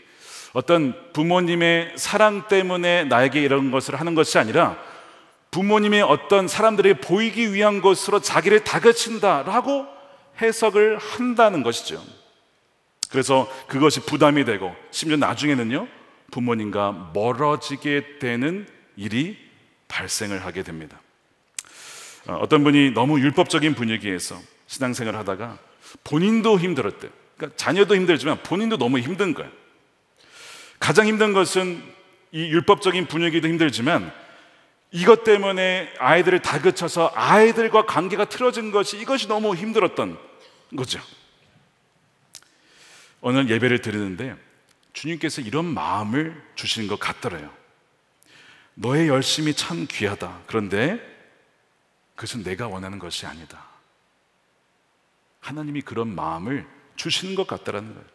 어떤 부모님의 사랑 때문에 나에게 이런 것을 하는 것이 아니라 부모님의 어떤 사람들이 보이기 위한 것으로 자기를 다그친다라고 해석을 한다는 것이죠. 그래서 그것이 부담이 되고 심지어 나중에는요 부모님과 멀어지게 되는 일이 발생을 하게 됩니다. 어, 어떤 분이 너무 율법적인 분위기에서 신앙생활 하다가 본인도 힘들었대. 그러니까 자녀도 힘들지만 본인도 너무 힘든 거야. 가장 힘든 것은 이 율법적인 분위기도 힘들지만 이것 때문에 아이들을 다그쳐서 아이들과 관계가 틀어진 것이 이것이 너무 힘들었던 거죠. 오늘 예배를 드리는데 주님께서 이런 마음을 주시는 것 같더래요. 너의 열심이 참 귀하다. 그런데 그것은 내가 원하는 것이 아니다. 하나님이 그런 마음을 주시는 것 같다라는 거예요.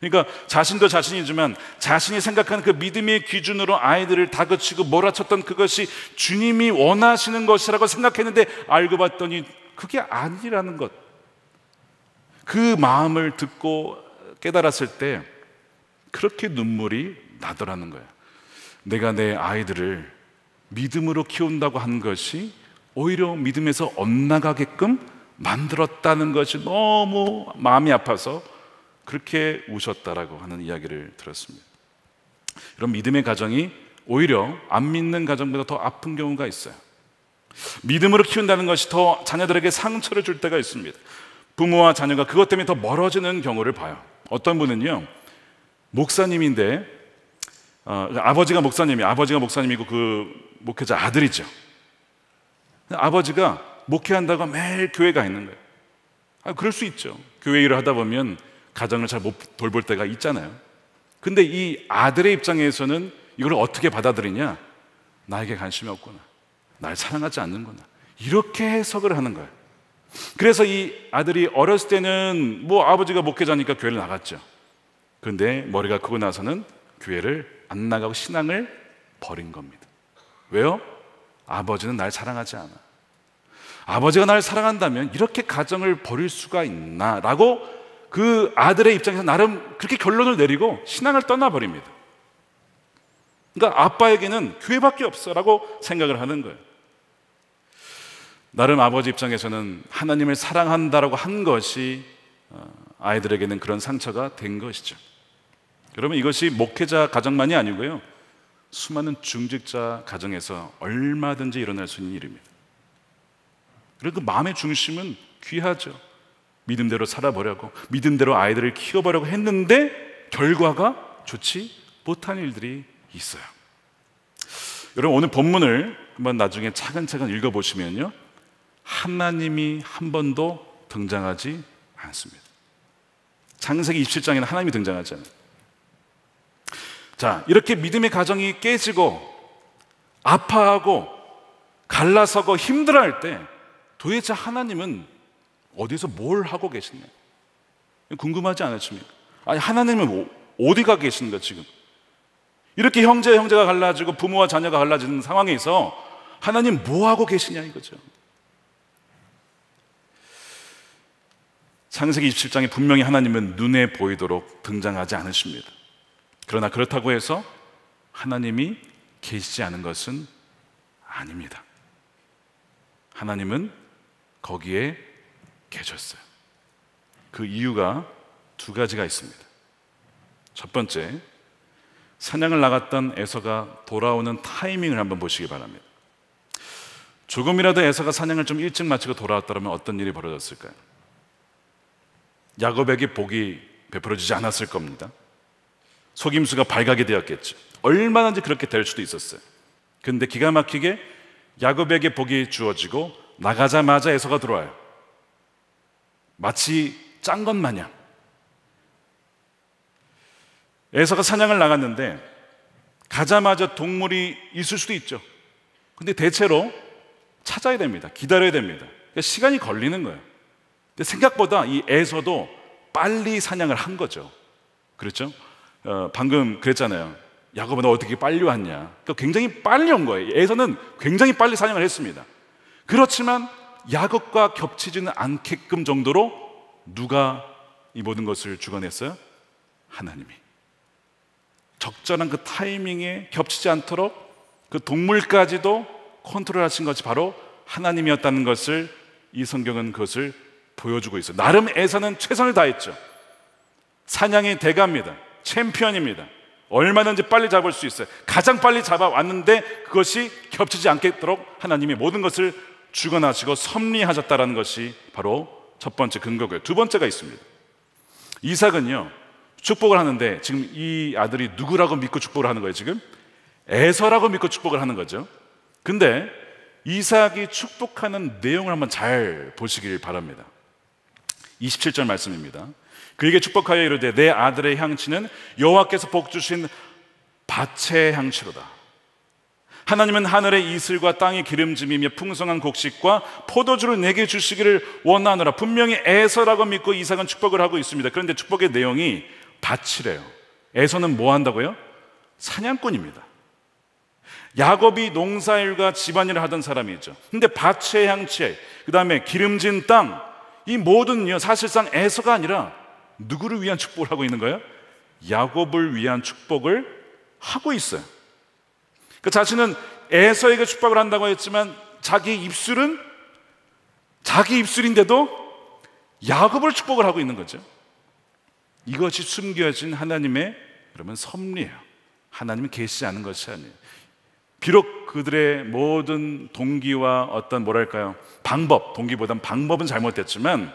그러니까 자신도 자신이지만 자신이 생각하는 그 믿음의 기준으로 아이들을 다그치고 몰아쳤던 그것이 주님이 원하시는 것이라고 생각했는데 알고 봤더니 그게 아니라는 것. 그 마음을 듣고 깨달았을 때 그렇게 눈물이 나더라는 거예요 내가 내 아이들을 믿음으로 키운다고 한 것이 오히려 믿음에서 엇나가게끔 만들었다는 것이 너무 마음이 아파서 그렇게 우셨다라고 하는 이야기를 들었습니다. 이런 믿음의 가정이 오히려 안 믿는 가정보다 더 아픈 경우가 있어요. 믿음으로 키운다는 것이 더 자녀들에게 상처를 줄 때가 있습니다. 부모와 자녀가 그것 때문에 더 멀어지는 경우를 봐요. 어떤 분은요, 목사님인데 어, 아버지가 목사님이 아버지가 목사님이고 그 목회자 아들이죠. 아버지가 목회한다고 매일 교회가 있는 거예요. 아, 그럴 수 있죠. 교회 일을 하다 보면 가정을 잘 못 돌볼 때가 있잖아요. 근데 이 아들의 입장에서는 이걸 어떻게 받아들이냐? 나에게 관심이 없구나. 날 사랑하지 않는구나. 이렇게 해석을 하는 거예요. 그래서 이 아들이 어렸을 때는 뭐 아버지가 목회자니까 교회를 나갔죠. 그런데 머리가 크고 나서는 교회를 안 나가고 신앙을 버린 겁니다. 왜요? 아버지는 날 사랑하지 않아. 아버지가 날 사랑한다면 이렇게 가정을 버릴 수가 있나? 라고 그 아들의 입장에서 나름 그렇게 결론을 내리고 신앙을 떠나버립니다. 그러니까 아빠에게는 교회밖에 없어 라고 생각을 하는 거예요. 나름 아버지 입장에서는 하나님을 사랑한다라고 한 것이 어, 아이들에게는 그런 상처가 된 것이죠. 여러분 이것이 목회자 가정만이 아니고요. 수많은 중직자 가정에서 얼마든지 일어날 수 있는 일입니다. 그리고 그 마음의 중심은 귀하죠. 믿음대로 살아보려고, 믿음대로 아이들을 키워보려고 했는데 결과가 좋지 못한 일들이 있어요. 여러분 오늘 본문을 한번 나중에 차근차근 읽어보시면요. 하나님이 한 번도 등장하지 않습니다. 창세기 27장에는 하나님이 등장하잖아요. 자, 이렇게 믿음의 가정이 깨지고 아파하고 갈라서고 힘들어할 때 도대체 하나님은 어디서 뭘 하고 계시냐? 궁금하지 않으십니까? 아니, 하나님은 어디가 계신가 지금? 이렇게 형제 형제가 갈라지고 부모와 자녀가 갈라지는 상황에서 하나님 뭐 하고 계시냐 이거죠. 창세기 27장에 분명히 하나님은 눈에 보이도록 등장하지 않으십니다. 그러나 그렇다고 해서 하나님이 계시지 않은 것은 아닙니다. 하나님은 거기에 계셨어요. 그 이유가 두 가지가 있습니다. 첫 번째, 사냥을 나갔던 에서가 돌아오는 타이밍을 한번 보시기 바랍니다. 조금이라도 에서가 사냥을 좀 일찍 마치고 돌아왔다면 어떤 일이 벌어졌을까요? 야곱에게 복이 베풀어지지 않았을 겁니다. 속임수가 발각이 되었겠죠. 얼마든지 그렇게 될 수도 있었어요. 근데 기가 막히게 야곱에게 복이 주어지고 나가자마자 에서가 들어와요. 마치 짠 것 마냥. 에서가 사냥을 나갔는데 가자마자 동물이 있을 수도 있죠. 근데 대체로 찾아야 됩니다. 기다려야 됩니다. 그러니까 시간이 걸리는 거예요. 근데 생각보다 이 에서도 빨리 사냥을 한 거죠. 그렇죠? 어, 방금 그랬잖아요. 야곱은너 어떻게 빨리 왔냐? 그 굉장히 빨리 온 거예요. 에서는 굉장히 빨리 사냥을 했습니다. 그렇지만 야곱과 겹치지는 않게끔 정도로 누가 이 모든 것을 주관했어요? 하나님이. 적절한 그 타이밍에 겹치지 않도록 그 동물까지도 컨트롤하신 것이 바로 하나님이었다는 것을 이 성경은 그것을 보여주고 있어요. 나름 에서는 최선을 다했죠. 사냥의 대가입니다. 챔피언입니다. 얼마든지 빨리 잡을 수 있어요. 가장 빨리 잡아왔는데 그것이 겹치지 않겠도록 하나님이 모든 것을 주관하시고 섭리하셨다는 것이 바로 첫 번째 근거고요. 두 번째가 있습니다. 이삭은요, 축복을 하는데 지금 이 아들이 누구라고 믿고 축복을 하는 거예요, 지금? 에서라고 믿고 축복을 하는 거죠. 근데 이삭이 축복하는 내용을 한번 잘 보시길 바랍니다. 27절 말씀입니다. 그에게 축복하여 이르되 내 아들의 향치는 여호와께서 복 주신 밭의 향치로다. 하나님은 하늘의 이슬과 땅의 기름짐이며 풍성한 곡식과 포도주를 내게 주시기를 원하느라 분명히 에서라고 믿고 이삭은 축복을 하고 있습니다. 그런데 축복의 내용이 밭이래요. 에서는 뭐 한다고요? 사냥꾼입니다. 야곱이 농사일과 집안일을 하던 사람이죠. 근데 밭의 향채, 그 다음에 기름진 땅, 이 모든요, 사실상 에서가 아니라 누구를 위한 축복을 하고 있는 거예요? 야곱을 위한 축복을 하고 있어요. 그 자신은 에서에게 축복을 한다고 했지만 자기 입술은 자기 입술인데도 야곱을 축복을 하고 있는 거죠. 이것이 숨겨진 하나님의 그러면 섭리예요. 하나님이 계시지 않은 것이 아니에요. 비록 그들의 모든 동기와 어떤 뭐랄까요 방법 동기보다는 방법은 잘못됐지만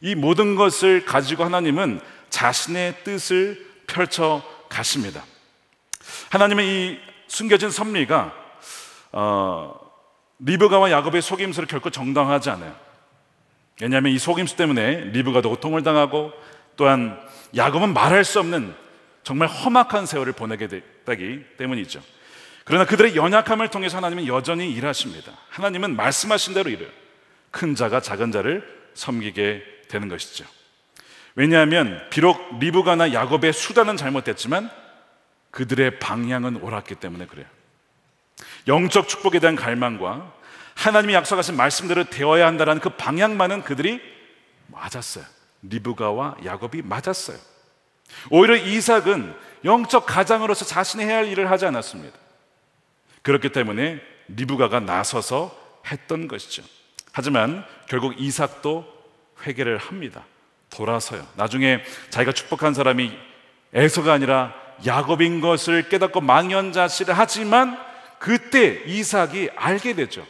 이 모든 것을 가지고 하나님은 자신의 뜻을 펼쳐 가십니다. 하나님의 이 숨겨진 섭리가 어, 리브가와 야곱의 속임수를 결코 정당하지 않아요. 왜냐하면 이 속임수 때문에 리브가 고통을 당하고 또한 야곱은 말할 수 없는 정말 험악한 세월을 보내게 됐기 때문이죠. 그러나 그들의 연약함을 통해서 하나님은 여전히 일하십니다. 하나님은 말씀하신 대로 일해요. 큰 자가 작은 자를 섬기게 되는 것이죠. 왜냐하면 비록 리브가나 야곱의 수단은 잘못됐지만 그들의 방향은 옳았기 때문에 그래요. 영적 축복에 대한 갈망과 하나님이 약속하신 말씀대로 되어야 한다는그 방향만은 그들이 맞았어요. 리브가와 야곱이 맞았어요. 오히려 이삭은 영적 가장으로서 자신이 해야 할 일을 하지 않았습니다. 그렇기 때문에 리브가가 나서서 했던 것이죠. 하지만 결국 이삭도 회개를 합니다. 돌아서요. 나중에 자기가 축복한 사람이 에서가 아니라 야곱인 것을 깨닫고 망연자실을 하지만 그때 이삭이 알게 되죠.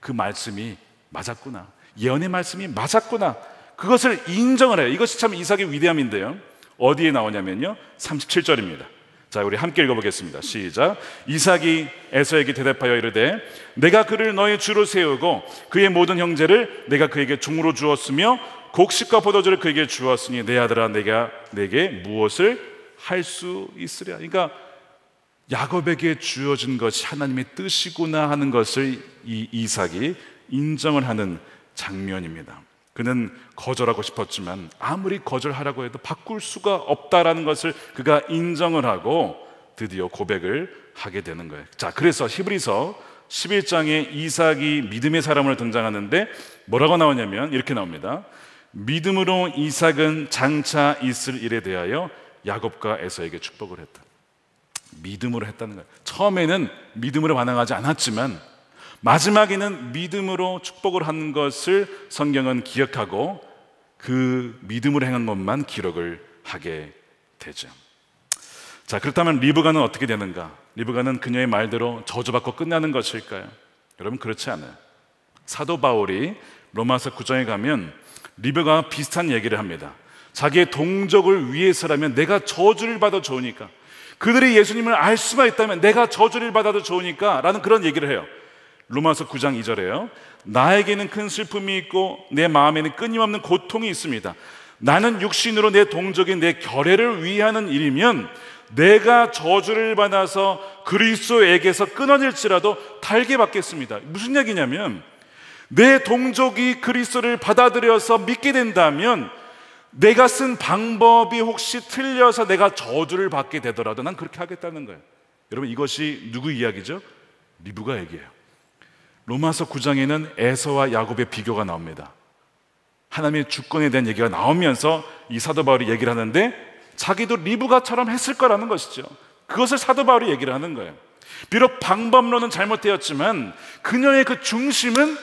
그 말씀이 맞았구나. 예언의 말씀이 맞았구나. 그것을 인정을 해요. 이것이 참 이삭의 위대함인데요. 어디에 나오냐면요. 37절입니다. 자, 우리 함께 읽어보겠습니다. 시작. 이삭이 에서에게 대답하여 이르되 내가 그를 너의 주로 세우고 그의 모든 형제를 내가 그에게 종으로 주었으며 곡식과 포도주를 그에게 주었으니 내 아들아 내가 내게 무엇을 할 수 있으랴. 그러니까 야곱에게 주어진 것이 하나님의 뜻이구나 하는 것을 이 이삭이 인정을 하는 장면입니다. 그는 거절하고 싶었지만 아무리 거절하라고 해도 바꿀 수가 없다라는 것을 그가 인정을 하고 드디어 고백을 하게 되는 거예요. 자, 그래서 히브리서 11장에 이삭이 믿음의 사람으 등장하는데 뭐라고 나오냐면 이렇게 나옵니다. 믿음으로 이삭은 장차 있을 일에 대하여 야곱과 에서에게 축복을 했다. 믿음으로 했다는 거예요. 처음에는 믿음으로 반항하지 않았지만 마지막에는 믿음으로 축복을 한 것을 성경은 기억하고 그 믿음으로 행한 것만 기록을 하게 되죠. 자, 그렇다면 리브가는 어떻게 되는가? 리브가는 그녀의 말대로 저주받고 끝나는 것일까요? 여러분, 그렇지 않아요. 사도 바울이 로마서 9장에 가면 리브가 비슷한 얘기를 합니다. 자기의 동족을 위해서라면 내가 저주를 받아 좋으니까 그들이 예수님을 알 수만 있다면 내가 저주를 받아도 좋으니까 라는 그런 얘기를 해요. 로마서 9장 2절에요. 나에게는 큰 슬픔이 있고 내 마음에는 끊임없는 고통이 있습니다. 나는 육신으로 내 동족인 내 결애를 위하는 일이면 내가 저주를 받아서 그리스도에게서 끊어질지라도 달게 받겠습니다. 무슨 얘기냐면 내 동족이 그리스도를 받아들여서 믿게 된다면 내가 쓴 방법이 혹시 틀려서 내가 저주를 받게 되더라도 난 그렇게 하겠다는 거예요. 여러분 이것이 누구 이야기죠? 리브가 얘기예요. 로마서 9장에는 에서와 야곱의 비교가 나옵니다. 하나님의 주권에 대한 얘기가 나오면서 이 사도 바울이 얘기를 하는데 자기도 리브가처럼 했을 거라는 것이죠. 그것을 사도 바울이 얘기를 하는 거예요. 비록 방법론은 잘못되었지만 그녀의 그 중심은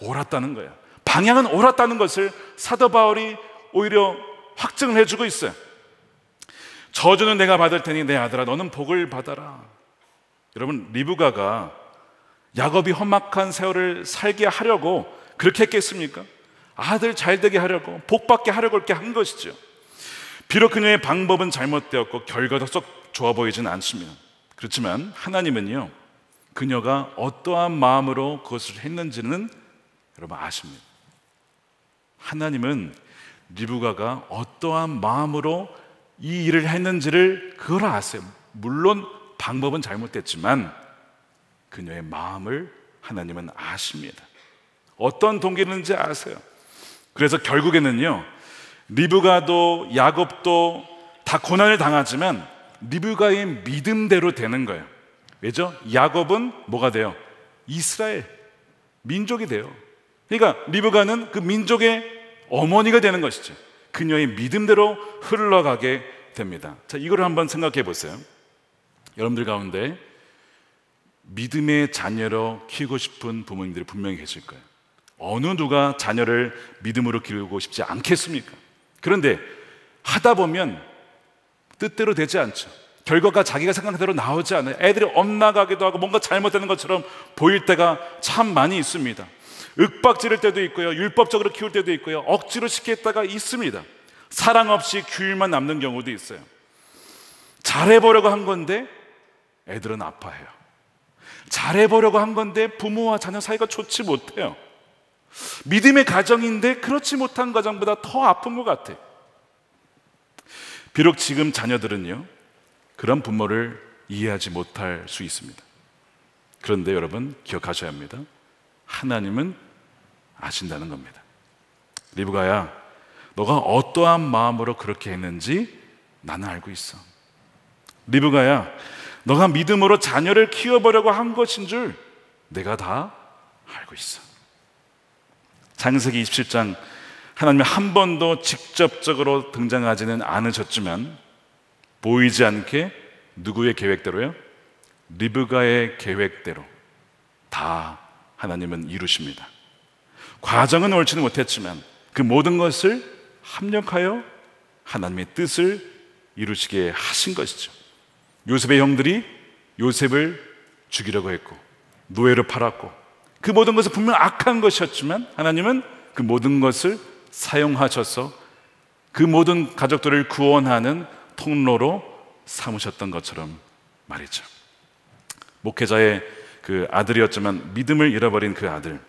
옳았다는 거예요. 방향은 옳았다는 것을 사도 바울이 오히려 확증을 해주고 있어요. 저주는 내가 받을 테니 내 아들아 너는 복을 받아라. 여러분 리브가가 야곱이 험악한 세월을 살게 하려고 그렇게 했겠습니까? 아들 잘 되게 하려고 복 받게 하려고 이렇게 한 것이죠. 비록 그녀의 방법은 잘못되었고 결과도 썩 좋아 보이진 않습니다. 그렇지만 하나님은요. 그녀가 어떠한 마음으로 그것을 했는지는 여러분 아십니다. 하나님은 리브가가 어떠한 마음으로 이 일을 했는지를 그걸 아세요. 물론 방법은 잘못됐지만 그녀의 마음을 하나님은 아십니다. 어떤 동기는지 아세요. 그래서 결국에는요, 리브가도 야곱도 다 고난을 당하지만 리브가의 믿음대로 되는 거예요. 왜죠? 야곱은 뭐가 돼요? 이스라엘 민족이 돼요. 그러니까 리브가는 그 민족의 어머니가 되는 것이죠. 그녀의 믿음대로 흘러가게 됩니다. 자, 이걸 한번 생각해 보세요. 여러분들 가운데 믿음의 자녀로 키우고 싶은 부모님들이 분명히 계실 거예요. 어느 누가 자녀를 믿음으로 기르고 싶지 않겠습니까? 그런데 하다 보면 뜻대로 되지 않죠. 결과가 자기가 생각한 대로 나오지 않아요. 애들이 엇나가기도 하고 뭔가 잘못되는 것처럼 보일 때가 참 많이 있습니다. 윽박지를 때도 있고요. 율법적으로 키울 때도 있고요. 억지로 시켰다가 있습니다. 사랑 없이 규율만 남는 경우도 있어요. 잘해보려고 한 건데 애들은 아파해요. 잘해보려고 한 건데 부모와 자녀 사이가 좋지 못해요. 믿음의 가정인데 그렇지 못한 가정보다 더 아픈 것 같아. 비록 지금 자녀들은요, 그런 부모를 이해하지 못할 수 있습니다. 그런데 여러분, 기억하셔야 합니다. 하나님은 아신다는 겁니다. 리브가야, 너가 어떠한 마음으로 그렇게 했는지 나는 알고 있어. 리브가야, 너가 믿음으로 자녀를 키워보려고 한 것인 줄 내가 다 알고 있어. 장세기 27장 하나님이 한 번도 직접적으로 등장하지는 않으셨지만 보이지 않게 누구의 계획대로요? 리브가의 계획대로 다 하나님은 이루십니다. 과정은 옳지는 못했지만 그 모든 것을 합력하여 하나님의 뜻을 이루시게 하신 것이죠. 요셉의 형들이 요셉을 죽이려고 했고 노예를 팔았고 그 모든 것은 분명 악한 것이었지만 하나님은 그 모든 것을 사용하셔서 그 모든 가족들을 구원하는 통로로 삼으셨던 것처럼 말이죠. 목회자의 그 아들이었지만 믿음을 잃어버린 그 아들.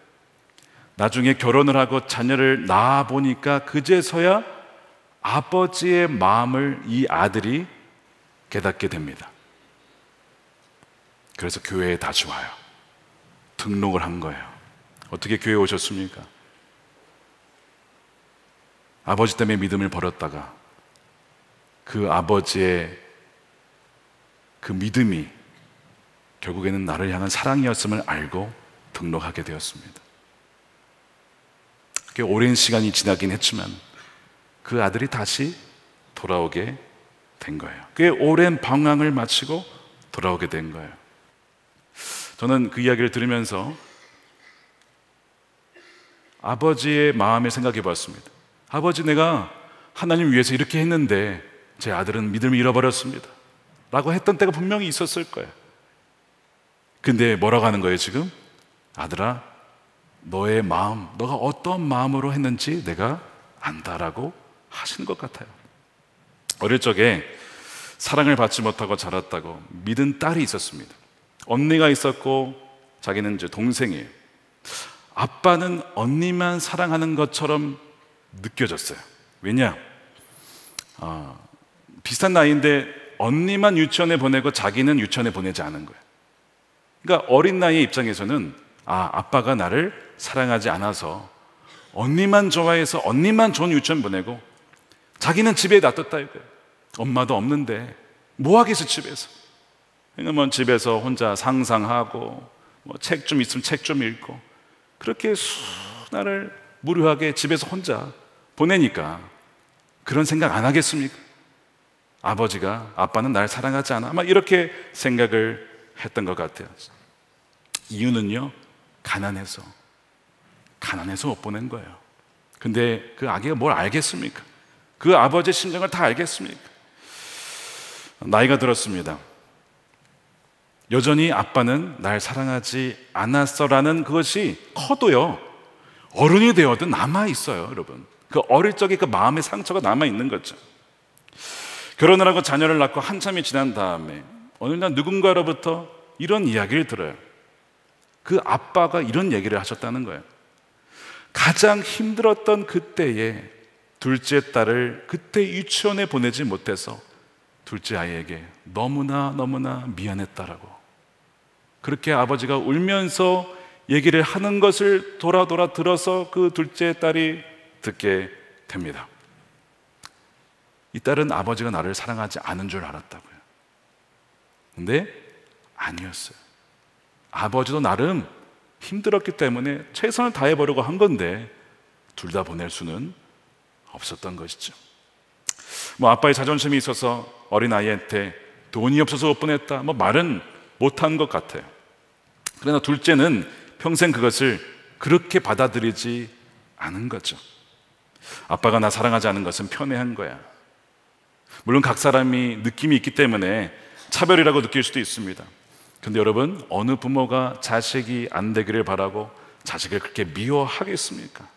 나중에 결혼을 하고 자녀를 낳아 보니까 그제서야 아버지의 마음을 이 아들이 깨닫게 됩니다. 그래서 교회에 다시 와요. 등록을 한 거예요. 어떻게 교회에 오셨습니까? 아버지 때문에 믿음을 버렸다가 그 아버지의 그 믿음이 결국에는 나를 향한 사랑이었음을 알고 등록하게 되었습니다. 꽤 오랜 시간이 지나긴 했지만 그 아들이 다시 돌아오게 된 거예요. 그 오랜 방황을 마치고 돌아오게 된 거예요. 저는 그 이야기를 들으면서 아버지의 마음을 생각해 봤습니다. 아버지 내가 하나님 위해서 이렇게 했는데 제 아들은 믿음을 잃어버렸습니다. 라고 했던 때가 분명히 있었을 거예요. 근데 뭐라고 하는 거예요, 지금? 아들아, 너의 마음, 너가 어떤 마음으로 했는지 내가 안다라고 하시는 것 같아요. 어릴 적에 사랑을 받지 못하고 자랐다고 믿은 딸이 있었습니다. 언니가 있었고 자기는 이제 동생이에요. 아빠는 언니만 사랑하는 것처럼 느껴졌어요. 왜냐? 아, 비슷한 나이인데 언니만 유치원에 보내고 자기는 유치원에 보내지 않은 거예요. 그러니까 어린 나이의 입장에서는 아, 아빠가 나를 사랑하지 않아서 언니만 좋아해서 언니만 좋은 유치원 보내고 자기는 집에 놔뒀다 이거예요. 엄마도 없는데 뭐 하겠어 집에서? 그러면 집에서 혼자 상상하고 뭐책좀 있으면 책 좀 읽고 그렇게 수나를 무료하게 집에서 혼자 보내니까 그런 생각 안 하겠습니까? 아버지가 아빠는 날 사랑하지 않아. 아마 이렇게 생각을 했던 것 같아요. 이유는요, 가난해서. 가난해서 못 보낸 거예요. 근데 그 아기가 뭘 알겠습니까? 그 아버지의 심정을 다 알겠습니까? 나이가 들었습니다. 여전히 아빠는 날 사랑하지 않았어라는 그것이 커도요, 어른이 되어도 남아있어요, 여러분. 그 어릴 적에 그 마음의 상처가 남아있는 거죠. 결혼을 하고 자녀를 낳고 한참이 지난 다음에 어느 날 누군가로부터 이런 이야기를 들어요. 그 아빠가 이런 얘기를 하셨다는 거예요. 가장 힘들었던 그때에 둘째 딸을 그때 유치원에 보내지 못해서 둘째 아이에게 너무나 너무나 미안했다라고. 그렇게 아버지가 울면서 얘기를 하는 것을 돌아 돌아 들어서 그 둘째 딸이 듣게 됩니다. 이 딸은 아버지가 나를 사랑하지 않은 줄 알았다고요. 근데 아니었어요. 아버지도 나름 힘들었기 때문에 최선을 다해보려고 한 건데 둘 다 보낼 수는 없었던 것이죠. 뭐 아빠의 자존심이 있어서 어린아이한테 돈이 없어서 못 보냈다. 뭐 말은 못한 것 같아요. 그러나 둘째는 평생 그것을 그렇게 받아들이지 않은 거죠. 아빠가 나 사랑하지 않은 것은 편애한 거야. 물론 각 사람이 느낌이 있기 때문에 차별이라고 느낄 수도 있습니다. 근데 여러분, 어느 부모가 자식이 안 되기를 바라고 자식을 그렇게 미워하겠습니까?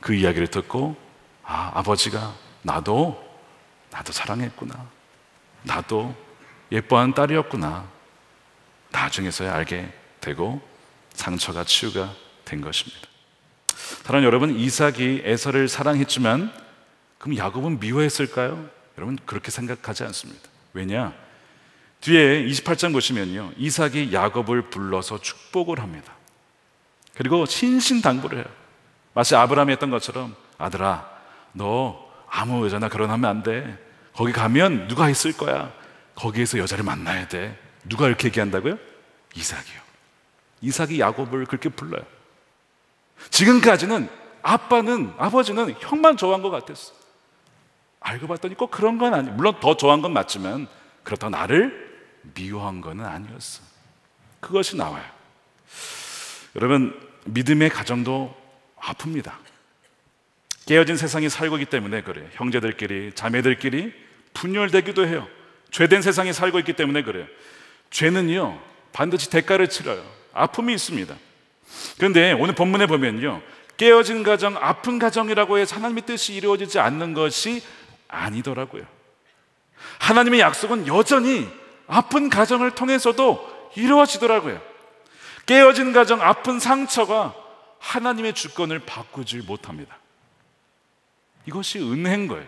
그 이야기를 듣고, 아, 아버지가 나도 나도 사랑했구나. 나도 예뻐하는 딸이었구나. 나중에서야 알게 되고 상처가 치유가 된 것입니다. 사랑 여러분, 이삭이 에서를 사랑했지만 그럼 야곱은 미워했을까요? 여러분 그렇게 생각하지 않습니다. 왜냐? 뒤에 28장 보시면요. 이삭이 야곱을 불러서 축복을 합니다. 그리고 신신당부를 해요. 마치 아브라함이 했던 것처럼 아들아, 너 아무 여자나 결혼하면 안 돼. 거기 가면 누가 있을 거야. 거기에서 여자를 만나야 돼. 누가 이렇게 얘기한다고요? 이삭이요. 이삭이 야곱을 그렇게 불러요. 지금까지는 아빠는 아버지는 형만 좋아한 것 같았어. 알고 봤더니 꼭 그런 건 아니. 물론 더 좋아한 건 맞지만 그렇다 고 나를 미워한 거는 아니었어. 그것이 나와요. 여러분 믿음의 가정도 아픕니다. 깨어진 세상에 살고 있기 때문에 그래요. 형제들끼리, 자매들끼리 분열되기도 해요. 죄된 세상에 살고 있기 때문에 그래요. 죄는요, 반드시 대가를 치러요. 아픔이 있습니다. 그런데 오늘 본문에 보면요. 깨어진 가정, 아픈 가정이라고 해서 하나님의 뜻이 이루어지지 않는 것이 아니더라고요. 하나님의 약속은 여전히 아픈 가정을 통해서도 이루어지더라고요. 깨어진 가정, 아픈 상처가 하나님의 주권을 바꾸질 못합니다. 이것이 은행 거예요.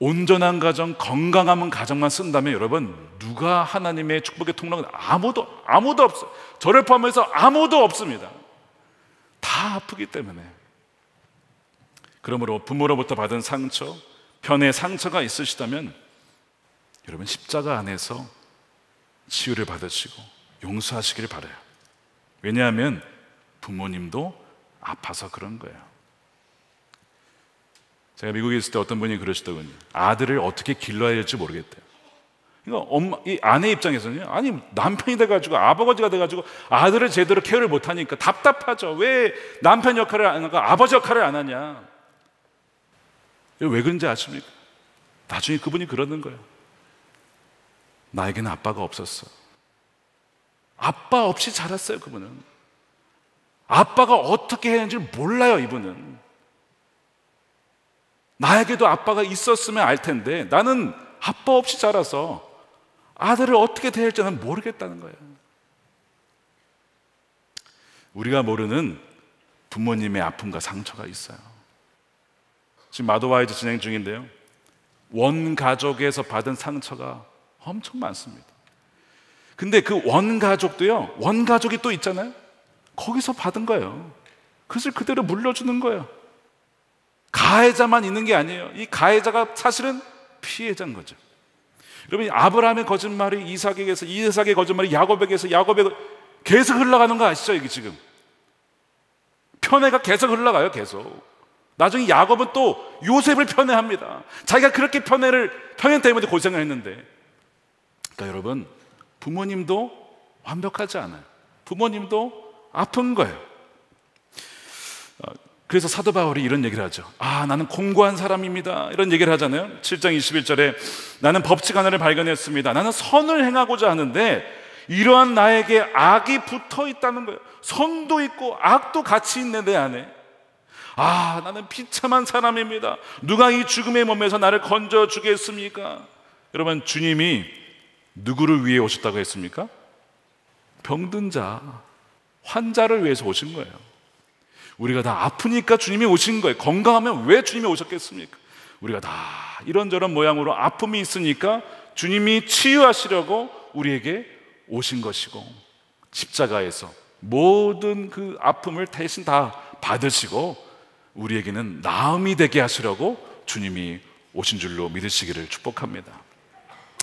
온전한 가정, 건강한 가정만 쓴다면 여러분 누가 하나님의 축복의 통로는 아무도 아무도 없어. 저를 포함해서 아무도 없습니다. 다 아프기 때문에. 그러므로 부모로부터 받은 상처, 편의 상처가 있으시다면 여러분 십자가 안에서 치유를 받으시고 용서하시기 바라요. 왜냐하면 부모님도 아파서 그런 거예요. 제가 미국에 있을 때 어떤 분이 그러시더군요. 아들을 어떻게 길러야 할지 모르겠대요. 이거 그러니까 엄마, 이 아내 입장에서는 아니 남편이 돼가지고 아버지가 돼가지고 아들을 제대로 케어를 못하니까 답답하죠. 왜 남편 역할을 안 하고 아버지 역할을 안 하냐? 왜 그런지 아십니까? 나중에 그분이 그러는 거예요. 나에게는 아빠가 없었어. 아빠 없이 자랐어요, 그분은. 아빠가 어떻게 해야 하는지 몰라요, 이분은. 나에게도 아빠가 있었으면 알 텐데 나는 아빠 없이 자라서 아들을 어떻게 대할지 저는 모르겠다는 거예요. 우리가 모르는 부모님의 아픔과 상처가 있어요. 지금 마더와이드 진행 중인데요. 원 가족에서 받은 상처가 엄청 많습니다. 근데 그 원 가족도요. 원 가족이 또 있잖아요. 거기서 받은 거예요. 그것을 그대로 물려주는 거예요. 가해자만 있는 게 아니에요. 이 가해자가 사실은 피해자인 거죠. 여러분 아브라함의 거짓말이 이삭에게서 이삭의 거짓말이 야곱에게서 야곱의 계속 흘러가는 거 아시죠? 이게 지금 편애가 계속 흘러가요. 계속 나중에 야곱은 또 요셉을 편애합니다. 자기가 그렇게 편애를 편애 때문에 고생을 했는데 그러니까 여러분 부모님도 완벽하지 않아요. 부모님도 아픈 거예요. 그래서 사도 바울이 이런 얘기를 하죠. 아, 나는 공고한 사람입니다. 이런 얘기를 하잖아요. 7장 21절에 나는 법칙 하나를 발견했습니다. 나는 선을 행하고자 하는데 이러한 나에게 악이 붙어 있다는 거예요. 선도 있고 악도 같이 있는 내 안에. 아, 나는 비참한 사람입니다. 누가 이 죽음의 몸에서 나를 건져 주겠습니까? 여러분, 주님이 누구를 위해 오셨다고 했습니까? 병든 자, 환자를 위해서 오신 거예요. 우리가 다 아프니까 주님이 오신 거예요. 건강하면 왜 주님이 오셨겠습니까? 우리가 다 이런저런 모양으로 아픔이 있으니까 주님이 치유하시려고 우리에게 오신 것이고 십자가에서 모든 그 아픔을 대신 다 받으시고 우리에게는 나음이 되게 하시려고 주님이 오신 줄로 믿으시기를 축복합니다.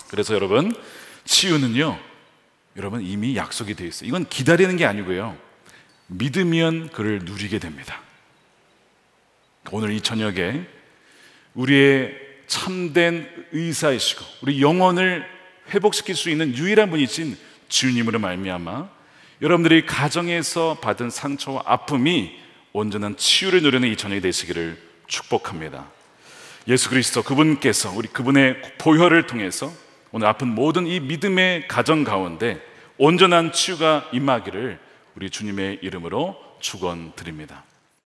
그래서 여러분 치유는요 여러분 이미 약속이 되어 있어요. 이건 기다리는 게 아니고요. 믿으면 그를 누리게 됩니다. 오늘 이 저녁에 우리의 참된 의사이시고 우리 영혼을 회복시킬 수 있는 유일한 분이신 주님으로 말미암아 여러분들이 가정에서 받은 상처와 아픔이 온전한 치유를 누리는 이 저녁이 되시기를 축복합니다. 예수 그리스도 그분께서 우리 그분의 보혈을 통해서 오늘 아픈 모든 이 믿음의 가정 가운데 온전한 치유가 임하기를 우리 주님의 이름으로 축원드립니다.